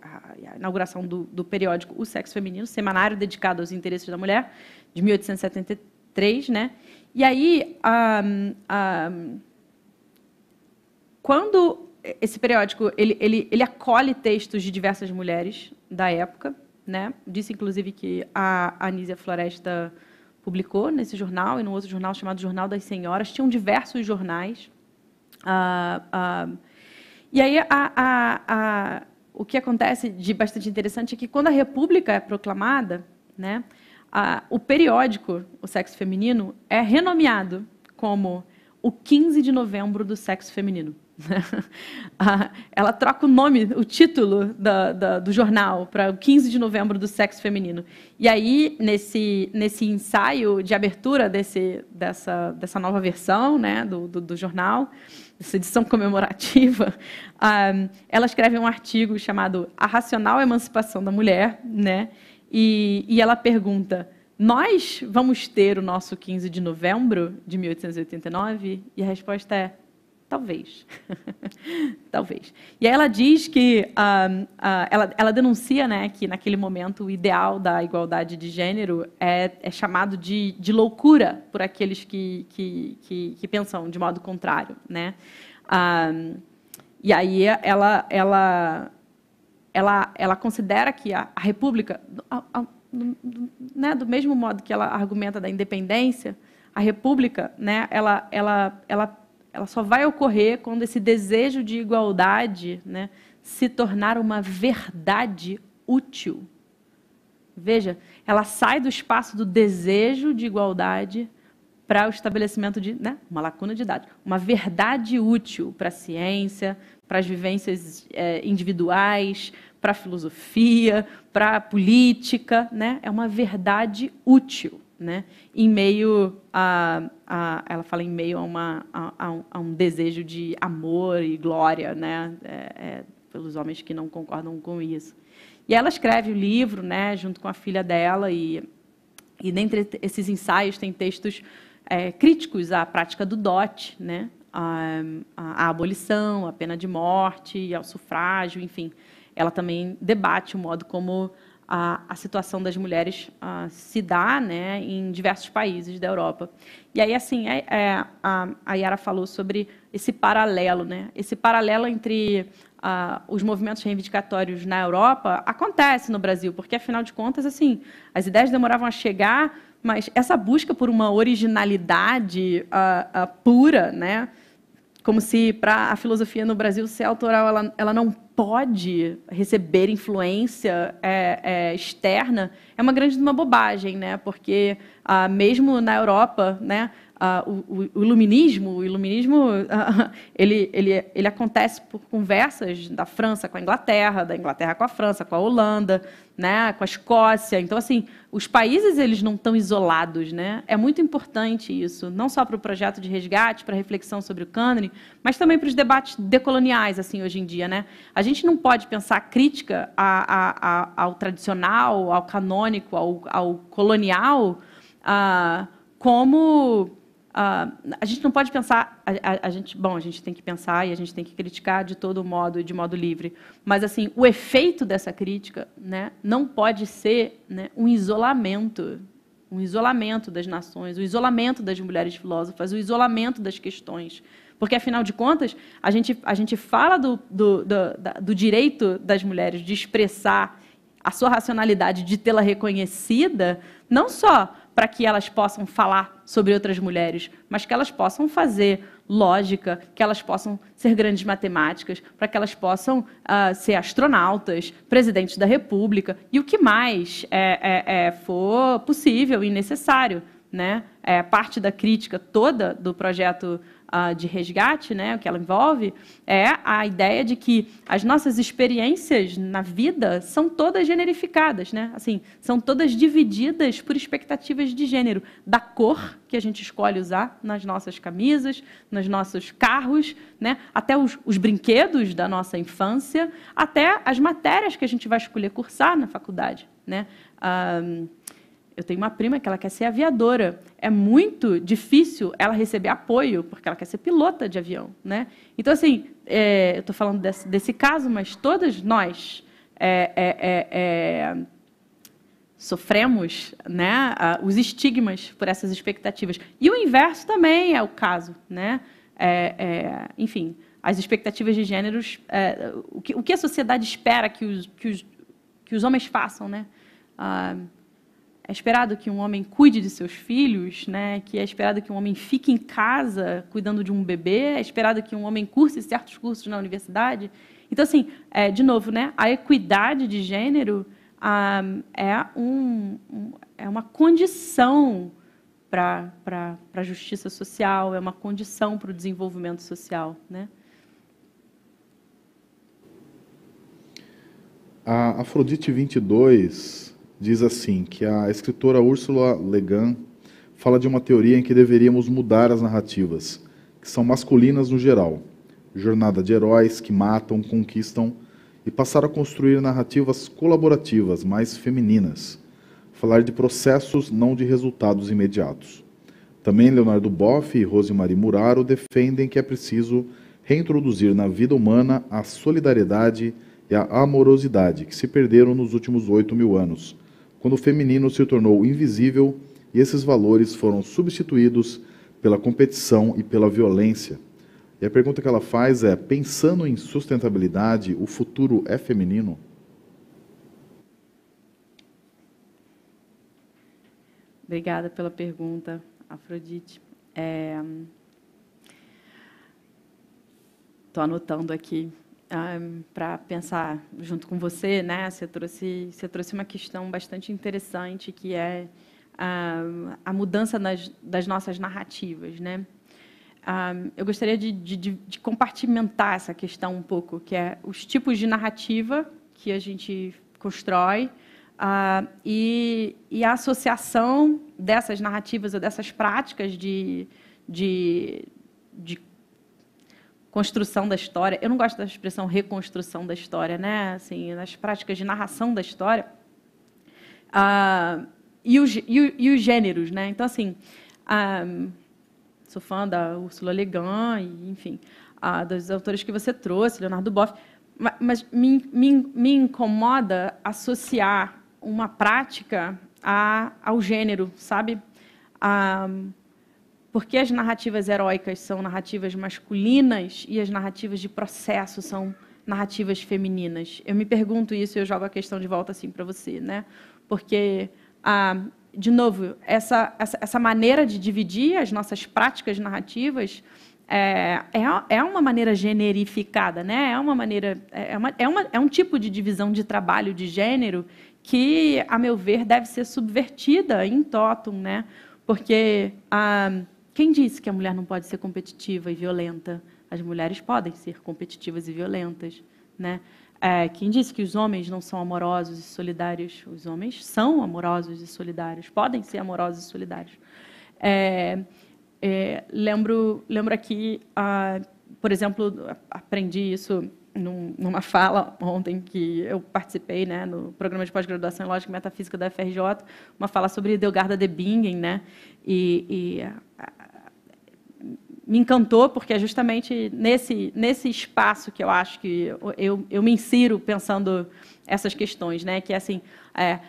a, a inauguração do, do periódico O Sexo Feminino, semanário dedicado aos interesses da mulher, de 1873, né? E aí, um, ah, um, ah, quando esse periódico ele, ele, ele acolhe textos de diversas mulheres da época, né? Disse inclusive que a Anísia Floresta publicou nesse jornal e no outro jornal chamado Jornal das Senhoras. Tinham diversos jornais. Ah, ah, e aí a, a, a, o que acontece de bastante interessante é que quando a República é proclamada, né? a o periódico, o sexo feminino, é renomeado como o 15 de novembro do sexo feminino. Ela troca o nome, o título da, da, do jornal para o 15 de novembro do sexo feminino. E aí, nesse, nesse ensaio de abertura desse, dessa, dessa nova versão né, do, do, do jornal, essa edição comemorativa, um, ela escreve um artigo chamado A Racional Emancipação da Mulher, né? E, e ela pergunta: nós vamos ter o nosso 15 de novembro de 1889? E a resposta é Talvez. Talvez. E aí ela diz que, uh, uh, ela, ela, denuncia né, que naquele momento o ideal da igualdade de gênero é, é chamado de, de, loucura por aqueles que, que, que, que, pensam de modo contrário. Né? Uh, e aí ela, ela, ela, ela considera que a, a República, a, a, do, do, né, do mesmo modo que ela argumenta da independência, a República, né, ela, ela, ela ela só vai ocorrer quando esse desejo de igualdade né, se tornar uma verdade útil. Veja, ela sai do espaço do desejo de igualdade para o estabelecimento de né, uma lacuna de dados, uma verdade útil para a ciência, para as vivências é, individuais, para a filosofia, para a política. Né? É uma verdade útil né? Em meio a, a ela fala em meio a, uma, a, a, um desejo de amor e glória, né? É, é, pelos homens que não concordam com isso. E ela escreve o livro, né? Junto com a filha dela e e dentre esses ensaios tem textos é, críticos à prática do dote, né? à abolição, à pena de morte, ao sufrágio, enfim. Ela também debate o modo como a, a situação das mulheres a, se dá né, em diversos países da Europa. E aí, assim, é, é, a, a Yara falou sobre esse paralelo, né? esse paralelo entre os movimentos reivindicatórios na Europa acontece no Brasil, porque afinal de contas, assim, as ideias demoravam a chegar, mas essa busca por uma originalidade a pura, né? Como se para a filosofia no Brasil ser autoral ela, ela não pode receber influência é, é, externa é uma grande uma bobagem, né? Porque ah, mesmo na Europa, né, Uh, o, o, iluminismo, o iluminismo uh, ele, ele, ele acontece por conversas da França com a Inglaterra, da Inglaterra com a França, com a Holanda, né, com a Escócia. Então, assim, os países eles não estão isolados. Né? É muito importante isso, não só para o projeto de resgate, para a reflexão sobre o cânone, mas também para os debates decoloniais assim hoje em dia. Né? A gente não pode pensar crítica a, a, a, ao tradicional, ao canônico, ao, ao colonial, ah, como Uh, a gente não pode pensar, a, a, a, gente, bom, a gente tem que pensar e a gente tem que criticar de todo modo e de modo livre, mas assim o efeito dessa crítica, né, não pode ser né, um isolamento, um isolamento das nações, o um isolamento das mulheres filósofas, o um isolamento das questões, porque afinal de contas a gente a gente fala do, do, do, do direito das mulheres de expressar a sua racionalidade, de tê-la reconhecida, não só para que elas possam falar sobre outras mulheres, mas que elas possam fazer lógica, que elas possam ser grandes matemáticas, para que elas possam uh, ser astronautas, presidentes da República e o que mais é, é, é for possível e necessário. Né? É, parte da crítica toda do projeto ah, de resgate, né, o que ela envolve, é a ideia de que as nossas experiências na vida são todas generificadas, né? assim, são todas divididas por expectativas de gênero, da cor que a gente escolhe usar nas nossas camisas, nos nossos carros, né, até os, os brinquedos da nossa infância, até as matérias que a gente vai escolher cursar na faculdade. Né? Eu tenho uma prima que ela quer ser aviadora. É muito difícil ela receber apoio, porque ela quer ser pilota de avião. Né? Então, assim, é, eu estou falando desse, desse, caso, mas todas nós é, é, é, é sofremos né, os estigmas por essas expectativas. E o inverso também é o caso. Né? enfim, as expectativas de gêneros, o que, o, que, a sociedade espera que os, que os, que os homens façam. Né? Uh, é esperado que um homem cuide de seus filhos, né? que é esperado que um homem fique em casa cuidando de um bebê, é esperado que um homem curse certos cursos na universidade. Então, assim, é, de novo, né? a equidade de gênero ah, é, um, um, é uma condição para a justiça social, é uma condição para o desenvolvimento social. Né? A Afrodite 22 diz assim, que a escritora Ursula Le Guin fala de uma teoria em que deveríamos mudar as narrativas, que são masculinas no geral, jornada de heróis que matam, conquistam, e passar a construir narrativas colaborativas, mais femininas, falar de processos, não de resultados imediatos. Também Leonardo Boff e Rosemary Muraro defendem que é preciso reintroduzir na vida humana a solidariedade e a amorosidade que se perderam nos últimos oito mil anos, quando o feminino se tornou invisível e esses valores foram substituídos pela competição e pela violência. E a pergunta que ela faz é: pensando em sustentabilidade, o futuro é feminino? Obrigada pela pergunta, Afrodite. Estou é... anotando aqui um, para pensar junto com você, né? Você trouxe, você trouxe uma questão bastante interessante que é a mudança nas, das nossas narrativas, né? Um, eu gostaria de, de, de, compartimentar essa questão um pouco, que é os tipos de narrativa que a gente constrói uh, e, e, a associação dessas narrativas ou dessas práticas de, de de construção da história. Eu não gosto da expressão reconstrução da história, né? Assim, nas práticas de narração da história. Ah, e, os, e, e, os gêneros, né? Então, assim, ah, sou fã da Ursula Le Guin, enfim, ah, dos autores que você trouxe, Leonardo Boff, mas me, me, me incomoda associar uma prática a, ao gênero, sabe? Ah, porque as narrativas heróicas são narrativas masculinas e as narrativas de processo são narrativas femininas. Eu me pergunto isso e eu jogo a questão de volta assim para você, né? Porque ah, de novo, essa, essa, essa, maneira de dividir as nossas práticas narrativas é, é, é, uma maneira generificada, né? É uma maneira é, é uma, é, uma, é um tipo de divisão de trabalho de gênero que, a meu ver, deve ser subvertida em totum, né? Porque a ah, quem disse que a mulher não pode ser competitiva e violenta? As mulheres podem ser competitivas e violentas, né? É, quem disse que os homens não são amorosos e solidários? Os homens são amorosos e solidários, podem ser amorosos e solidários. É, é, lembro, lembro aqui, ah, por exemplo, aprendi isso num, numa fala ontem que eu participei, né, no programa de pós-graduação em Lógica e Metafísica da FRJ, uma fala sobre Delgarda de Bingen, né, e, e me encantou, porque é justamente nesse, nesse espaço que eu acho que eu, eu me insiro pensando essas questões, né? que é assim, é,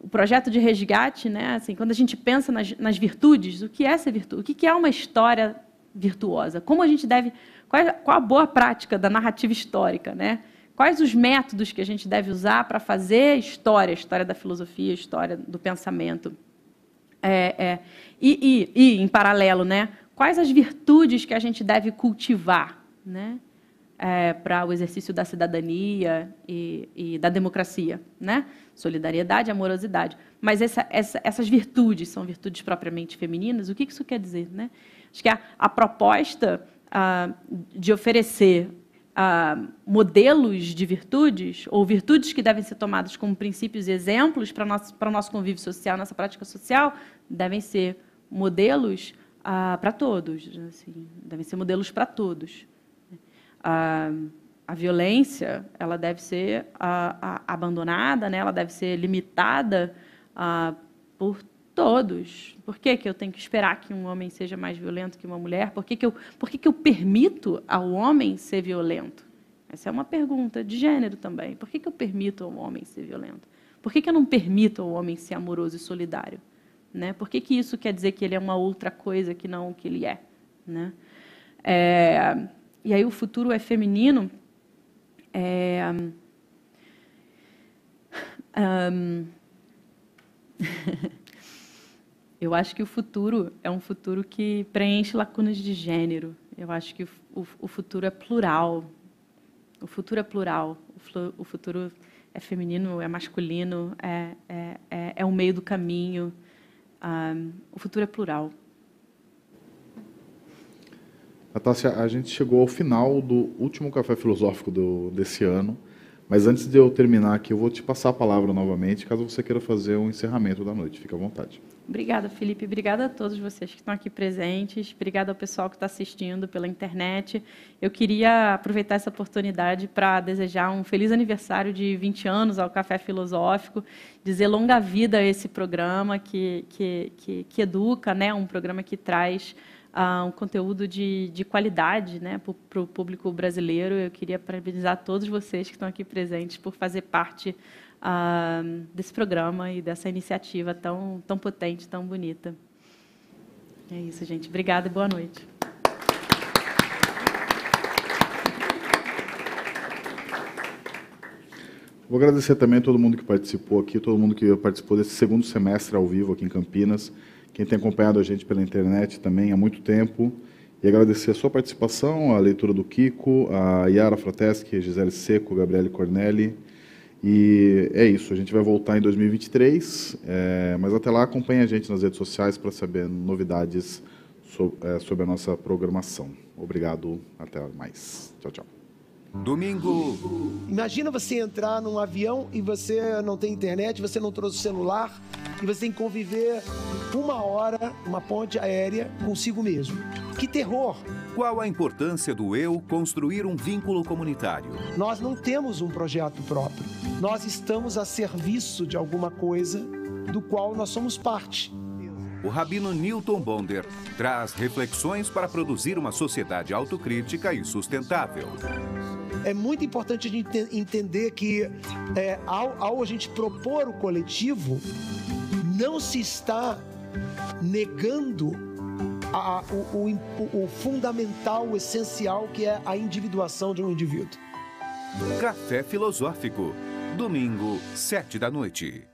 o projeto de resgate, né? assim, quando a gente pensa nas, nas virtudes, o que é essa virtude? O que é uma história virtuosa? Como a gente deve... Qual, é, qual a boa prática da narrativa histórica? Né? Quais os métodos que a gente deve usar para fazer história, história da filosofia, história do pensamento? É, é. E, e, e, em paralelo, né, quais as virtudes que a gente deve cultivar né, é, para o exercício da cidadania e, e, da democracia. Né? Solidariedade, amorosidade. Mas essa, essa, essas virtudes são virtudes propriamente femininas? O que isso quer dizer? Né? Acho que a, a proposta ah, de oferecer ah, modelos de virtudes, ou virtudes que devem ser tomadas como princípios e exemplos para o nosso, para o nosso convívio social, nossa prática social, devem ser modelos ah, para todos, assim, devem ser modelos para todos. Né? A, a, violência ela deve ser abandonada, né? ela deve ser limitada por todos. Por que, que eu tenho que esperar que um homem seja mais violento que uma mulher? Por que, que, eu, por que, que eu permito ao homem ser violento? Essa é uma pergunta de gênero também. Por que, que eu permito ao homem ser violento? Por que, que eu não permito ao homem ser amoroso e solidário? Né? Por que, que isso quer dizer que ele é uma outra coisa que não o que ele é? Né? É, e aí o futuro é feminino. É, um, eu acho que o futuro é um futuro que preenche lacunas de gênero. Eu acho que o, o futuro é plural. O futuro é plural. O, o futuro é feminino, é masculino, é, é, é, é o meio do caminho um, o futuro é plural. Natácia, a gente chegou ao final do último café filosófico do, desse ano, mas antes de eu terminar aqui, eu vou te passar a palavra novamente, caso você queira fazer um encerramento da noite. Fique à vontade. Obrigada, Felipe. Obrigada a todos vocês que estão aqui presentes. Obrigada ao pessoal que está assistindo pela internet. Eu queria aproveitar essa oportunidade para desejar um feliz aniversário de 20 anos ao Café Filosófico, dizer longa vida a esse programa que, que, que, que educa, né? um programa que traz uh, um conteúdo de, de qualidade né? para o público brasileiro. Eu queria parabenizar todos vocês que estão aqui presentes por fazer parte desse programa e dessa iniciativa tão, tão potente, tão bonita. É isso, gente. Obrigada e boa noite. Vou agradecer também a todo mundo que participou aqui, todo mundo que participou desse segundo semestre ao vivo aqui em Campinas, quem tem acompanhado a gente pela internet também há muito tempo. E agradecer a sua participação, a leitura do Kiko, a Yara Frateschi, Gisele Seco, Gabriele Cornelli, e é isso, a gente vai voltar em 2023, é, mas até lá acompanhe a gente nas redes sociais para saber novidades sobre, é, sobre a nossa programação. Obrigado, até mais. Tchau, tchau. Domingo. Imagina você entrar num avião e você não tem internet, você não trouxe celular e você tem que conviver uma hora, uma ponte aérea, consigo mesmo. Que terror! Qual a importância do eu construir um vínculo comunitário? Nós não temos um projeto próprio. Nós estamos a serviço de alguma coisa do qual nós somos parte. O rabino Newton Bonder traz reflexões para produzir uma sociedade autocrítica e sustentável é muito importante a gente entender que é, ao, ao a gente propor o coletivo, não se está negando a, a, o, o, o fundamental, o essencial que é a individuação de um indivíduo. Café Filosófico, domingo, sete da noite.